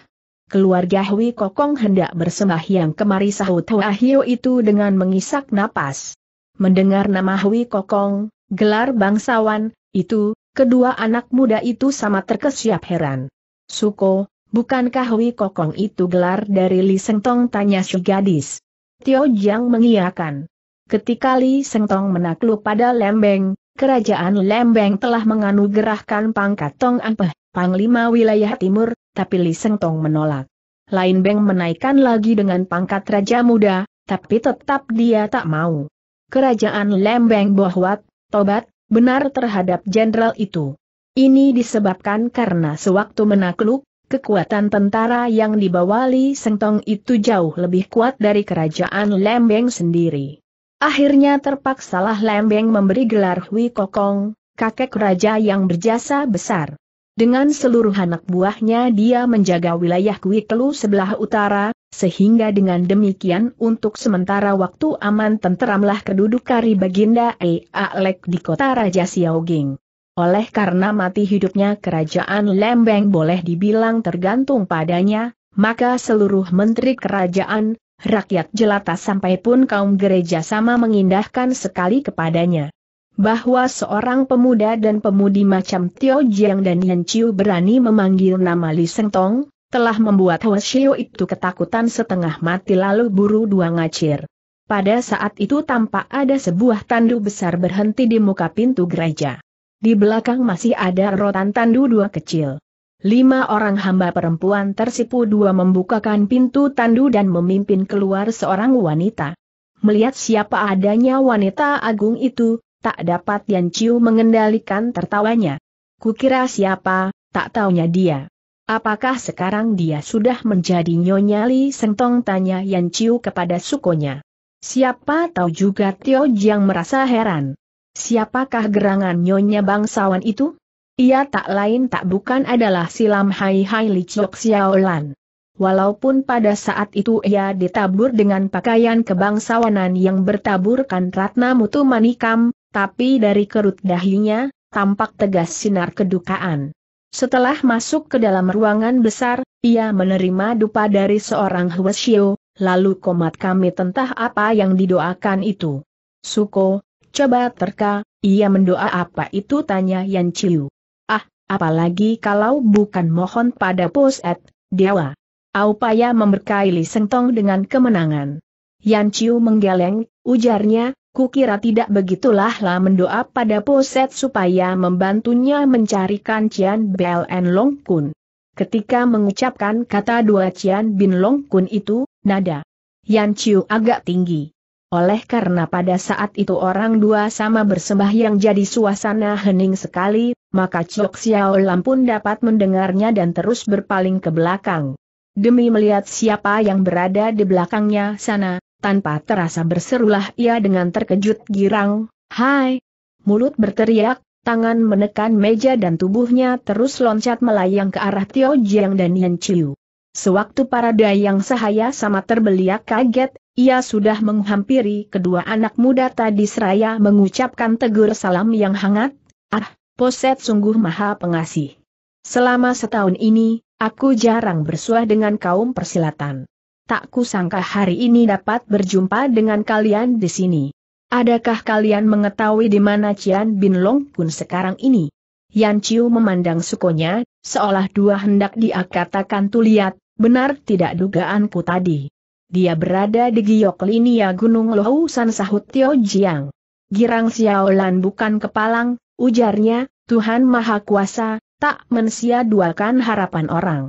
Keluarga Hui Kokong hendak bersembahyang kemari sahut Hua Hio itu dengan mengisak napas. Mendengar nama Hui Kokong, gelar bangsawan, itu, kedua anak muda itu sama terkesiap heran. Suko, bukankah Hui Kokong itu gelar dari Li Sengtong tanya si gadis. Tio Jiang mengiyakan. Ketika Li Sengtong menakluk pada Lembeng, kerajaan Lembeng telah menganugerahkan pangkat Tong Ampeh, Panglima Wilayah Timur, tapi Li Sengtong menolak. Lain Beng menaikkan lagi dengan pangkat Raja Muda, tapi tetap dia tak mau kerajaan Lembeng Bohwat, tobat, benar terhadap jenderal itu. Ini disebabkan karena sewaktu menakluk, kekuatan tentara yang dibawa Li Sengtong itu jauh lebih kuat dari kerajaan Lembeng sendiri. Akhirnya terpaksalah Lembeng memberi gelar Hui Kokong, kakek raja yang berjasa besar. Dengan seluruh anak buahnya dia menjaga wilayah Telu sebelah utara, sehingga dengan demikian untuk sementara waktu aman tenteramlah kedudukan Baginda E. Alek di kota Raja Xiaoging. Oleh karena mati hidupnya kerajaan Lembeng boleh dibilang tergantung padanya, maka seluruh menteri kerajaan, rakyat jelata sampai pun kaum gereja sama mengindahkan sekali kepadanya bahwa seorang pemuda dan pemudi macam Tio Jiang dan Yan Chiu berani memanggil nama Li Seng Tong, telah membuat Hoshio itu ketakutan setengah mati lalu buru dua ngacir. Pada saat itu tampak ada sebuah tandu besar berhenti di muka pintu gereja. Di belakang masih ada rotan tandu dua kecil. Lima orang hamba perempuan tersipu dua membukakan pintu tandu dan memimpin keluar seorang wanita. Melihat siapa adanya wanita agung itu, tak dapat Yan Chiu mengendalikan tertawanya. Kukira siapa, tak taunya dia. Apakah sekarang dia sudah menjadi Nyonya Li Sengtong tanya Yan Chiu kepada sukonya. Siapa tahu juga Tio Jiang merasa heran. Siapakah gerangan Nyonya bangsawan itu? Ia tak lain tak bukan adalah silam Hai Hai Li Chok Xiaolan. Walaupun pada saat itu ia ditabur dengan pakaian kebangsawanan yang bertaburkan Ratna Mutu Manikam, tapi dari kerut dahinya, tampak tegas sinar kedukaan. Setelah masuk ke dalam ruangan besar, ia menerima dupa dari seorang Huashio. lalu komat kami tentah apa yang didoakan itu. Suko, coba terka, ia mendoa apa itu tanya Yan Chiu. Ah, apalagi kalau bukan mohon pada poset, dewa. Aupaya memberkai Li Sengtong dengan kemenangan. Yan Chiu menggeleng, ujarnya, Kukira tidak begitulah lah mendoa pada Poset supaya membantunya mencarikan Cian en Long Kun. Ketika mengucapkan kata dua Cian Bin Long Kun itu, nada Yan Chiu agak tinggi. Oleh karena pada saat itu orang dua sama bersembah yang jadi suasana hening sekali, maka Chok Xiao Lam pun dapat mendengarnya dan terus berpaling ke belakang. Demi melihat siapa yang berada di belakangnya sana, tanpa terasa berserulah ia dengan terkejut girang, Hai! Mulut berteriak, tangan menekan meja dan tubuhnya terus loncat melayang ke arah Tio Jiang dan Yan Chiu. Sewaktu para dayang sahaya sama terbeliak kaget, ia sudah menghampiri kedua anak muda tadi seraya mengucapkan tegur salam yang hangat, Ah, Poset sungguh maha pengasih. Selama setahun ini, aku jarang bersuah dengan kaum persilatan tak kusangka hari ini dapat berjumpa dengan kalian di sini. Adakah kalian mengetahui di mana Cian Bin Long pun sekarang ini? Yan Chiu memandang sukonya, seolah dua hendak dia katakan tuliat, benar tidak dugaanku tadi. Dia berada di giok linia Gunung San sahut Tio Jiang. Girang Xiaolan bukan kepalang, ujarnya, Tuhan Maha Kuasa, tak mensia-duakan harapan orang.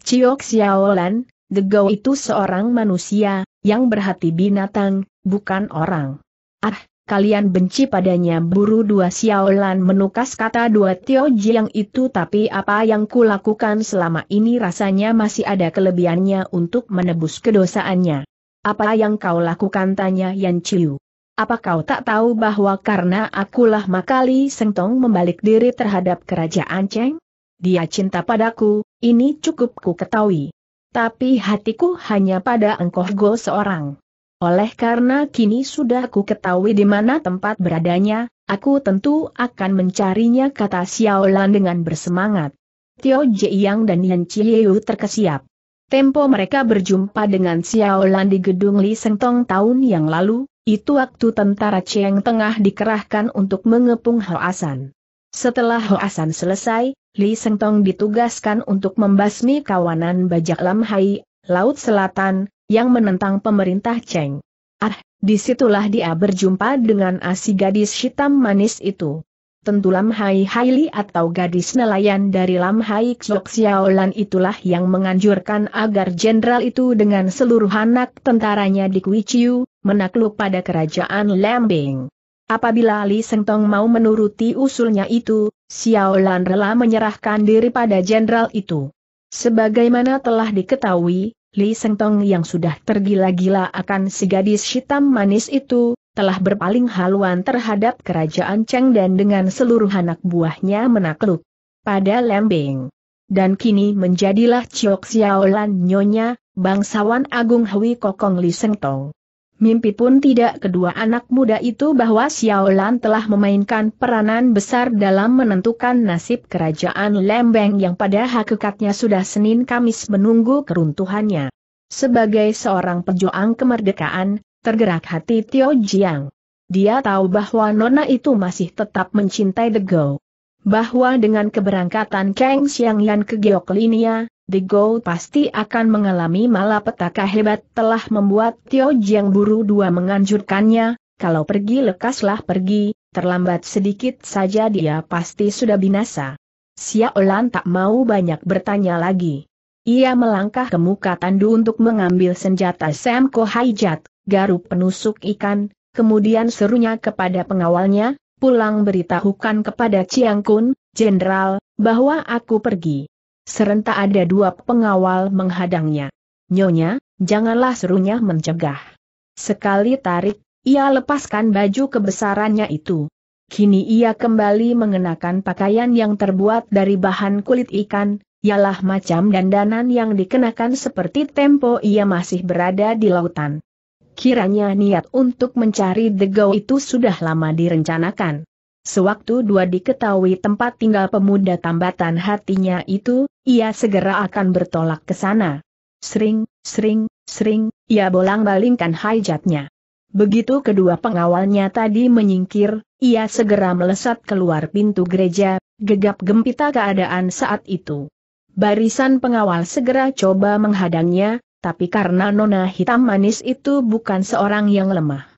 Ciok Xiaolan, Degau itu seorang manusia, yang berhati binatang, bukan orang. Ah, kalian benci padanya buru dua siaulan menukas kata dua Tio Jiang itu tapi apa yang kulakukan selama ini rasanya masih ada kelebihannya untuk menebus kedosaannya. Apa yang kau lakukan tanya Yan Chiu. Apa kau tak tahu bahwa karena akulah Makali Sengtong membalik diri terhadap kerajaan Cheng? Dia cinta padaku, ini cukup ku ketahui. Tapi hatiku hanya pada engkau go seorang. Oleh karena kini sudah ku ketahui di mana tempat beradanya, aku tentu akan mencarinya kata Xiaolan dengan bersemangat. Tio Yang dan Yan Chiyu terkesiap. Tempo mereka berjumpa dengan Xiaolan di gedung Li Sengtong tahun yang lalu, itu waktu tentara Cheng Tengah dikerahkan untuk mengepung Hoasan. Setelah Hoasan selesai, Li Sengtong ditugaskan untuk membasmi kawanan bajak Lam Hai, Laut Selatan, yang menentang pemerintah Cheng. Ah, disitulah dia berjumpa dengan asi gadis hitam manis itu. Tentu Lam Hai Haili atau gadis nelayan dari Lam Hai Xok Xiaolan itulah yang menganjurkan agar jenderal itu dengan seluruh anak tentaranya di Kuichiu, menakluk pada kerajaan Lambing. Apabila Li Sengtong mau menuruti usulnya itu, Xiao Lan rela menyerahkan diri pada jenderal itu. Sebagaimana telah diketahui, Li Sengtong yang sudah tergila-gila akan si gadis hitam manis itu, telah berpaling haluan terhadap kerajaan Cheng dan dengan seluruh anak buahnya menakluk pada Lembeng. Dan kini menjadilah Chiok Xiao Lan nyonya, bangsawan agung Hui Kokong Li Sengtong. Mimpi pun tidak kedua anak muda itu bahwa Xiaolan telah memainkan peranan besar dalam menentukan nasib kerajaan Lembeng yang pada hakikatnya sudah Senin Kamis menunggu keruntuhannya. Sebagai seorang pejuang kemerdekaan, tergerak hati Tio Jiang. Dia tahu bahwa Nona itu masih tetap mencintai The Go. Bahwa dengan keberangkatan Kang Xiangyan ke Geoklinia, The Go pasti akan mengalami malapetaka hebat telah membuat Tio Jiang Buru dua menganjurkannya, kalau pergi lekaslah pergi, terlambat sedikit saja dia pasti sudah binasa. Olan tak mau banyak bertanya lagi. Ia melangkah ke muka tandu untuk mengambil senjata Sam Kohaijat, garuk penusuk ikan, kemudian serunya kepada pengawalnya, pulang beritahukan kepada Chiang Kun, Jenderal, bahwa aku pergi serentak ada dua pengawal menghadangnya. Nyonya, janganlah serunya mencegah. Sekali tarik, ia lepaskan baju kebesarannya itu. Kini ia kembali mengenakan pakaian yang terbuat dari bahan kulit ikan, ialah macam dandanan yang dikenakan seperti tempo ia masih berada di lautan. Kiranya niat untuk mencari degau itu sudah lama direncanakan. Sewaktu dua diketahui tempat tinggal pemuda tambatan hatinya itu, ia segera akan bertolak ke sana. Sering, sering, sering, ia bolang-balingkan hajatnya. Begitu kedua pengawalnya tadi menyingkir, ia segera melesat keluar pintu gereja, gegap gempita keadaan saat itu. Barisan pengawal segera coba menghadangnya, tapi karena nona hitam manis itu bukan seorang yang lemah.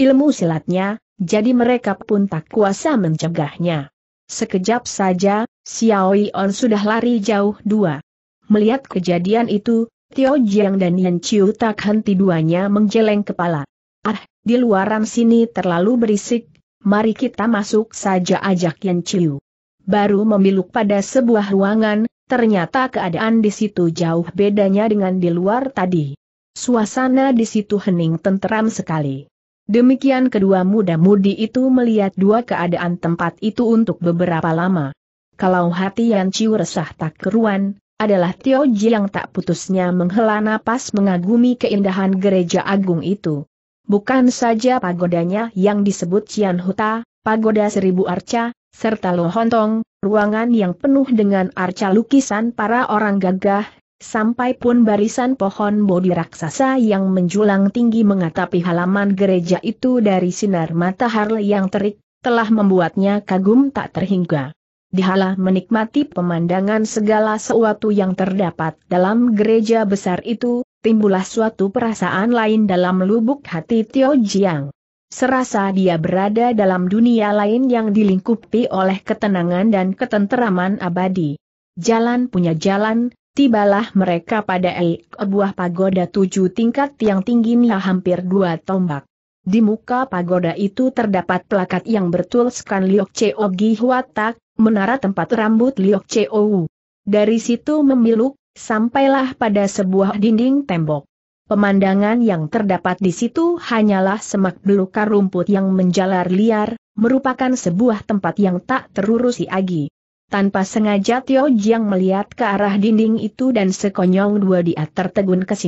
Ilmu silatnya, jadi mereka pun tak kuasa mencegahnya. Sekejap saja, Xiao On sudah lari jauh dua. Melihat kejadian itu, Tio Jiang dan Yan Chiu tak henti duanya menggeleng kepala. Ah, di luaran sini terlalu berisik, mari kita masuk saja ajak Yan Chiu. Baru memiluk pada sebuah ruangan, ternyata keadaan di situ jauh bedanya dengan di luar tadi. Suasana di situ hening tenteram sekali. Demikian kedua muda-mudi itu melihat dua keadaan tempat itu untuk beberapa lama. Kalau hati Yan Chiu resah tak keruan, adalah Tio Ji yang tak putusnya menghela napas mengagumi keindahan gereja agung itu. Bukan saja pagodanya yang disebut Cian Huta, pagoda seribu arca, serta lohontong, ruangan yang penuh dengan arca lukisan para orang gagah, sampai pun barisan pohon bodi raksasa yang menjulang tinggi mengatapi halaman gereja itu dari sinar matahari yang terik, telah membuatnya kagum tak terhingga. Dihala menikmati pemandangan segala sesuatu yang terdapat dalam gereja besar itu, timbullah suatu perasaan lain dalam lubuk hati Tio Jiang. Serasa dia berada dalam dunia lain yang dilingkupi oleh ketenangan dan ketenteraman abadi. Jalan punya jalan, Tibalah mereka pada eik sebuah pagoda tujuh tingkat yang tingginya hampir dua tombak. Di muka pagoda itu terdapat plakat yang bertuliskan Liok Cheo Huatak, menara tempat rambut Liok Cheo. Dari situ memiluk, sampailah pada sebuah dinding tembok. Pemandangan yang terdapat di situ hanyalah semak belukar rumput yang menjalar liar, merupakan sebuah tempat yang tak terurusi lagi. Tanpa sengaja Tio Jiang melihat ke arah dinding itu dan sekonyong dua dia tertegun ke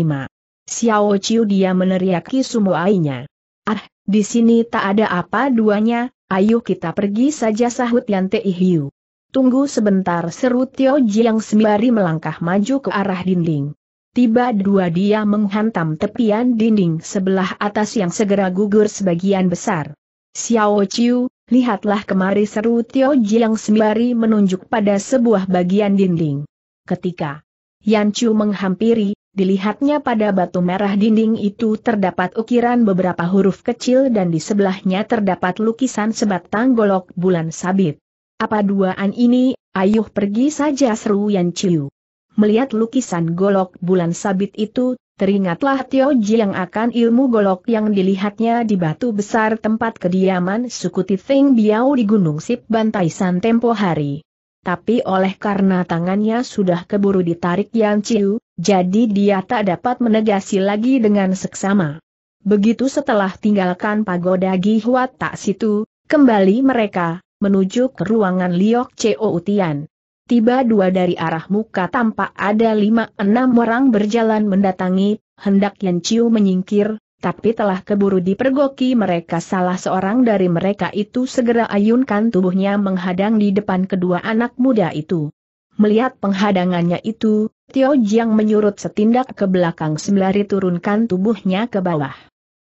Xiao Chiu dia meneriaki ainya. Ah, di sini tak ada apa duanya, ayo kita pergi saja sahut Yan Te Hiu. Tunggu sebentar seru Tio Jiang sembari melangkah maju ke arah dinding. Tiba dua dia menghantam tepian dinding sebelah atas yang segera gugur sebagian besar. Xiao Chiu, Lihatlah kemari seru Tio Jiang sembari menunjuk pada sebuah bagian dinding. Ketika Yan Chu menghampiri, dilihatnya pada batu merah dinding itu terdapat ukiran beberapa huruf kecil dan di sebelahnya terdapat lukisan sebatang golok bulan sabit. Apa duaan ini, ayuh pergi saja seru Yan Chu. Melihat lukisan golok bulan sabit itu, Teringatlah Tio Ji yang akan ilmu golok yang dilihatnya di batu besar tempat kediaman suku Titing Biao di Gunung Sip Bantai San tempo hari. Tapi oleh karena tangannya sudah keburu ditarik Yang Ciu, jadi dia tak dapat menegasi lagi dengan seksama. Begitu setelah tinggalkan pagoda Gihwa tak situ, kembali mereka, menuju ke ruangan Liok Chou Tian tiba dua dari arah muka tampak ada lima enam orang berjalan mendatangi, hendak Yan Chiu menyingkir, tapi telah keburu dipergoki mereka salah seorang dari mereka itu segera ayunkan tubuhnya menghadang di depan kedua anak muda itu. Melihat penghadangannya itu, Tio Jiang menyurut setindak ke belakang sembari turunkan tubuhnya ke bawah.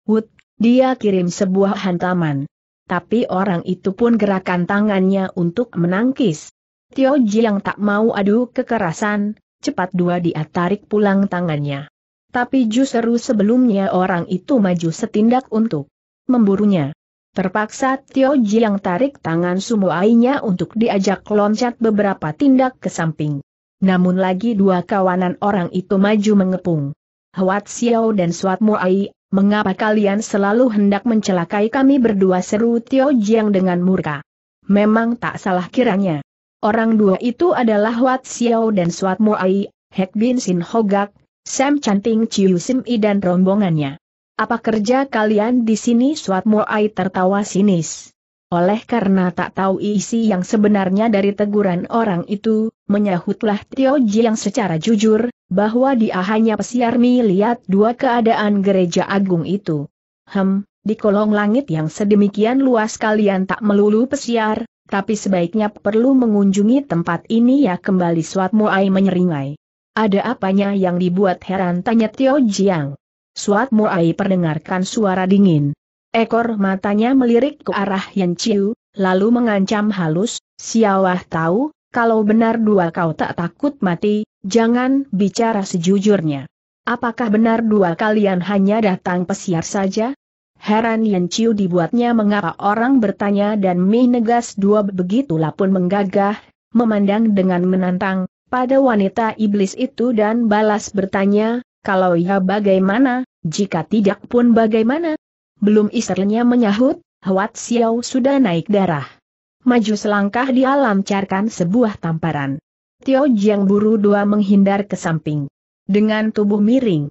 Wut, dia kirim sebuah hantaman. Tapi orang itu pun gerakan tangannya untuk menangkis. Tio Jiang tak mau adu kekerasan, cepat dua dia tarik pulang tangannya. Tapi justru sebelumnya orang itu maju setindak untuk memburunya. Terpaksa Tio Jiang tarik tangan Sumuainya untuk diajak loncat beberapa tindak ke samping. Namun lagi dua kawanan orang itu maju mengepung. Huat Xiao dan Suat Muai, mengapa kalian selalu hendak mencelakai kami berdua seru Tio Jiang dengan murka? Memang tak salah kiranya. Orang dua itu adalah Wat Xiao dan Swat Moai, Hek Bin Sin Hogak, Sam Chanting Chiu Sim I dan rombongannya. Apa kerja kalian di sini? Swat Moai tertawa sinis. Oleh karena tak tahu isi yang sebenarnya dari teguran orang itu, menyahutlah Tio Ji yang secara jujur, bahwa dia hanya pesiar melihat dua keadaan gereja agung itu. Hem, di kolong langit yang sedemikian luas kalian tak melulu pesiar, tapi sebaiknya perlu mengunjungi tempat ini ya kembali Suat Moai menyeringai. Ada apanya yang dibuat heran tanya Tio Jiang. Suat Moai perdengarkan suara dingin. Ekor matanya melirik ke arah Yan Chiu, lalu mengancam halus, Siawah tahu, kalau benar dua kau tak takut mati, jangan bicara sejujurnya. Apakah benar dua kalian hanya datang pesiar saja? Heran Yen Chiu dibuatnya mengapa orang bertanya dan Mei Negas dua begitulah pun menggagah, memandang dengan menantang, pada wanita iblis itu dan balas bertanya, kalau ya bagaimana, jika tidak pun bagaimana? Belum istrinya menyahut, Huat Xiao sudah naik darah. Maju selangkah dia lancarkan sebuah tamparan. Tio Jiang buru dua menghindar ke samping. Dengan tubuh miring,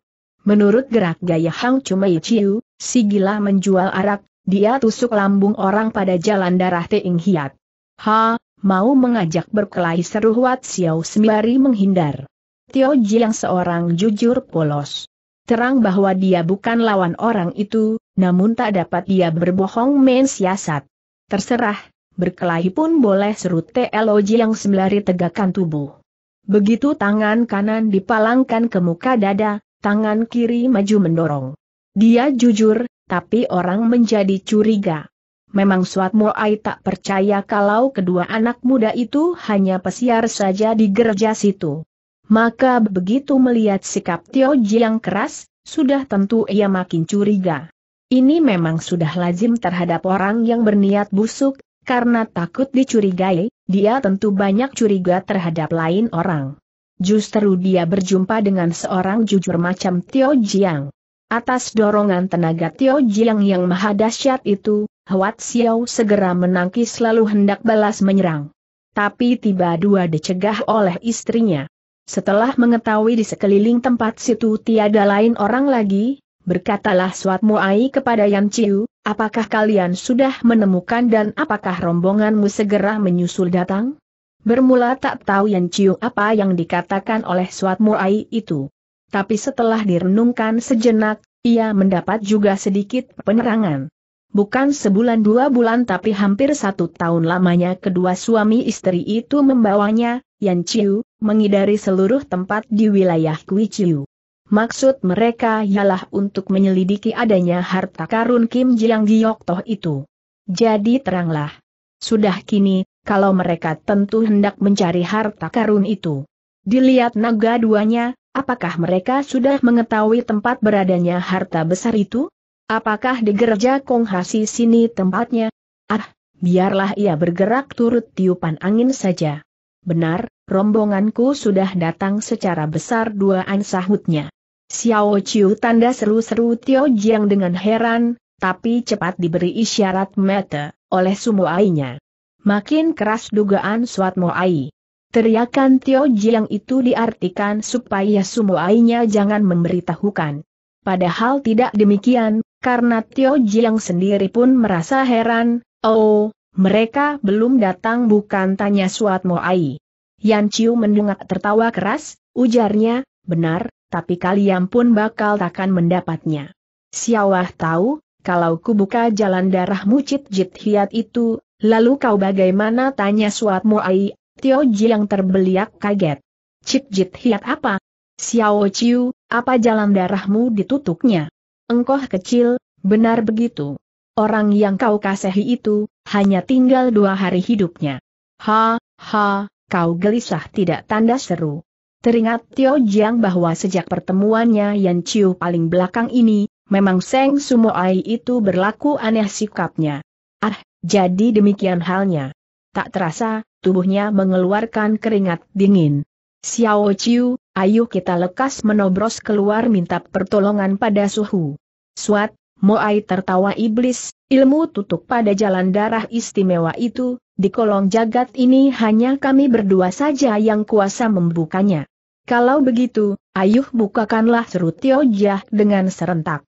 Menurut gerak gaya Hang Chumei Chiu, si gila menjual arak, dia tusuk lambung orang pada jalan darah Teing Hiat. Ha, mau mengajak berkelahi seru Wat Xiao sembari menghindar. Tio Ji yang seorang jujur polos. Terang bahwa dia bukan lawan orang itu, namun tak dapat dia berbohong main siasat. Terserah, berkelahi pun boleh seru Tio Ji yang sembari tegakkan tubuh. Begitu tangan kanan dipalangkan ke muka dada, tangan kiri maju mendorong. Dia jujur, tapi orang menjadi curiga. Memang Suat Moai tak percaya kalau kedua anak muda itu hanya pesiar saja di gereja situ. Maka begitu melihat sikap Tio Ji yang keras, sudah tentu ia makin curiga. Ini memang sudah lazim terhadap orang yang berniat busuk, karena takut dicurigai, dia tentu banyak curiga terhadap lain orang justru dia berjumpa dengan seorang jujur macam Tio Jiang. Atas dorongan tenaga Tio Jiang yang maha dahsyat itu, Huat Xiao segera menangkis lalu hendak balas menyerang. Tapi tiba dua dicegah oleh istrinya. Setelah mengetahui di sekeliling tempat situ tiada lain orang lagi, berkatalah Suat Muai kepada Yan Chiu, apakah kalian sudah menemukan dan apakah rombonganmu segera menyusul datang? Bermula tak tahu Yan Chiu apa yang dikatakan oleh Suat Murai itu. Tapi setelah direnungkan sejenak, ia mendapat juga sedikit penerangan. Bukan sebulan dua bulan tapi hampir satu tahun lamanya kedua suami istri itu membawanya, Yan Chiu, mengidari seluruh tempat di wilayah Kui Chiu. Maksud mereka ialah untuk menyelidiki adanya harta karun Kim Jiang Giok Toh itu. Jadi teranglah. Sudah kini, kalau mereka tentu hendak mencari harta karun itu. Dilihat naga duanya, apakah mereka sudah mengetahui tempat beradanya harta besar itu? Apakah di gereja Konghasi sini tempatnya? Ah, biarlah ia bergerak turut tiupan angin saja. Benar, rombonganku sudah datang secara besar an sahutnya. Xiao Chiu tanda seru-seru Tio Jiang dengan heran, tapi cepat diberi isyarat mata oleh sumoainya. Makin keras dugaan Suat Moai. Teriakan Tio Jiang itu diartikan supaya Sumoainya jangan memberitahukan. Padahal tidak demikian, karena Tio Jiang sendiri pun merasa heran, oh, mereka belum datang bukan tanya Suat Moai. Yan Chiu mendungak tertawa keras, ujarnya, benar, tapi kalian pun bakal takkan mendapatnya. Siawah tahu, kalau kubuka jalan darah mucit jit hiat itu, Lalu kau bagaimana tanya Suat Muai, Tio Ji yang terbeliak kaget. Cip Jit Hiat apa? Xiao Chiu, apa jalan darahmu ditutupnya? Engkau kecil, benar begitu. Orang yang kau kasihi itu, hanya tinggal dua hari hidupnya. Ha, ha, kau gelisah tidak tanda seru. Teringat Tio Jiang bahwa sejak pertemuannya Yan Chiu paling belakang ini, memang Seng Sumo Ai itu berlaku aneh sikapnya. Ah, jadi demikian halnya. Tak terasa, tubuhnya mengeluarkan keringat dingin. Xiao Chiu, ayo kita lekas menobros keluar minta pertolongan pada suhu. Suat, Moai tertawa iblis, ilmu tutup pada jalan darah istimewa itu, di kolong jagat ini hanya kami berdua saja yang kuasa membukanya. Kalau begitu, ayuh bukakanlah seru Tio Jah dengan serentak.